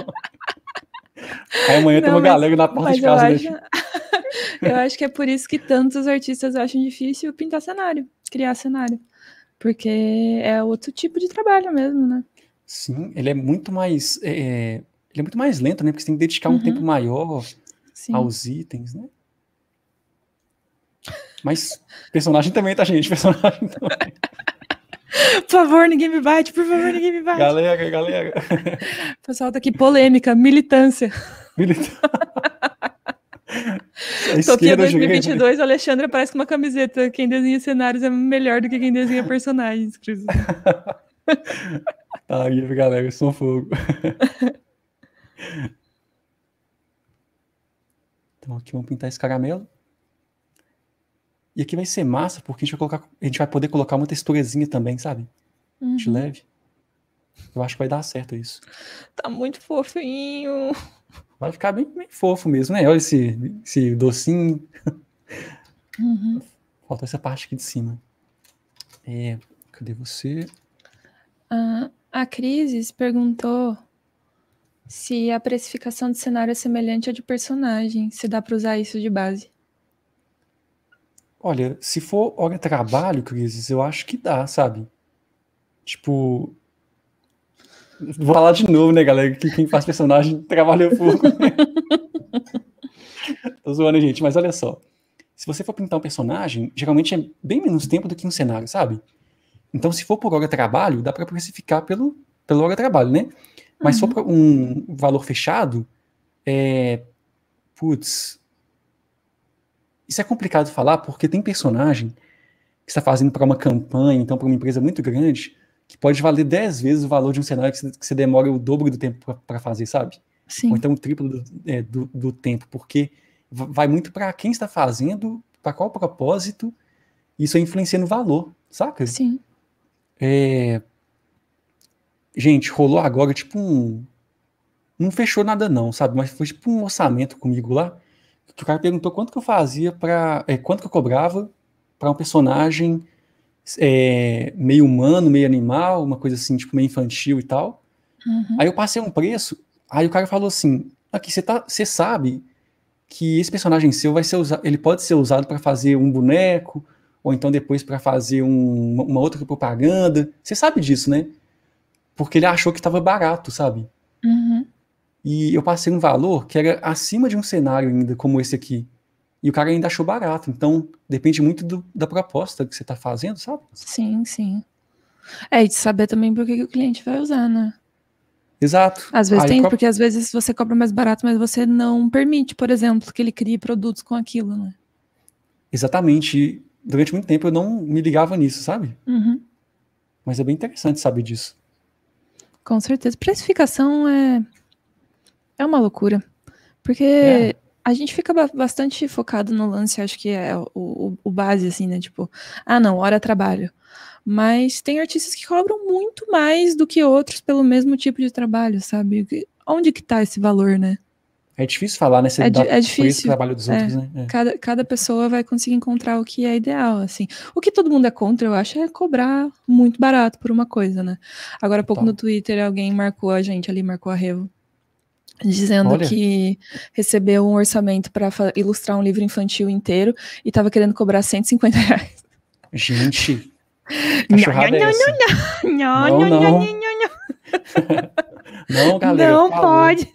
Aí amanhã tem uma mas, galera na porta de casa. Eu né? acho, eu acho que é por isso que tantos artistas acham difícil pintar cenário, criar cenário porque é outro tipo de trabalho mesmo, né? Sim, ele é muito mais. É, é ele é muito mais lento, né? Porque você tem que dedicar uhum. um tempo maior Sim. aos itens, né? Mas personagem também, tá, gente? Personagem também. por favor, ninguém me bate, por favor, ninguém me bate. Galera, galera. O pessoal tá aqui, polêmica, militância. Militância. Toquinha 2022, o Alexandre parece com uma camiseta. Quem desenha cenários é melhor do que quem desenha personagens, Cris. tá, livre, galera, eu sou fogo. então aqui vamos pintar esse caramelo. E aqui vai ser massa, porque a gente vai, colocar, a gente vai poder colocar uma texturazinha também, sabe? Uhum. De leve. Eu acho que vai dar certo isso. Tá muito fofinho. Vai ficar bem, bem fofo mesmo, né? Olha esse, esse docinho. Uhum. Falta essa parte aqui de cima. É, cadê você? Uh, a Crisis perguntou se a precificação de cenário é semelhante à de personagem, se dá para usar isso de base. Olha, se for hora de trabalho, Crisis, eu acho que dá, sabe? Tipo, Vou falar de novo, né, galera? Que quem faz personagem trabalha pouco. Tô zoando, gente, mas olha só. Se você for pintar um personagem, geralmente é bem menos tempo do que um cenário, sabe? Então, se for por hora de trabalho, dá para precificar pelo, pelo hora de trabalho, né? Mas uhum. se for uhum. um valor fechado, é. Putz. Isso é complicado de falar porque tem personagem que está fazendo para uma campanha, então para uma empresa muito grande, que pode valer 10 vezes o valor de um cenário que você, que você demora o dobro do tempo para fazer, sabe? Sim. Ou então o triplo do, é, do, do tempo, porque vai muito para quem está fazendo, para qual propósito, isso é influencia no valor, saca? Sim. É... Gente, rolou agora tipo um. Não fechou nada, não, sabe? Mas foi tipo um orçamento comigo lá. Que o cara perguntou quanto que eu fazia para. É, quanto que eu cobrava para um personagem é, meio humano, meio animal, uma coisa assim, tipo, meio infantil e tal. Uhum. Aí eu passei um preço, aí o cara falou assim: aqui, você tá, sabe que esse personagem seu vai ser usado, ele pode ser usado para fazer um boneco, ou então depois para fazer um, uma outra propaganda. Você sabe disso, né? Porque ele achou que estava barato, sabe? Uhum. E eu passei um valor que era acima de um cenário ainda, como esse aqui. E o cara ainda achou barato. Então, depende muito do, da proposta que você está fazendo, sabe? Sim, sim. É, e de saber também por que, o cliente vai usar, né? Exato. Às vezes Aí tem, porque às vezes você cobra mais barato, mas você não permite, por exemplo, que ele crie produtos com aquilo, né? Exatamente. Durante muito tempo eu não me ligava nisso, sabe? Uhum. Mas é bem interessante saber disso. Com certeza. Precificação é, é uma loucura. Porque é a gente fica bastante focado no lance, acho que é o, o, o, base, assim, né? Tipo, ah, não, hora trabalho. Mas tem artistas que cobram muito mais do que outros pelo mesmo tipo de trabalho, sabe? Onde que tá esse valor, né? É difícil falar, né? Você é, dá, é difícil. o trabalho dos é, outros, né? É. Cada, cada pessoa vai conseguir encontrar o que é ideal, assim. O que todo mundo é contra, eu acho, é cobrar muito barato por uma coisa, né? Agora há pouco tá. no Twitter alguém marcou a gente ali, marcou a Revo dizendo Olha. que recebeu um orçamento para ilustrar um livro infantil inteiro e estava querendo cobrar 150 reais. Gente, é não, não, não, não, não, não, não, não, não, não. Não, galera. Não falou. Tá pode.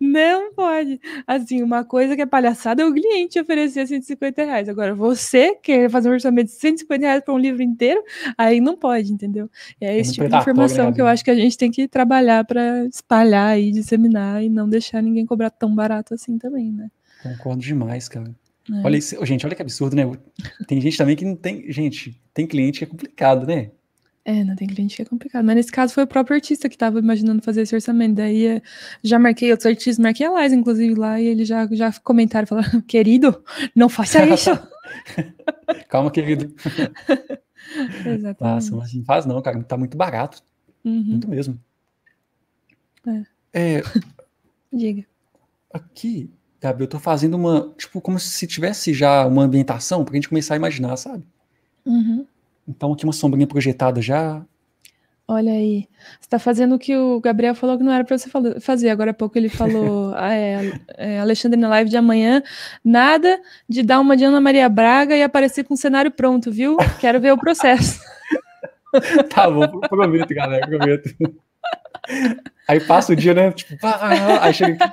Não pode. Assim, uma coisa que é palhaçada é o cliente oferecer 150 reais. Agora, você quer fazer um orçamento de 150 reais para um livro inteiro, aí não pode, entendeu? É esse tipo de informação né, que eu acho que a gente tem que trabalhar para espalhar e disseminar e não deixar ninguém cobrar tão barato assim também, né? Concordo demais, cara. É. Olha isso, gente, olha que absurdo, né? Tem gente também que não tem. Gente, tem cliente que é complicado, né? É, não tem cliente que é complicado. Mas nesse caso foi o próprio artista que estava imaginando fazer esse orçamento. Daí eh, já marquei outros artistas, marquei a Lais inclusive, lá, e eles já, já comentaram, falaram, querido, não faça isso. Calma, querido. Exatamente. Nossa, mas não faz não, cara. Tá muito barato. Uhum. Muito mesmo. É. é... Diga. Aqui, Gabi, eu tô fazendo uma. Tipo, como se tivesse já uma ambientação pra gente começar a imaginar, sabe? Uhum. Então aqui uma sombrinha projetada já. Olha aí. Você tá fazendo o que o Gabriel falou que não era para você fazer. Agora há pouco ele falou, ah, é, é, Alexandre na live de amanhã, nada de dar uma de Ana Maria Braga e aparecer com o cenário pronto, viu? Quero ver o processo. tá bom, prometo, galera, prometo. Aí passa o dia, né? Tipo, aí chega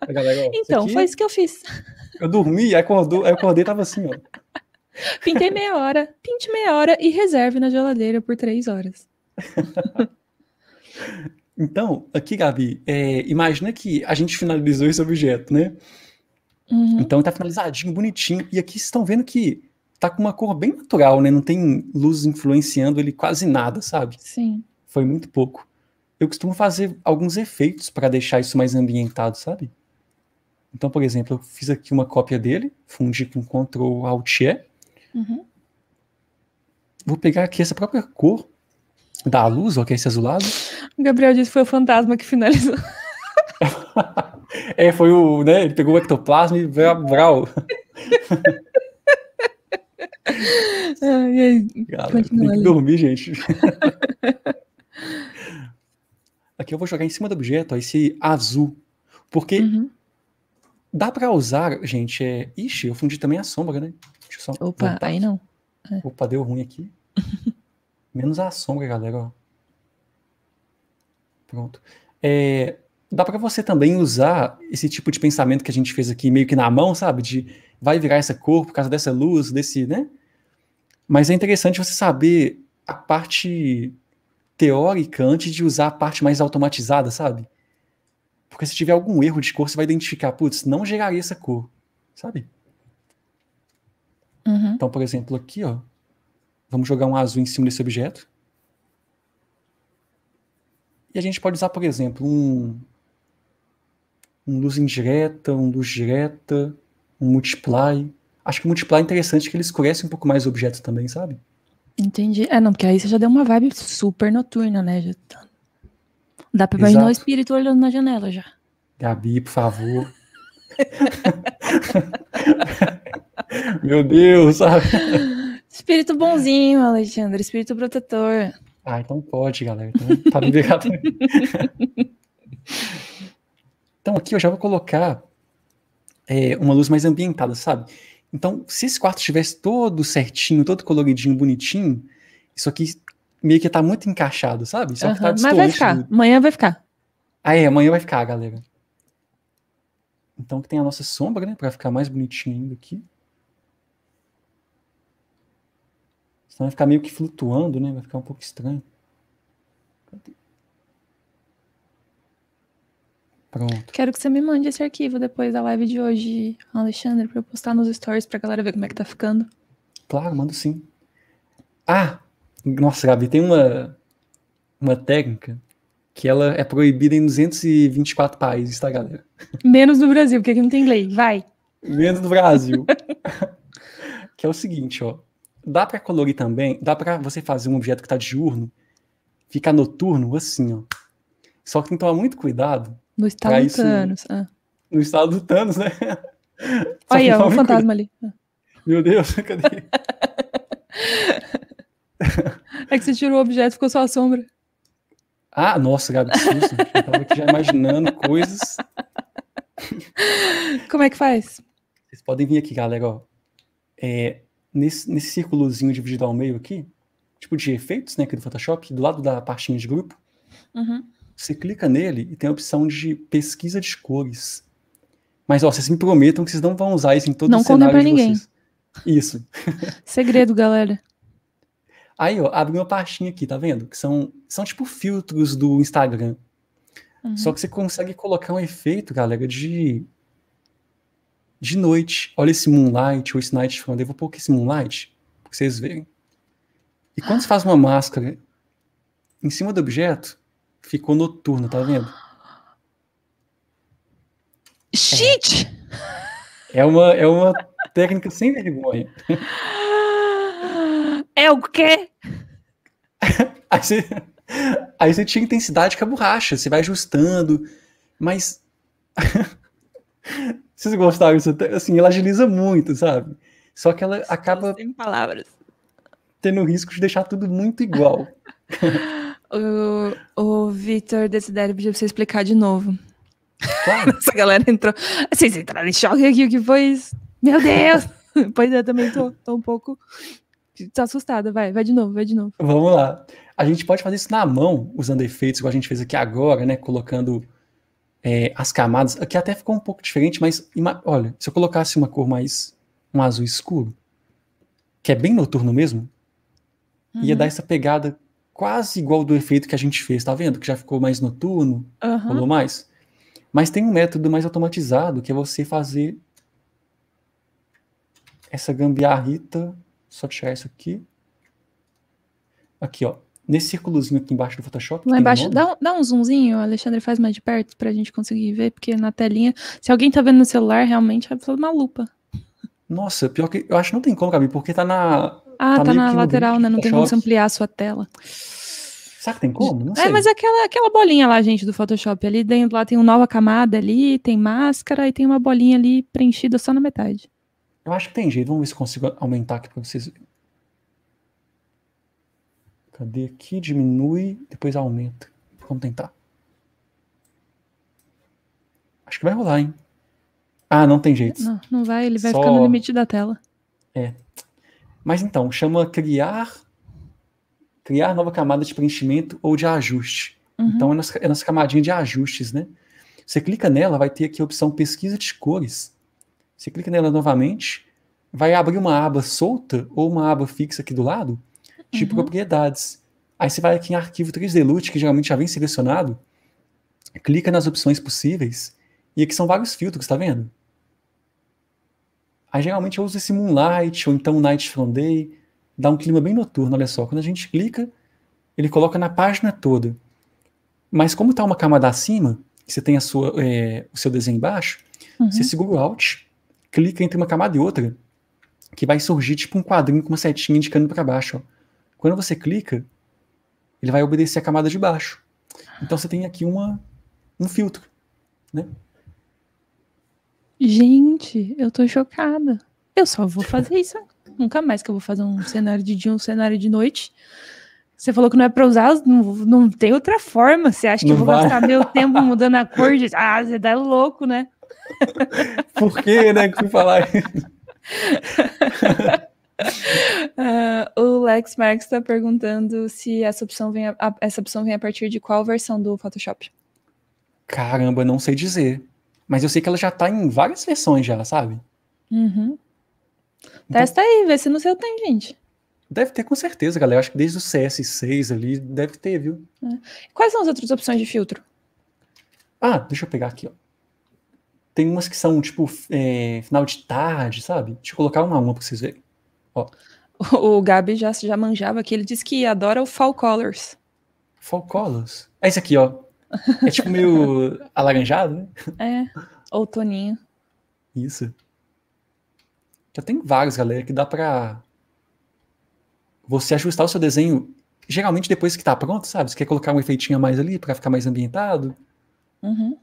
aqui, galera, ó, Então, foi isso que eu fiz. Eu dormi, aí acordou, aí acordei e tava assim, ó. Pintei meia hora, pinte meia hora e reserve na geladeira por três horas. então, aqui, Gabi, é, imagina que a gente finalizou esse objeto, né? Uhum. Então tá finalizadinho, bonitinho. E aqui estão vendo que tá com uma cor bem natural, né? Não tem luz influenciando ele quase nada, sabe? Sim. Foi muito pouco. Eu costumo fazer alguns efeitos para deixar isso mais ambientado, sabe? Então, por exemplo, eu fiz aqui uma cópia dele, fundi com Ctrl Alt E Uhum. Vou pegar aqui essa própria cor da luz, ó, que é esse azulado. O Gabriel disse que foi o fantasma que finalizou. é, foi o, né, ele pegou o ectoplasma e veio a brau. ah, e aí, tem que dormir, gente. aqui eu vou jogar em cima do objeto, ó, esse azul, porque uhum. dá para usar, gente, é... Ixi, eu fundi também a sombra, né? Só Opa, voltar. aí não. É. Opa, deu ruim aqui. Menos a sombra, galera. Ó. Pronto. É, dá para você também usar esse tipo de pensamento que a gente fez aqui meio que na mão, sabe? De vai virar essa cor por causa dessa luz, desse, né? Mas é interessante você saber a parte teórica antes de usar a parte mais automatizada, sabe? Porque se tiver algum erro de cor, você vai identificar, putz, não geraria essa cor, sabe? Uhum. Então, por exemplo, aqui, ó, vamos jogar um azul em cima desse objeto. E a gente pode usar, por exemplo, um, um luz indireta, um luz direta, um multiply. Acho que o multiply é interessante que ele escurece um pouco mais o objeto também, sabe? Entendi. É, não, porque aí você já deu uma vibe super noturna, né? Já tá... Dá pra imaginar o espírito olhando na janela já. Gabi, por favor. Meu Deus, sabe? Espírito bonzinho, Alexandre, espírito protetor. Ah, então pode, galera. Então, tá liberado. então aqui eu já vou colocar é, uma luz mais ambientada, sabe? Então, se esse quarto estivesse todo certinho, todo coloridinho, bonitinho, isso aqui meio que tá muito encaixado, sabe? Só uhum, é que tá Mas vai ficar, amanhã vai ficar. Ah, é, amanhã vai ficar, galera. Então que tem a nossa sombra, né? Para ficar mais bonitinho ainda aqui. Senão vai ficar meio que flutuando, né? Vai ficar um pouco estranho. Cadê? Pronto. Quero que você me mande esse arquivo depois da live de hoje, Alexandre, para eu postar nos stories pra galera ver como é que tá ficando. Claro, mando sim. Ah! Nossa, Gabi, tem uma, uma técnica que ela é proibida em 224 países, tá, galera? Menos no Brasil, porque aqui não tem lei, vai. Menos no Brasil. que é o seguinte, ó. Dá para colorir também, dá para você fazer um objeto que tá diurno ficar noturno assim, ó. Só que tem que tomar muito cuidado. No estado do Thanos. Ah. No estado do Thanos, né? Aí, ó, um fantasma cuidado. ali. Ah. Meu Deus, cadê? é que você tirou o objeto, e ficou só a sombra. Ah, nossa, Gabi, que susto. Eu tava aqui já imaginando coisas. Como é que faz? Vocês podem vir aqui, galera, ó. É, nesse, nesse círculozinho dividido ao meio aqui, tipo de efeitos, né, aqui do Photoshop, do lado da partinha de grupo, uhum. você clica nele e tem a opção de pesquisa de cores. Mas, ó, vocês me prometam que vocês não vão usar isso em todo não o cenário Não conta pra ninguém. Isso. Segredo, galera. Aí, ó, abre uma pastinha aqui, tá vendo? Que são, são tipo filtros do Instagram. Uhum. Só que você consegue colocar um efeito, galera, de de noite. Olha esse moonlight ou esse night front. Eu vou pôr aqui esse moonlight pra vocês verem. E quando você faz uma máscara em cima do objeto, ficou noturno, tá vendo? Shit! É, é uma, é uma técnica sem vergonha. É o quê? aí, você, aí você tinha intensidade com a borracha, você vai ajustando, mas. Vocês gostaram disso? Assim, ela agiliza muito, sabe? Só que ela acaba. Sem palavras. Tendo risco de deixar tudo muito igual. o o Vitor Desidério pediu pra você explicar de novo. Claro. Essa galera entrou. Vocês entraram em choque aqui, o que foi isso? Meu Deus! pois é, também tô, tô um pouco tá assustada, vai, vai de novo, vai de novo. Vamos lá. A gente pode fazer isso na mão, usando efeitos, igual a gente fez aqui agora, né? Colocando é, as camadas. Aqui até ficou um pouco diferente, mas olha, se eu colocasse uma cor mais. um azul escuro, que é bem noturno mesmo, uhum. ia dar essa pegada quase igual do efeito que a gente fez, tá vendo? Que já ficou mais noturno, uhum. rolou mais. Mas tem um método mais automatizado, que é você fazer essa gambiarrita só tirar isso aqui. Aqui, ó. Nesse círculozinho aqui embaixo do Photoshop. Lá embaixo, dá, dá um zoomzinho, Alexandre faz mais de perto pra gente conseguir ver, porque na telinha, se alguém tá vendo no celular, realmente vai é precisar de uma lupa. Nossa, pior que. Eu acho que não tem como, Gabi, porque tá na. Ah, tá, tá na lateral, né? Não tem como você ampliar a sua tela. Será que tem como? Não é, sei. É, mas aquela, aquela bolinha lá, gente, do Photoshop. Ali dentro lá tem uma nova camada ali, tem máscara e tem uma bolinha ali preenchida só na metade. Eu acho que tem jeito. Vamos ver se consigo aumentar aqui para vocês. Cadê aqui? Diminui, depois aumenta. Vamos tentar. Acho que vai rolar, hein? Ah, não tem jeito. Não, não vai, ele vai Só... ficar no limite da tela. É. Mas então, chama criar criar nova camada de preenchimento ou de ajuste. Uhum. Então, é nossa, é nossa camadinha de ajustes, né? Você clica nela, vai ter aqui a opção pesquisa de cores. Você clica nela novamente, vai abrir uma aba solta ou uma aba fixa aqui do lado de tipo uhum. propriedades. Aí você vai aqui em arquivo 3D LUT, que geralmente já vem selecionado, clica nas opções possíveis, e aqui são vários filtros, tá vendo? Aí geralmente eu uso esse Moonlight, ou então Night From Day, dá um clima bem noturno, olha só. Quando a gente clica, ele coloca na página toda. Mas como está uma camada acima, que você tem a sua, é, o seu desenho embaixo, uhum. você segura o Alt, clica entre uma camada e outra, que vai surgir tipo um quadrinho com uma setinha indicando para baixo. Ó. Quando você clica, ele vai obedecer a camada de baixo. Então você tem aqui uma, um filtro, né? Gente, eu tô chocada. Eu só vou fazer isso. Nunca mais que eu vou fazer um cenário de dia, um cenário de noite. Você falou que não é para usar, não, não tem outra forma. Você acha que não eu vou vai. gastar meu tempo mudando a cor? De... Ah, você dá tá louco, né? Por que, né, que falar isso? uh, o Lex Marx está perguntando se essa opção, vem a, a, essa opção vem a partir de qual versão do Photoshop. Caramba, não sei dizer. Mas eu sei que ela já está em várias versões já, sabe? Uhum. Então, Testa aí, vê se no seu tem, gente. Deve ter, com certeza, galera. Acho que desde o CS6 ali, deve ter, viu? É. Quais são as outras opções de filtro? Ah, deixa eu pegar aqui, ó. Tem umas que são, tipo, é, final de tarde, sabe? Deixa eu colocar uma a uma pra vocês verem. Ó. O Gabi já, já manjava aqui, ele disse que adora o Fall Colors. Fall Colors? É esse aqui, ó. É tipo meio alaranjado, né? É, outoninho. Isso. Já tem vários, galera, que dá pra você ajustar o seu desenho, geralmente depois que tá pronto, sabe? Você quer colocar um efeitinho a mais ali para ficar mais ambientado. Uhum.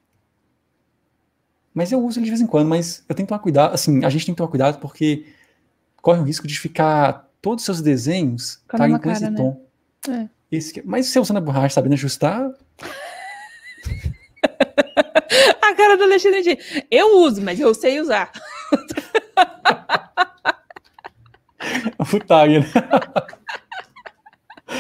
Mas eu uso ele de vez em quando, mas eu tenho que tomar cuidado, assim, a gente tem que tomar cuidado porque corre o risco de ficar todos os seus desenhos estarem com esse né? tom. É. Esse, é, mas você usando a borracha, sabendo né, ajustar. a cara do Alexandre de, eu uso, mas eu sei usar. Putaria, né?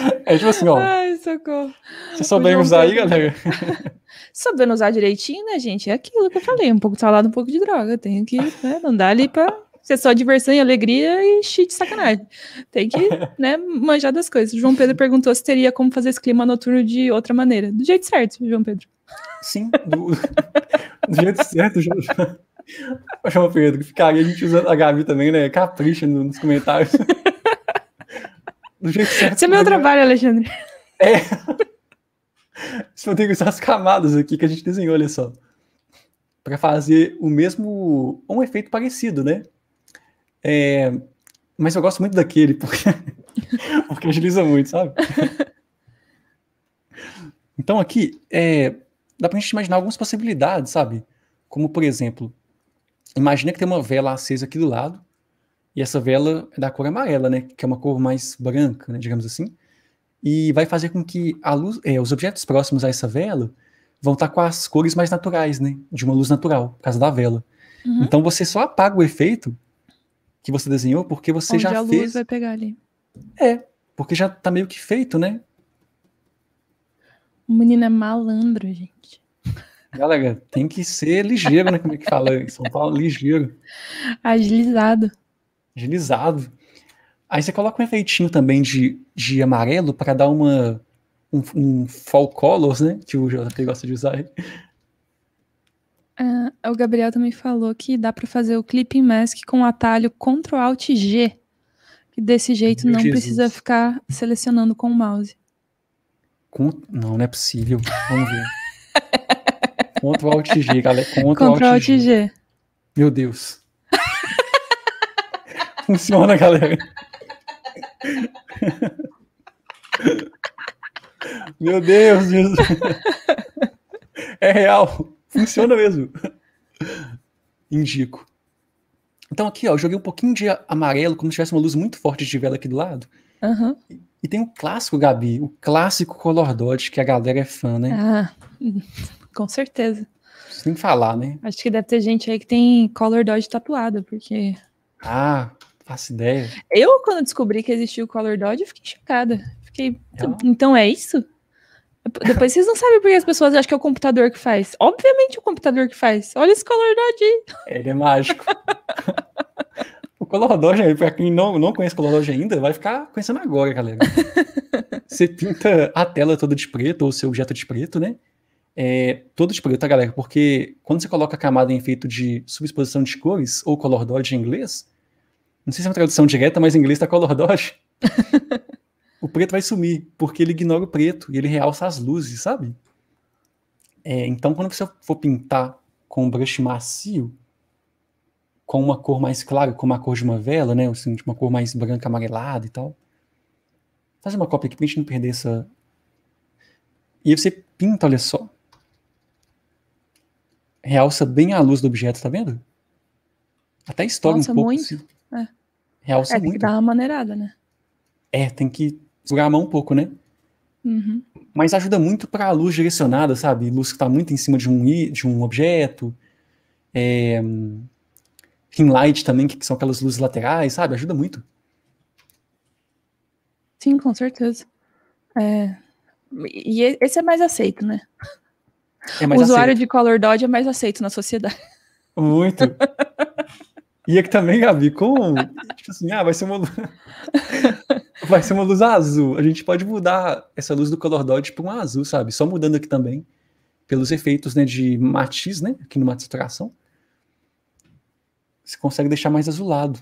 É tipo assim, ó. Ai, socorro. Se souberem usar aí, galera. Sabendo usar direitinho, né, gente? É aquilo que eu falei. Um pouco de salada, um pouco de droga. Tem que né, não dá ali pra ser só diversão e alegria e shit sacanagem. Tem que, né, manjar das coisas. O João Pedro perguntou se teria como fazer esse clima noturno de outra maneira. Do jeito certo, João Pedro. Sim, do, do jeito certo, João. João Pedro, ficaria a gente usando a Gabi também, né? Capricha nos comentários do jeito certo. Esse é meu trabalho, Alexandre. É. eu tenho que usar as camadas aqui que a gente desenhou, olha só. Para fazer o mesmo. um efeito parecido, né? É, mas eu gosto muito daquele, porque, porque agiliza muito, sabe? Então aqui é, dá a gente imaginar algumas possibilidades, sabe? Como por exemplo, imagina que tem uma vela acesa aqui do lado e essa vela é da cor amarela, né? Que é uma cor mais branca, né, digamos assim. E vai fazer com que a luz, é, os objetos próximos a essa vela vão estar tá com as cores mais naturais, né? De uma luz natural, por causa da vela. Uhum. Então você só apaga o efeito que você desenhou porque você Onde já a fez. a luz vai pegar ali. É, porque já tá meio que feito, né? O menino é malandro, gente. Galera, tem que ser ligeiro, né? Como é que fala em São Paulo? Ligeiro. Agilizado agilizado. Aí você coloca um efeitinho também de, de amarelo para dar uma um, um fall colors, né? Que o JP gosta de usar. Ah, o Gabriel também falou que dá para fazer o clipping mask com o atalho Ctrl Alt G. Que desse jeito Meu não Jesus. precisa ficar selecionando com o mouse. Com... Não, não é possível. Vamos ver. Ctrl Alt G, galera. Ctrl, Alt G. Meu Deus. Funciona, galera. Meu Deus, Jesus. É real. Funciona mesmo. Indico. Então aqui, ó, eu joguei um pouquinho de amarelo, como se tivesse uma luz muito forte de vela aqui do lado. Uhum. E, e tem o clássico, Gabi, o clássico Color Dodge, que a galera é fã, né? Ah, com certeza. Sem falar, né? Acho que deve ter gente aí que tem Color Dodge tatuado, porque... Ah, Faço ideia. Eu, quando descobri que existia o Color Dodge, fiquei chocada. Fiquei, então, então é isso? Depois vocês não sabem porque as pessoas acham que é o computador que faz. Obviamente é o computador que faz. Olha esse Color Dodge. Ele é mágico. o Color Dodge, né, pra quem não, não conhece o Color Dodge ainda, vai ficar conhecendo agora, galera. Você pinta a tela toda de preto, ou seu objeto de preto, né? É, todo de preto, tá, galera? Porque quando você coloca a camada em efeito de subexposição de cores, ou Color Dodge em inglês, não sei se é uma tradução direta, mas em inglês está color dodge. o preto vai sumir, porque ele ignora o preto e ele realça as luzes, sabe? É, então, quando você for pintar com um brush macio, com uma cor mais clara, como a cor de uma vela, né? Assim, uma cor mais branca, amarelada e tal. Faz uma cópia aqui pra gente não perder essa. E aí você pinta, olha só. Realça bem a luz do objeto, tá vendo? Até estoura Nossa, um pouco. Muito. Assim realça é, muito. Tem que dar uma maneirada, né? É, tem que segurar a mão um pouco, né? Uhum. Mas ajuda muito para a luz direcionada, sabe? Luz que está muito em cima de um, de um objeto. É, ring light também, que são aquelas luzes laterais, sabe? Ajuda muito. Sim, com certeza. É... E esse é mais aceito, né? É mais o usuário aceito. de color dodge é mais aceito na sociedade. Muito. E aqui também, Gabi, com. tipo assim, ah, vai ser uma. vai ser uma luz azul. A gente pode mudar essa luz do color dot tipo, para um azul, sabe? Só mudando aqui também. Pelos efeitos né, de matiz, né? Aqui no mate saturação. Você consegue deixar mais azulado.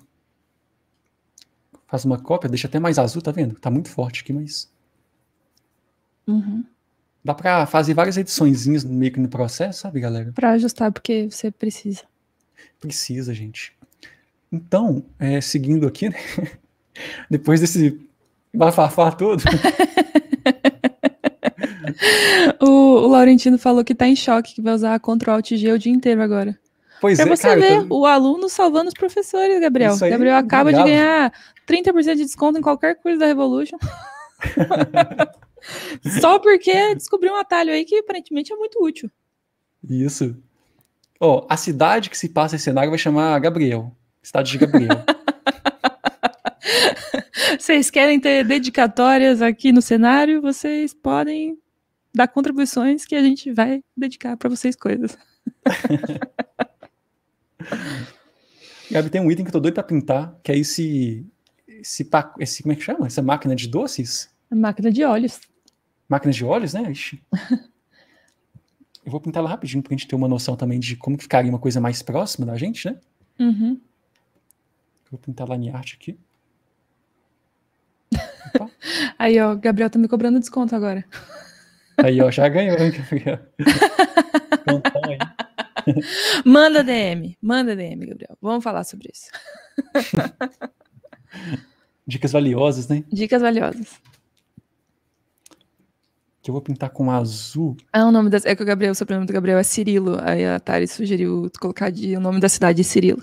Faz uma cópia, deixa até mais azul, tá vendo? Tá muito forte aqui, mas. Uhum. Dá para fazer várias ediçõezinhas meio que no processo, sabe, galera? Para ajustar, porque você precisa. Precisa, gente. Então, é, seguindo aqui, né? depois desse bafafá todo. o, o, Laurentino falou que tá em choque, que vai usar a Ctrl Alt G o dia inteiro agora. Pois pra é, você cara, ver tô... o aluno salvando os professores, Gabriel. Aí, Gabriel acaba obrigado. de ganhar 30% de desconto em qualquer coisa da Revolution. Só porque descobriu um atalho aí que aparentemente é muito útil. Isso. Ó, oh, a cidade que se passa esse cenário vai chamar Gabriel. Estado de Gabriel. vocês querem ter dedicatórias aqui no cenário, vocês podem dar contribuições que a gente vai dedicar para vocês coisas. Gabi, tem um item que eu tô doido pra pintar, que é esse, esse, esse como é que chama? Essa máquina de doces? Máquina de olhos. Máquina de olhos, né? Ixi. eu vou pintar ela rapidinho pra gente ter uma noção também de como que ficaria uma coisa mais próxima da gente, né? Uhum. Vou tentar lá em arte aqui. Opa. Aí, ó, Gabriel tá me cobrando desconto agora. Aí, ó, já ganhou, hein, Gabriel? aí. Manda DM, manda DM, Gabriel. Vamos falar sobre isso. Dicas valiosas, né? Dicas valiosas. Que eu vou pintar com azul. Ah, o nome da. É que o Gabriel, o sobrenome do Gabriel é Cirilo. Aí a Tari sugeriu colocar de, o nome da cidade de é Cirilo.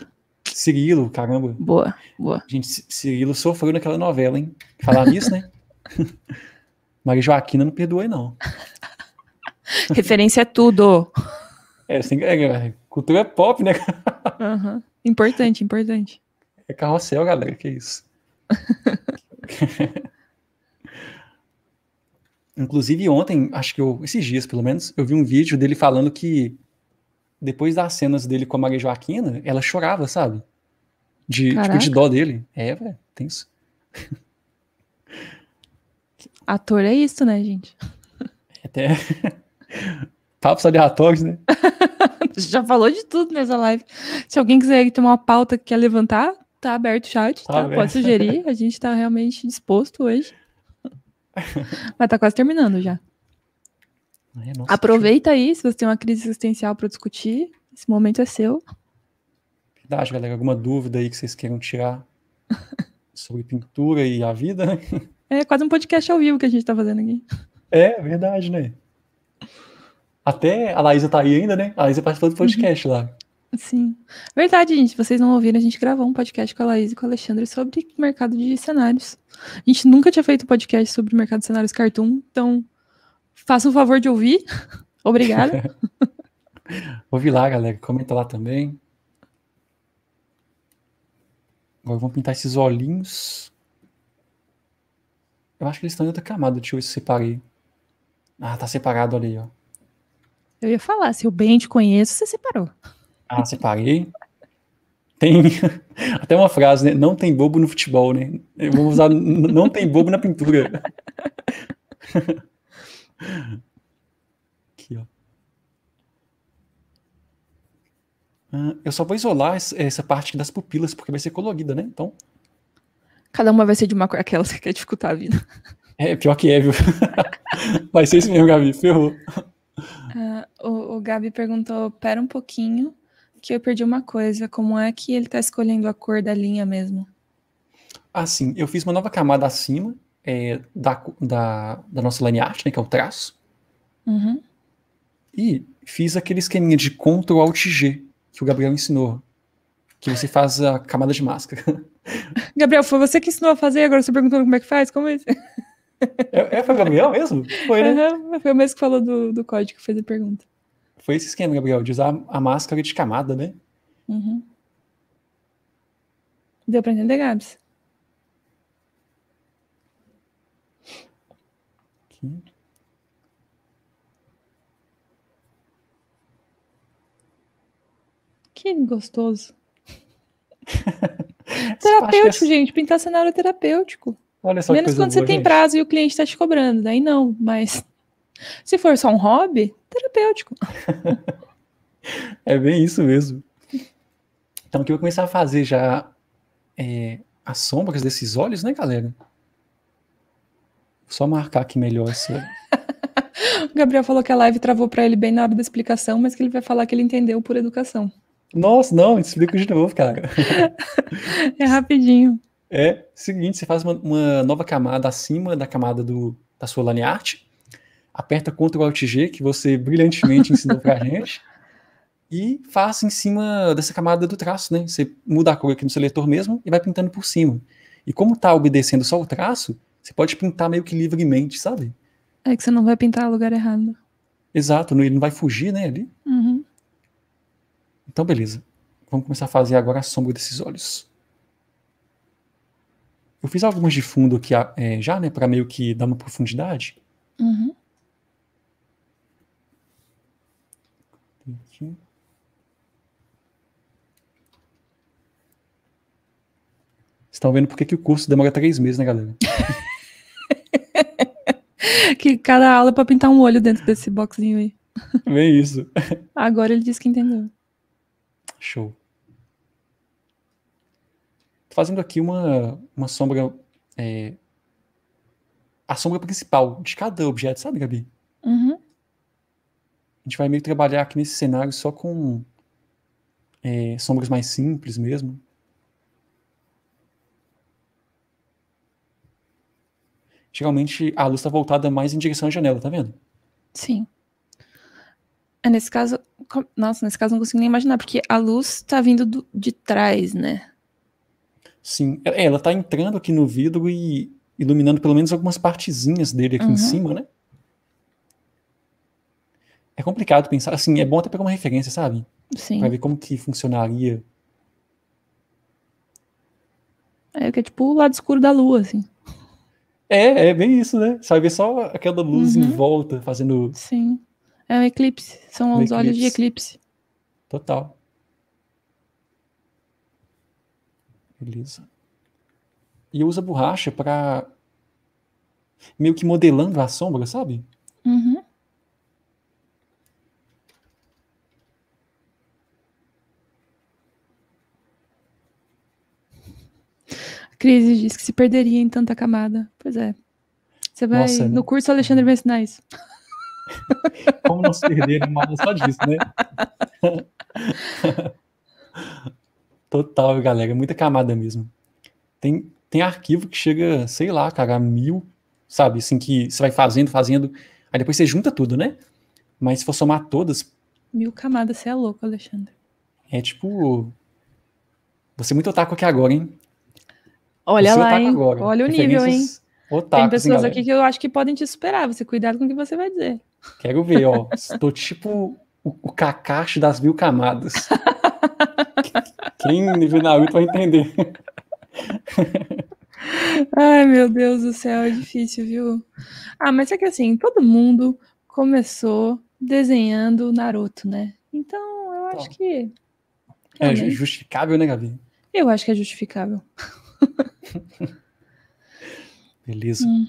Cirilo, caramba. Boa, boa. Gente, Cirilo sofreu naquela novela, hein? Falar nisso, né? Maria Joaquina não perdoei, não. Referência é tudo. É, assim, é, é cultura pop, né? Uhum. Importante, importante. É carrossel, galera, que isso. Inclusive, ontem, acho que eu, esses dias pelo menos, eu vi um vídeo dele falando que depois das cenas dele com a Maria Joaquina, ela chorava, sabe? De, tipo, de dó dele. É, velho, tem isso. Ator é isso, né, gente? Até. Papo só de hot né? Já falou de tudo nessa live. Se alguém quiser ter uma pauta que quer levantar, tá aberto o chat, tá? tá? Pode sugerir, a gente tá realmente disposto hoje. Mas tá quase terminando já. nossa, Aproveita aí, se você tem uma crise existencial para discutir, esse momento é seu galera, alguma dúvida aí que vocês queiram tirar sobre pintura e a vida, né? É quase um podcast ao vivo que a gente está fazendo aqui. É, verdade, né? Até a Laísa tá aí ainda, né? A Laísa participou do uhum. podcast uhum. lá. Sim. Verdade, gente. Vocês não ouviram, a gente gravou um podcast com a Laís e com o Alexandre sobre mercado de cenários. A gente nunca tinha feito podcast sobre mercado de cenários cartoon, então faça o favor de ouvir. Obrigada. Ouvi lá, galera. Comenta lá também. Agora vamos pintar esses olhinhos. Eu acho que eles estão em outra camada. Deixa eu ver se separei. Ah, tá separado ali, ó. Eu ia falar, se eu bem te conheço, você separou. Ah, separei. Tem até uma frase, né? Não tem bobo no futebol, né? Eu vou usar não tem bobo na pintura. Ah, eu só vou isolar essa parte das pupilas, porque vai ser colorida, né? Então. Cada uma vai ser de uma cor, aquelas que quer dificultar a vida. É, pior que é, viu? vai ser isso mesmo, Gabi, ferrou. Uh, o, o Gabi perguntou: pera um pouquinho, que eu perdi uma coisa. Como é que ele está escolhendo a cor da linha mesmo? Assim, eu fiz uma nova camada acima é, da, da, da, nossa line art, né, que é o traço. Uhum. E fiz aquele esqueminha de Ctrl Alt G que o Gabriel ensinou, que você faz a camada de máscara. Gabriel, foi você que ensinou a fazer, agora você perguntando como é que faz? Como é isso? É, é, foi o Gabriel mesmo? Foi, né? Uhum, foi o mesmo que falou do, do código que fez a pergunta. Foi esse esquema, Gabriel, de usar a máscara de camada, né? Uhum. Deu pra entender, Gabs? Que gostoso. terapêutico, é gente. Pintar cenário é terapêutico. Olha só Menos quando boa, você gente. tem prazo e o cliente está te cobrando, daí não, mas se for só um hobby, terapêutico. é bem isso mesmo. Então aqui eu vou começar a fazer já é, as sombras desses olhos, né, galera? só marcar aqui melhor essa. o Gabriel falou que a live travou para ele bem na hora da explicação, mas que ele vai falar que ele entendeu por educação. Nossa, não, explica de novo, cara. é rapidinho. É, seguinte, você faz uma, uma, nova camada acima da camada do, da sua art. aperta Ctrl Alt G, que você brilhantemente ensinou pra gente, e faz em cima dessa camada do traço, né? Você muda a cor aqui no seletor mesmo e vai pintando por cima. E como tá obedecendo só o traço, você pode pintar meio que livremente, sabe? É que você não vai pintar lugar errado. Exato, ele não vai fugir, né, ali. Uhum. Então, beleza. Vamos começar a fazer agora a sombra desses olhos. Eu fiz algumas de fundo aqui ah, é, já, né? Para meio que dar uma profundidade. Uhum. Aqui. estão vendo porque que o curso demora três meses, né, galera? que cada aula é pra pintar um olho dentro desse boxinho aí. Bem isso. Agora ele disse que entendeu. Show. Tô fazendo aqui uma, uma sombra. É, a sombra principal de cada objeto, sabe, Gabi? Uhum. A gente vai meio que trabalhar aqui nesse cenário só com é, sombras mais simples mesmo. Geralmente a luz está voltada mais em direção à janela, tá vendo? Sim. É, nesse caso, nossa, nesse caso não consigo nem imaginar, porque a luz tá vindo do, de trás, né? Sim, é, é, ela tá entrando aqui no vidro e iluminando pelo menos algumas partezinhas dele aqui uhum. em cima, né? É complicado pensar, assim, é bom até pegar uma referência, sabe? Sim. Pra ver como que funcionaria. É que é tipo o lado escuro da lua, assim. É, é bem isso, né? Sabe, só aquela luz uhum. em volta fazendo Sim. É um eclipse. São os eclipse. olhos de eclipse. Total. Beleza. E usa borracha para meio que modelando a sombra, sabe? Uhum. A Cris diz que se perderia em tanta camada. Pois é. Você vai Nossa, é no curso, Alexandre vai ensinar isso. Como não se perder numa aula só disso, né? Total, galera, muita camada mesmo. Tem, tem arquivo que chega, sei lá, cara, a mil, sabe? Assim, que você vai fazendo, fazendo, aí depois você junta tudo, né? Mas se for somar todas. Mil camadas, você é louco, Alexandre. É tipo. Você é muito otaku aqui agora, hein? Olha você é lá, hein? Agora. Olha o nível, hein? Tem pessoas hein, aqui que eu acho que podem te superar. Você cuidado com o que você vai dizer. Quero ver, ó. Estou tipo o, o Kakashi das mil camadas. Quem viu Naruto vai entender. Ai, meu Deus do céu, é difícil, viu? Ah, mas é que assim, todo mundo começou desenhando Naruto, né? Então, eu acho então. que. Realmente... É né? justificável, né, Gabi? Eu acho que é justificável. Beleza. Hum.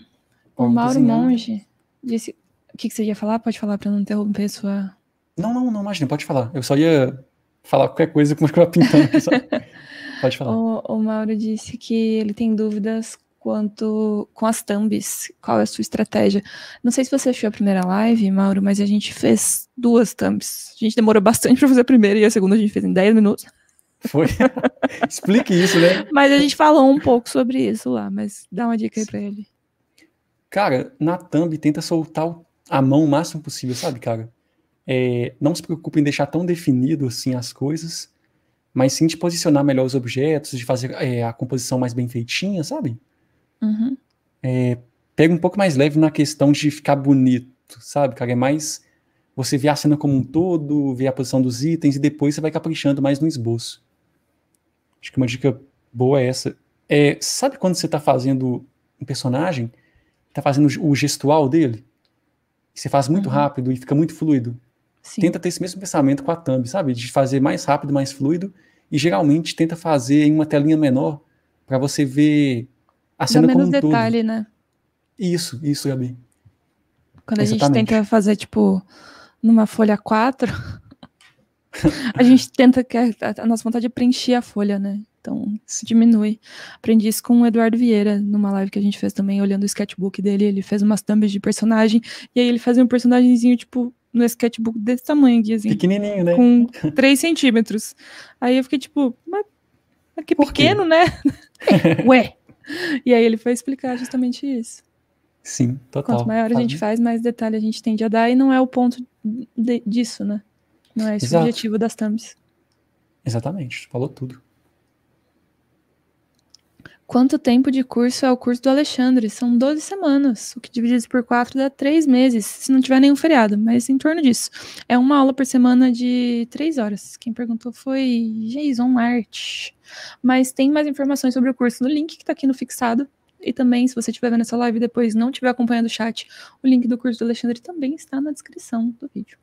O Mauro desenhar. Monge disse que, que você ia falar? Pode falar para não interromper sua. Não, não, não, imagina, pode falar. Eu só ia falar qualquer coisa como ficava pintando. Só... pode falar. O, o Mauro disse que ele tem dúvidas quanto com as thumbs, qual é a sua estratégia. Não sei se você achou a primeira live, Mauro, mas a gente fez duas thumbs. A gente demorou bastante para fazer a primeira e a segunda a gente fez em 10 minutos. Foi. Explique isso, né? Mas a gente falou um pouco sobre isso lá, mas dá uma dica aí para ele. Cara, na thumb tenta soltar o a mão o máximo possível, sabe, cara? É, não se preocupe em deixar tão definido assim as coisas, mas sim de posicionar melhor os objetos, de fazer é, a composição mais bem feitinha, sabe? Uhum. É, pega um pouco mais leve na questão de ficar bonito, sabe, cara? É mais você vê a cena como um todo, vê a posição dos itens e depois você vai caprichando mais no esboço. Acho que uma dica boa é essa. É, sabe quando você está fazendo um personagem, está fazendo o gestual dele? que você faz muito uhum. rápido e fica muito fluido. Sim. Tenta ter esse mesmo pensamento com a thumb, sabe? De fazer mais rápido, mais fluido, e geralmente tenta fazer em uma telinha menor para você ver a cena menos como um detalhe, todo. né? Isso, isso, Gabi. Quando a gente tenta fazer, tipo, numa folha 4, a gente tenta que a, a nossa vontade é preencher a folha, né? Então, isso diminui. Aprendi isso com o Eduardo Vieira, numa live que a gente fez também, olhando o sketchbook dele. Ele fez umas thumbs de personagem, e aí ele fazia um personagemzinho, tipo, no sketchbook desse tamanho, assim, Pequenininho, né? Com 3 centímetros. Aí eu fiquei tipo, mas, mas é que pequeno, né? Ué! E aí ele foi explicar justamente isso. Sim, total. Quanto maior a gente faz, mais detalhe a gente tende a dar, e não é o ponto de, disso, né? Não é esse Exato. o objetivo das thumbs. Exatamente, falou tudo. Quanto tempo de curso é o curso do Alexandre? São 12 semanas, o que dividido por 4 dá 3 meses, se não tiver nenhum feriado, mas em torno disso. É uma aula por semana de 3 horas. Quem perguntou foi Jason Art. Mas tem mais informações sobre o curso no link que está aqui no fixado. E também, se você estiver vendo essa live e depois não estiver acompanhando o chat, o link do curso do Alexandre também está na descrição do vídeo.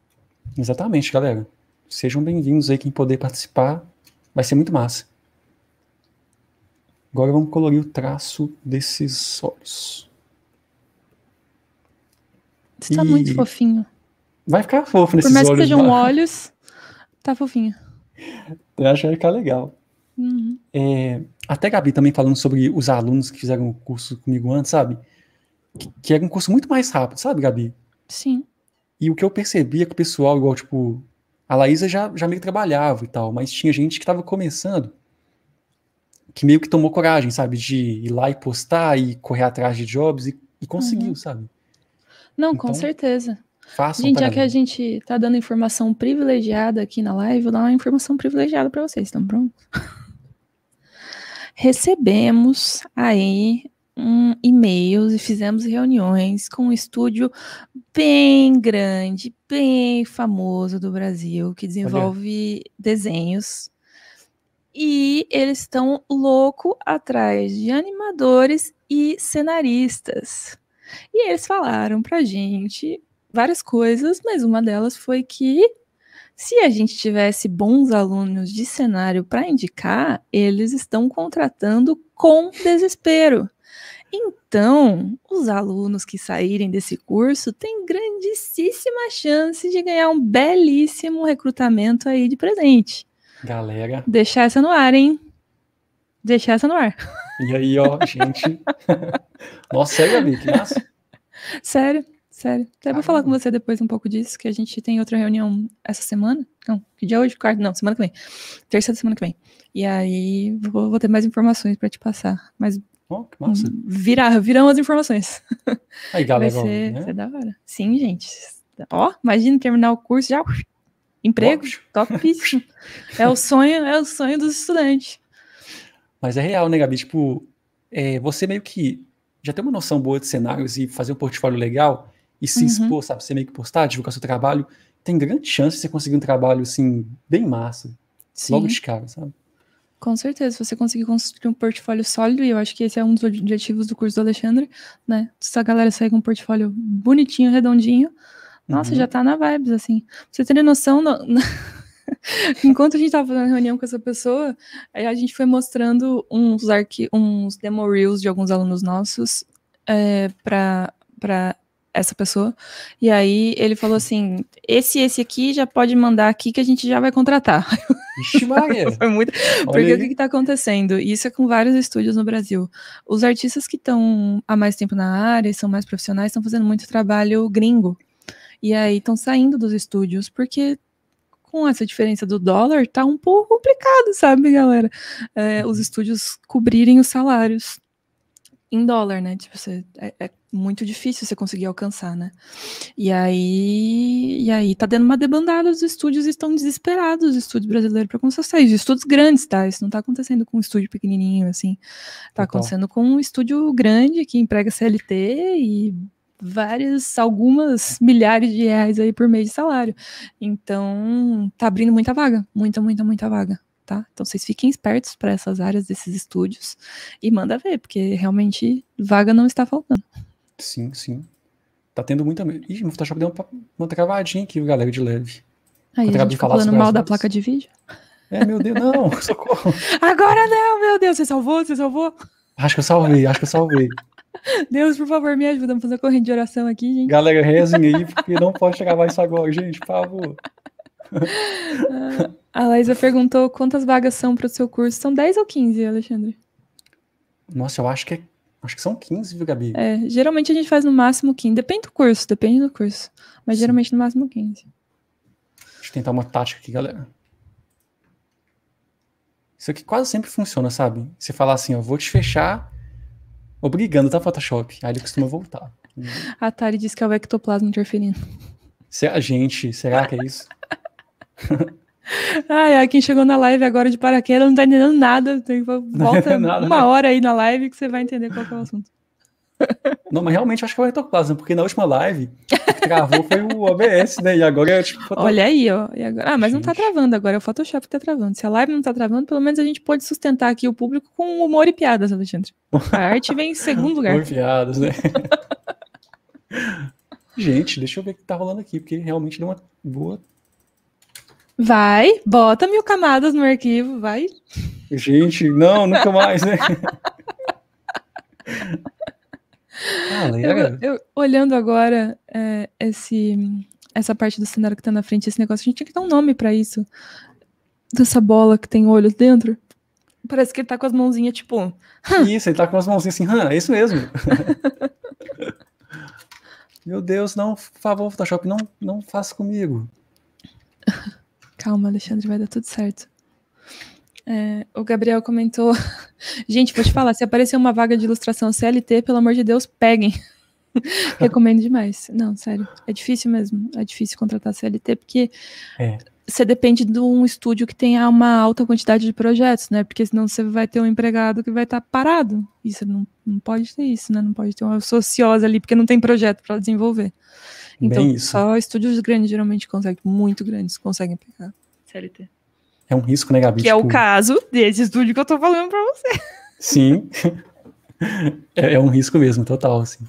Exatamente, galera. Sejam bem-vindos aí quem poder participar. Vai ser muito massa. Agora vamos colorir o traço desses olhos. Está e... muito fofinho. Vai ficar fofo nesses olhos. Por mais que sejam né? olhos, tá fofinho. Eu acho que vai ficar legal. Uhum. É, até Gabi também falando sobre os alunos que fizeram o curso comigo antes, sabe? Que, que, era um curso muito mais rápido, sabe, Gabi? Sim. E o que eu percebia que o pessoal, igual, tipo, a Laísa já, já meio trabalhava e tal, mas tinha gente que estava começando que meio que tomou coragem, sabe? De ir lá e postar e correr atrás de jobs e, e conseguiu, uhum. sabe? Não, então, com certeza. Façam gente, já que a gente tá dando informação privilegiada aqui na live, vou dar uma informação privilegiada para vocês, estão prontos? Recebemos aí um, e-mails e fizemos reuniões com um estúdio bem grande, bem famoso do Brasil, que desenvolve Olha. desenhos e eles estão louco atrás de animadores e cenaristas. E eles falaram pra gente várias coisas, mas uma delas foi que se a gente tivesse bons alunos de cenário para indicar, eles estão contratando com desespero. Então, os alunos que saírem desse curso têm grandíssima chance de ganhar um belíssimo recrutamento aí de presente. Galera. Deixar essa no ar, hein? Deixar essa no ar. E aí, ó, gente. Nossa, sério, Gabi, que massa. Sério, sério. Até vou falar com você depois um pouco disso, que a gente tem outra reunião essa semana. Não, que dia é hoje? Quarto? Não, semana que vem. Terça da semana que vem. E aí vou, vou ter mais informações para te passar. Mas Oh, que massa. Virar, virão as informações. Aí, galera. Vai ser, né? ser da hora. Sim, gente. Ó, imagina terminar o curso já Emprego, top, é o sonho, é o sonho dos estudantes. Mas é real, né, Gabi? Tipo, é, você meio que já tem uma noção boa de cenários e fazer um portfólio legal e se uhum. expor, sabe? Você meio que postar, divulgar seu trabalho, tem grande chance de você conseguir um trabalho, assim, bem massa. Sim. Logo de cara, sabe? Com certeza, se você conseguir construir um portfólio sólido, e eu acho que esse é um dos objetivos do curso do Alexandre, né? Se a galera sair com um portfólio bonitinho, redondinho, nossa, uhum. já tá na vibes, assim. Pra você ter noção, no... enquanto a gente tava fazendo reunião com essa pessoa, a gente foi mostrando uns, arqui... uns demo reels de alguns alunos nossos é, pra, pra essa pessoa. E aí ele falou assim: esse esse aqui já pode mandar aqui que a gente já vai contratar. Ixi, Foi muito. Porque o que está acontecendo? isso é com vários estúdios no Brasil. Os artistas que estão há mais tempo na área, são mais profissionais, estão fazendo muito trabalho gringo. E aí estão saindo dos estúdios, porque com essa diferença do dólar tá um pouco complicado, sabe, galera? É, uhum. os estúdios cobrirem os salários em dólar, né? Tipo, você, é, é, muito difícil você conseguir alcançar, né? E aí, e aí tá dando uma debandada, os estúdios estão desesperados, os estúdios brasileiros para a sair, estúdios grandes, tá? Isso não tá acontecendo com um estúdio pequenininho, assim. Tá então. acontecendo com um estúdio grande que emprega CLT e várias, algumas milhares de reais aí por mês de salário. Então, tá abrindo muita vaga, muita, muita, muita vaga. Tá? Então vocês fiquem espertos para essas áreas desses estúdios e manda ver, porque realmente vaga não está faltando. Sim, sim. Tá tendo muita. Ih, o Photoshop deu uma, uma travadinha aqui, galera, de leve. Aí, a gente tá falando mal da placa de vídeo? É, meu Deus, não, socorro. Agora não, meu Deus, você salvou, você salvou? Acho que eu salvei, acho que eu salvei. Deus, por favor, me ajuda. Vamos fazer a corrente de oração aqui, gente. Galera, rezem aí, porque não pode chegar isso agora, gente, por favor. A Laísa perguntou quantas vagas são para o seu curso. São 10 ou 15, Alexandre? Nossa, eu acho que é, acho que são 15, viu, Gabi? É, geralmente a gente faz no máximo 15. Depende do curso, depende do curso. Mas Sim. geralmente no máximo 15. Deixa eu tentar uma tática aqui, galera. Isso aqui quase sempre funciona, sabe? Você fala assim, eu vou te fechar obrigando, tá, Photoshop? Aí ele costuma voltar. A Tari diz que é o ectoplasma interferindo. a gente, será que é isso? Ai, quem chegou na live agora de paraquedas não tá entendendo nada. Volta nada, uma né? hora aí na live que você vai entender qual é o assunto. Não, mas realmente acho que é o ectoplasma, porque na última live travou foi o OBS, né? E agora é tipo. Olha aí, ó. Agora... Ah, mas gente. não tá travando agora, é o Photoshop que tá travando. Se a live não tá travando, pelo menos a gente pode sustentar aqui o público com humor e piadas, Alexandre. A arte vem em segundo lugar. Humor e piadas, né? gente, deixa eu ver o que tá rolando aqui, porque realmente deu uma boa. Vai, bota mil camadas no arquivo, vai. Gente, não, nunca mais, né? Ah, eu, eu, olhando agora é, esse, essa parte do cenário que tá na frente, esse negócio, a gente tinha que dar um nome para isso. Dessa bola que tem olhos dentro. Parece que ele tá com as mãozinhas, tipo. Isso, ele tá com as mãozinhas assim, é isso mesmo. Meu Deus, não, por favor, Photoshop, não, não faça comigo. Calma, Alexandre, vai dar tudo certo. É, o Gabriel comentou. Gente, vou te falar, se aparecer uma vaga de ilustração CLT, pelo amor de Deus, peguem. Recomendo demais. Não, sério. É difícil mesmo. É difícil contratar CLT, porque é. você depende de um estúdio que tenha uma alta quantidade de projetos, né? Porque senão você vai ter um empregado que vai estar tá parado. Isso não, não pode ter isso, né? Não pode ter uma sociosa ali, porque não tem projeto para desenvolver. Então, só estúdios grandes geralmente conseguem, muito grandes, conseguem pegar CLT. É um risco, né, Gabi? Que tipo... é o tipo, caso desse estúdio que eu tô falando pra você. Sim. é, é, um risco mesmo, total, assim.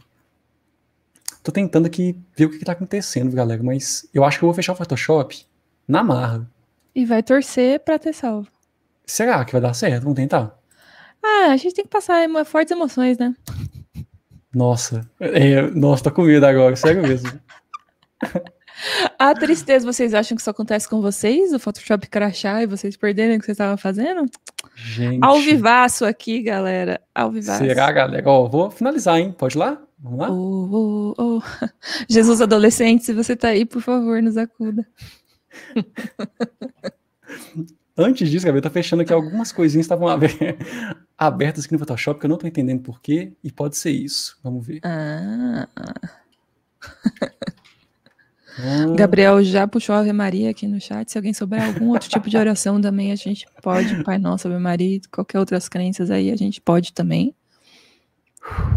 Tô tentando aqui ver o que, que tá acontecendo, galera, mas eu acho que eu vou fechar o Photoshop na marra. E vai torcer pra ter salvo. Será que vai dar certo? Vamos tentar? Ah, a gente tem que passar fortes emoções, né? Nossa, é, nossa, tô com medo agora, sério mesmo. A tristeza, vocês acham que isso acontece com vocês? O Photoshop crachar e vocês perderem o que vocês estavam fazendo? Gente. Ao vivaço aqui, galera. Ao vivaço. Será, galera? Ó, vou finalizar, hein? Pode ir lá? Vamos lá? Oh, oh, oh. Jesus adolescente, se você tá aí, por favor, nos acuda. Antes disso, Gabriel, tá fechando aqui algumas coisinhas estavam abertas aqui no Photoshop que eu não tô entendendo porquê, e pode ser isso. Vamos ver. Ah. Hum. Gabriel já puxou Ave Maria aqui no chat. Se alguém souber algum outro tipo de oração também, a gente pode. Pai Nosso, Ave Maria, qualquer outras crenças aí, a gente pode também.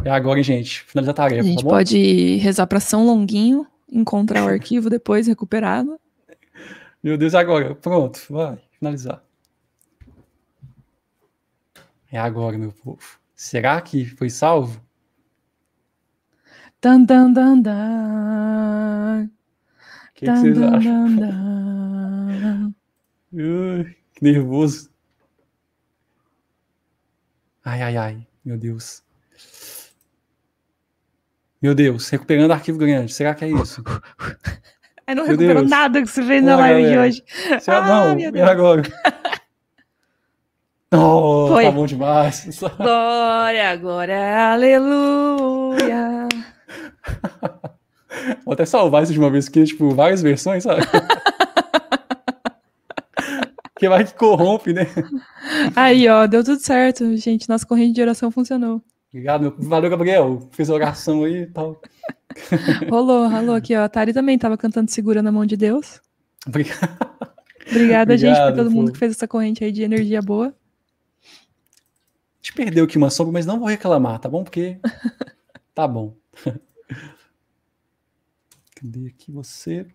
É agora, gente. Finalizar a tarefa. A gente tá pode rezar para São Longuinho, encontrar o arquivo depois, recuperado. Meu Deus, agora. Pronto, vai. Finalizar. É agora, meu povo. Será que foi salvo? Dan, dan, dan, dan que, que vocês acham? Dan, Ai, que nervoso. Ai, ai, ai, meu Deus. Meu Deus, recuperando arquivo grande, será que é isso? Eu não recuperou recupero nada que se fez na live de hoje. Se, ah, não, e agora? Oh, Foi. tá bom demais. Glória, glória, aleluia. Vou até salvar isso de uma vez, que tipo, várias versões, sabe? que vai que corrompe, né? Aí, ó, deu tudo certo, gente. Nossa corrente de oração funcionou. Obrigado, meu. Valeu, Gabriel. Fez oração aí e tal. Rolou, rolou aqui, ó. A Tari também tava cantando Segura na Mão de Deus. Obrigado. Obrigada, Obrigado, gente, por todo pô. mundo que fez essa corrente aí de energia boa. A gente perdeu aqui uma sombra, mas não vou reclamar, tá bom? Porque tá bom. Cadê aqui você?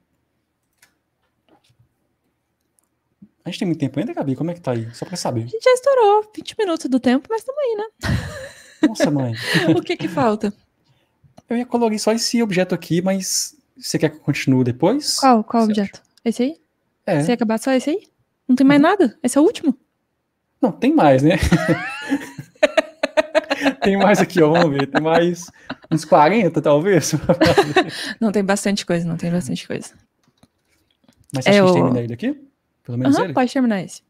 A gente tem muito tempo ainda, Gabi? Como é que tá aí? Só pra saber. A gente já estourou 20 minutos do tempo, mas estamos aí, né? Nossa, mãe. o que que falta? Eu ia colorir só esse objeto aqui, mas você quer que eu continue depois? Qual? Qual objeto? Esse aí? É. Você ia acabar só esse aí? Não tem mais uhum. nada? Esse é o último? Não, tem mais, né? tem mais aqui, ó, vamos ver. Tem mais uns 40, talvez. não, tem bastante coisa, não tem bastante coisa. Mas acho é, que a gente termina ele aqui? Pelo menos uhum, ele? Pode terminar esse.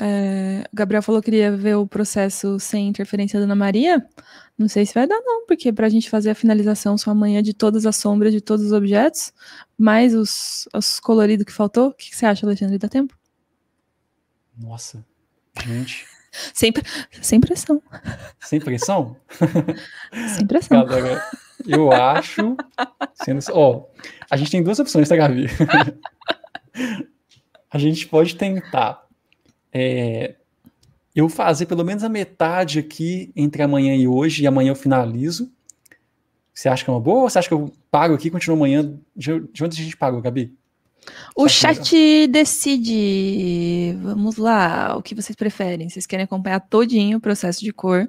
É, Gabriel falou que queria ver o processo sem interferência da Ana Maria. Não sei se vai dar, não, porque para a gente fazer a finalização só amanhã é de todas as sombras de todos os objetos, mais os, os coloridos que faltou, o que, que você acha, Alexandre? Dá tempo? Nossa, gente. Sem, sem pressão. Sem pressão? Sem pressão. Galera, eu acho. Sendo, ó, a gente tem duas opções, tá, Gabi? a gente pode tentar é, eu fazer pelo menos a metade aqui entre amanhã e hoje, e amanhã eu finalizo. Você acha que é uma boa? Ou você acha que eu pago aqui e continuo amanhã? De, onde a gente paga, Gabi? O chat decide. Vamos lá, o que vocês preferem? Vocês querem acompanhar todinho o processo de cor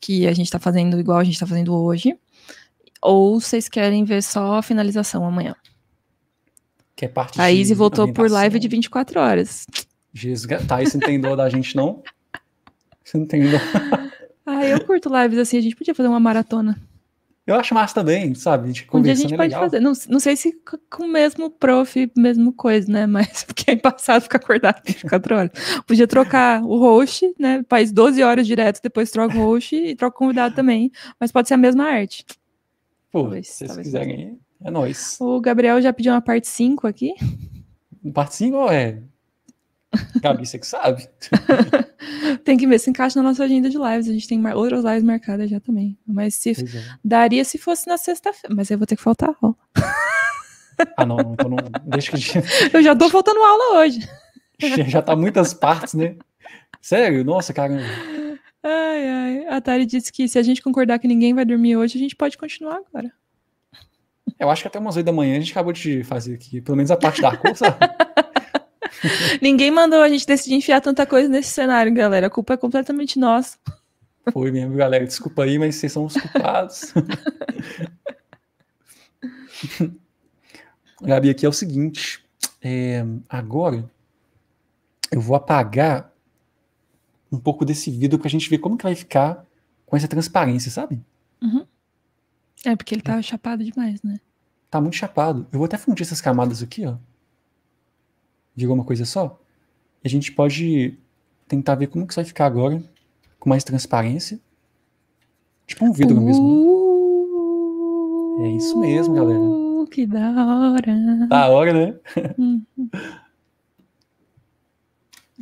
que a gente está fazendo igual a gente está fazendo hoje? Ou vocês querem ver só a finalização amanhã? Que é parte Thaís de voltou por live de 24 horas. Jesus, Thaís, entendeu não tem da gente, não? Você não tem ah, eu curto lives assim, a gente podia fazer uma maratona. Eu acho massa também, sabe? A gente um dia a gente é pode legal. fazer. Não, não sei se com o mesmo prof, mesmo coisa, né? Mas porque é embaçado ficar acordado 24 horas. Podia trocar o host, né? Faz 12 horas direto, depois troca o host e troca o convidado também. Mas pode ser a mesma arte. Pô, talvez, se vocês quiserem, é nóis. O Gabriel já pediu uma parte 5 aqui. Parte 5 é Gabi, você que sabe. tem que ver se encaixa na nossa agenda de lives. A gente tem outras lives marcadas já também. Mas se é. daria se fosse na sexta-feira. Mas eu vou ter que faltar aula. ah, não, então não. Deixa que. eu já tô faltando aula hoje. já tá muitas partes, né? Sério? Nossa, caramba. Ai, ai. A Tari disse que se a gente concordar que ninguém vai dormir hoje, a gente pode continuar agora. Eu acho que até umas oito da manhã a gente acabou de fazer aqui, pelo menos a parte da curva, sabe? Ninguém mandou a gente decidir enfiar tanta coisa nesse cenário, galera. A culpa é completamente nossa. Foi mesmo, galera. Desculpa aí, mas vocês são os culpados. Gabi, aqui é o seguinte. É, agora eu vou apagar um pouco desse vidro para a gente ver como que vai ficar com essa transparência, sabe? Uhum. É, porque ele tá é. chapado demais, né? Tá muito chapado. Eu vou até fundir essas camadas aqui, ó virou uma coisa só. E a gente pode tentar ver como que isso vai ficar agora, com mais transparência. Tipo um vidro uh, mesmo. É isso mesmo, galera. Que da hora. Da hora, né? Uhum.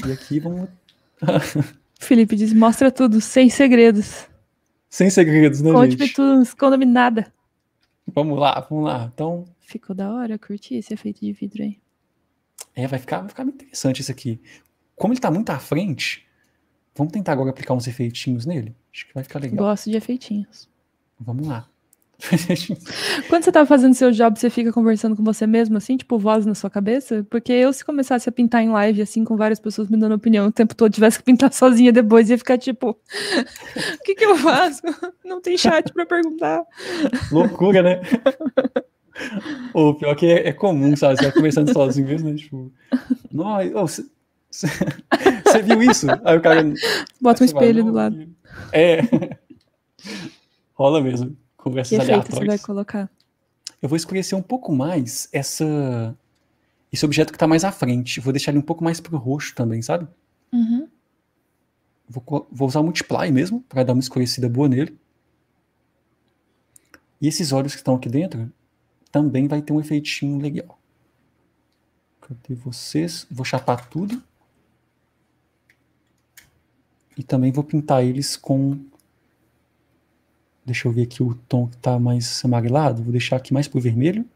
e aqui vamos. Felipe diz: mostra tudo, sem segredos. Sem segredos, né? Conte-me tudo, não esconda-me nada. Vamos lá, vamos lá. Então. Ficou da hora, curti esse efeito de vidro aí. É, vai ficar, vai ficar muito interessante isso aqui. Como ele está muito à frente, vamos tentar agora aplicar uns efeitinhos nele? Acho que vai ficar legal. Gosto de efeitinhos. Vamos lá. Quando você tá fazendo seu job, você fica conversando com você mesmo, assim, tipo, voz na sua cabeça? Porque eu, se começasse a pintar em live, assim, com várias pessoas me dando opinião o tempo todo, tivesse que pintar sozinha depois, ia ficar tipo, o que que eu faço? Não tem chat para perguntar. Loucura, né? Ou pior que é, é, comum, sabe? Você vai conversando sozinho mesmo, né? Tipo, você viu isso? Aí o cara. Bota um espelho do lado. É. Rola mesmo. Conversas que aleatórias. Você vai colocar? Eu vou escurecer um pouco mais essa esse objeto que está mais à frente. Vou deixar ele um pouco mais pro roxo também, sabe? Uhum. Vou, vou usar o multiply mesmo, para dar uma escurecida boa nele. E esses olhos que estão aqui dentro, também vai ter um efeitinho legal. Cadê vocês? Vou chapar tudo. E também vou pintar eles com... Deixa eu ver aqui o tom que está mais amarelado. Vou deixar aqui mais para o vermelho.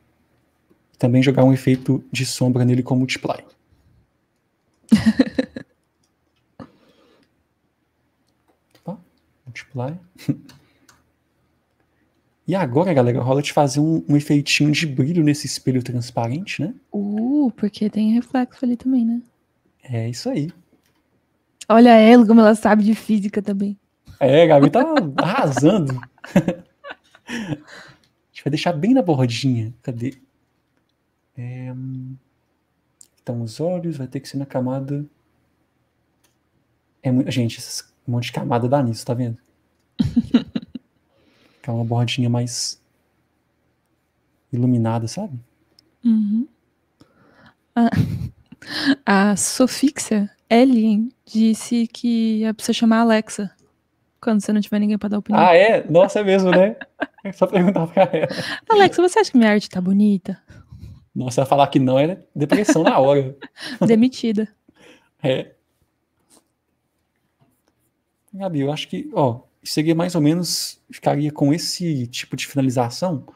Também jogar um efeito de sombra nele com Multiply. Opa, multiply. E agora, galera, rola de fazer um, um efeitinho de brilho nesse espelho transparente, né? Uh, porque tem reflexo ali também, né? É isso aí. Olha ela, como ela sabe de física também. É, a Gabi tá arrasando. a gente vai deixar bem na bordinha. Cadê? É... Então, os olhos vai ter que ser na camada. É muito... Gente, esse monte de camada dá nisso, tá vendo? Ficar é uma borradinha mais iluminada, sabe? Uhum. A, a Sofixia Ellen disse que é pra você chamar a Alexa quando você não tiver ninguém pra dar opinião. Ah, é? Nossa, é mesmo, né? só perguntar pra ela. Alexa, você acha que minha arte tá bonita? Nossa, ela falar que não é depressão na hora. Demitida. É. Gabi, eu acho que, ó, seria mais ou menos, ficaria com esse tipo de finalização,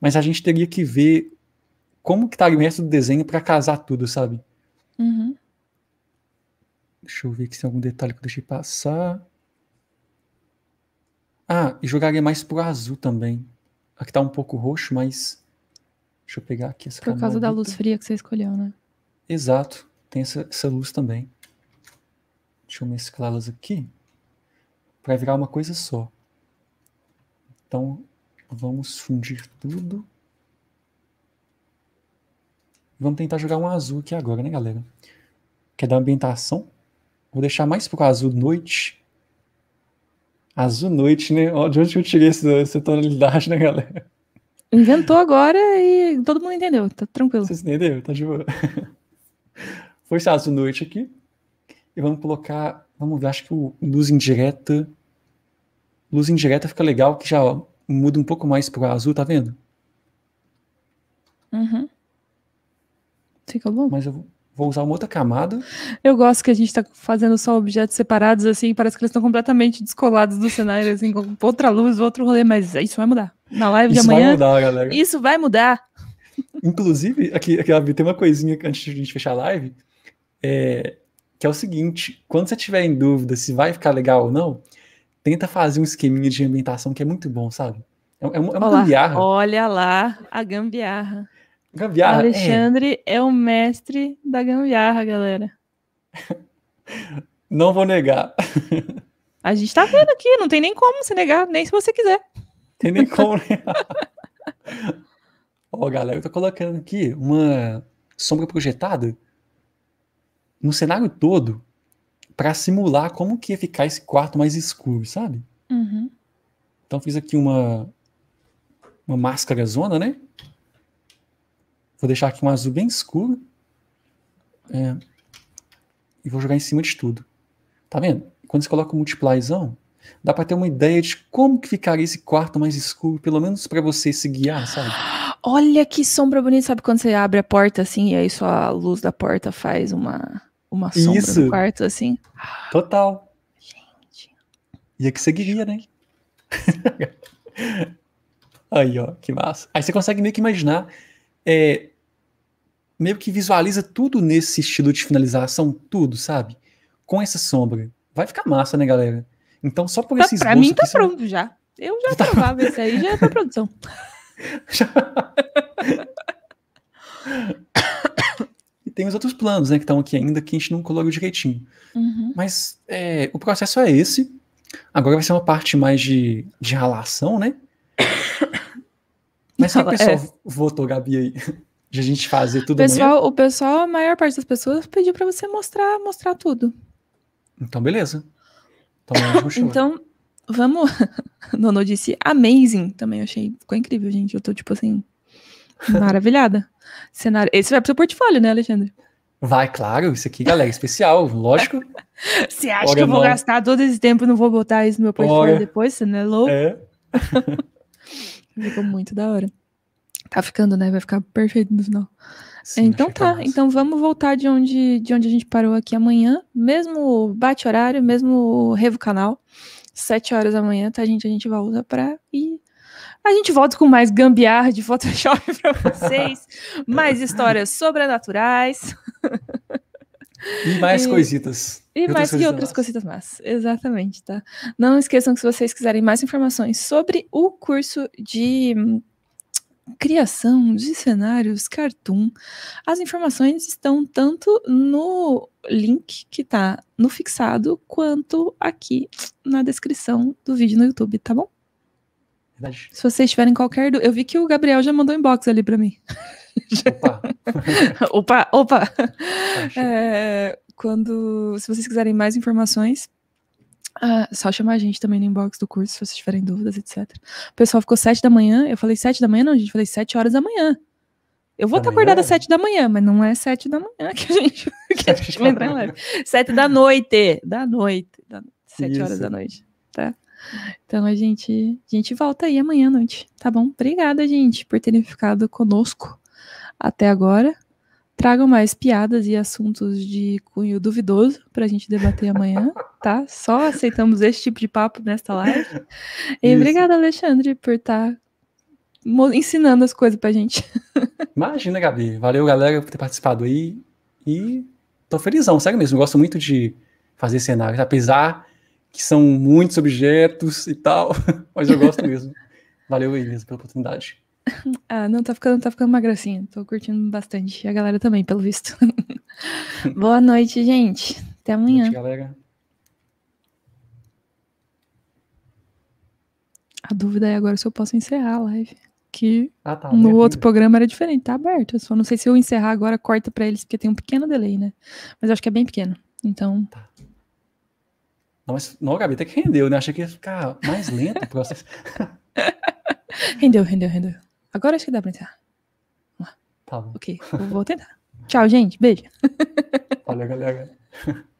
mas a gente teria que ver como que estaria tá o resto do desenho para casar tudo, sabe? Uhum. Deixa eu ver se tem algum detalhe que eu deixei passar. Ah, e jogaria mais pro azul também. Aqui tá um pouco roxo, mas. Deixa eu pegar aqui essa Por causa da luz fria que você escolheu, né? Exato. Tem essa, essa luz também. Deixa eu mesclá-las aqui. Vai virar uma coisa só. Então, vamos fundir tudo. Vamos tentar jogar um azul aqui agora, né, galera? Quer dar ambientação? Vou deixar mais pro azul noite. Azul noite, né? De onde eu tirei essa, essa tonalidade, né, galera? Inventou agora e todo mundo entendeu. Tá tranquilo. Vocês entenderam? Tá de boa. Foi esse azul noite aqui. E vamos colocar, vamos ver, acho que o luz indireta. Luz indireta fica legal, que já ó, muda um pouco mais pro azul, tá vendo? Uhum. Fica bom. Mas eu vou usar uma outra camada. Eu gosto que a gente tá fazendo só objetos separados, assim, parece que eles estão completamente descolados do cenário, assim, com outra luz, outro rolê, mas isso vai mudar. Na live isso de amanhã. Isso vai mudar, galera. Isso vai mudar. Inclusive, aqui, aqui tem uma coisinha que antes de a gente fechar a live. É, que é o seguinte: quando você tiver em dúvida se vai ficar legal ou não, tenta fazer um esqueminha de ambientação que é muito bom, sabe? É, é, é uma Olá, gambiarra. Olha lá a gambiarra. Gambiarra. É. Alexandre é. é o mestre da gambiarra, galera. Não vou negar. A gente tá vendo aqui, não tem nem como se negar, nem se você quiser. Tem nem como negar. Ó, galera, eu tô colocando aqui uma sombra projetada no cenário todo para simular como que ia ficar esse quarto mais escuro, sabe? Uhum. Então fiz aqui uma uma máscara zona, né? Vou deixar aqui um azul bem escuro é, e vou jogar em cima de tudo. Tá vendo? Quando você coloca o multiplyzão, dá para ter uma ideia de como que ficaria esse quarto mais escuro, pelo menos para você se guiar, sabe? Olha que sombra bonita, sabe quando você abre a porta assim e aí só a luz da porta faz uma uma sombra Isso. no quarto assim? Total. Gente. E é que você guia, né? aí, ó, que massa. Aí você consegue meio que imaginar é, meio que visualiza tudo nesse estilo de finalização, tudo, sabe? Com essa sombra. Vai ficar massa, né, galera? Então, só por esses Pra mim tá pronto você... já. Eu já tá... provava esse aí, já é pra produção. e tem os outros planos, né, que estão aqui ainda, que a gente não colocou direitinho. Uhum. Mas é, o processo é esse. Agora vai ser uma parte mais de, de ralação, né? Mas o é. pessoal é. votou, Gabi, aí? De a gente fazer tudo pessoal, amanhã? O pessoal, a maior parte das pessoas pediu para você mostrar, mostrar tudo. Então, beleza. Então, então Vamos. Nono disse amazing também. Eu achei. Ficou incrível, gente. Eu tô, tipo assim. Maravilhada. Cenário. Esse vai pro seu portfólio, né, Alexandre? Vai, claro. Isso aqui, galera, é especial, lógico. Você acha Ora que eu vou gastar todo esse tempo e não vou botar isso no meu portfólio Ora. depois? Você não é louco? É. Ficou muito da hora. Tá ficando, né? Vai ficar perfeito no final. Sim, então tá, massa. então vamos voltar de onde, de onde a gente parou aqui amanhã, mesmo bate-horário, mesmo revo canal sete horas da manhã, tá, gente? A gente volta pra ir. A gente volta com mais gambiarra de Photoshop pra vocês, mais histórias sobrenaturais. E mais e, coisitas. E, mais que outras, outras coisitas más. Exatamente, tá? Não esqueçam que se vocês quiserem mais informações sobre o curso de criação de cenários cartoon. As informações estão tanto no link que está no fixado quanto aqui na descrição do vídeo no YouTube, tá bom? Verdade. Se vocês tiverem qualquer dúvida, eu vi que o Gabriel já mandou inbox ali para mim. Opa. opa, opa. É, quando, se vocês quiserem mais informações, ah, só chamar a gente também no inbox do curso se vocês tiverem dúvidas, etc. O pessoal ficou sete da manhã. Eu falei sete da manhã, não, gente. falei sete horas da manhã. Eu vou estar tá acordada às sete da manhã, mas não é sete da manhã que a gente, que a gente vai entrar em live. Sete da noite. Da noite. Da, sete Isso. horas da noite. Tá? Então a gente, a gente volta aí amanhã à noite, tá bom? Obrigada, gente, por terem ficado conosco até agora. Tragam mais piadas e assuntos de cunho duvidoso para a gente debater amanhã, tá? Só aceitamos esse tipo de papo nesta live. E Isso. obrigada, Alexandre, por estar tá ensinando as coisas pra gente. Imagina, Gabi. Valeu, galera, por ter participado aí. E tô felizão, sério mesmo. Gosto muito de fazer cenários, apesar que são muitos objetos e tal, mas eu gosto mesmo. Valeu aí mesmo pela oportunidade. Ah, não, tá ficando, tá ficando uma gracinha. Tô curtindo bastante. E a galera também, pelo visto. Boa noite, gente. Até amanhã. Boa noite, galera. A dúvida é agora se eu posso encerrar a live. Que ah, tá, no outro vida. programa era diferente, tá aberto. Eu só não sei se eu encerrar agora, corta para eles, porque tem um pequeno delay, né? Mas eu acho que é bem pequeno. Então. Tá. Não, mas, não, Gabi, até que rendeu, né? Achei que ia ficar mais lento o processo. rendeu, rendeu, rendeu. Agora acho que dá pra entrar. Tá bom. Ok, vou tentar. Tchau, gente. Beijo. Valeu, galera.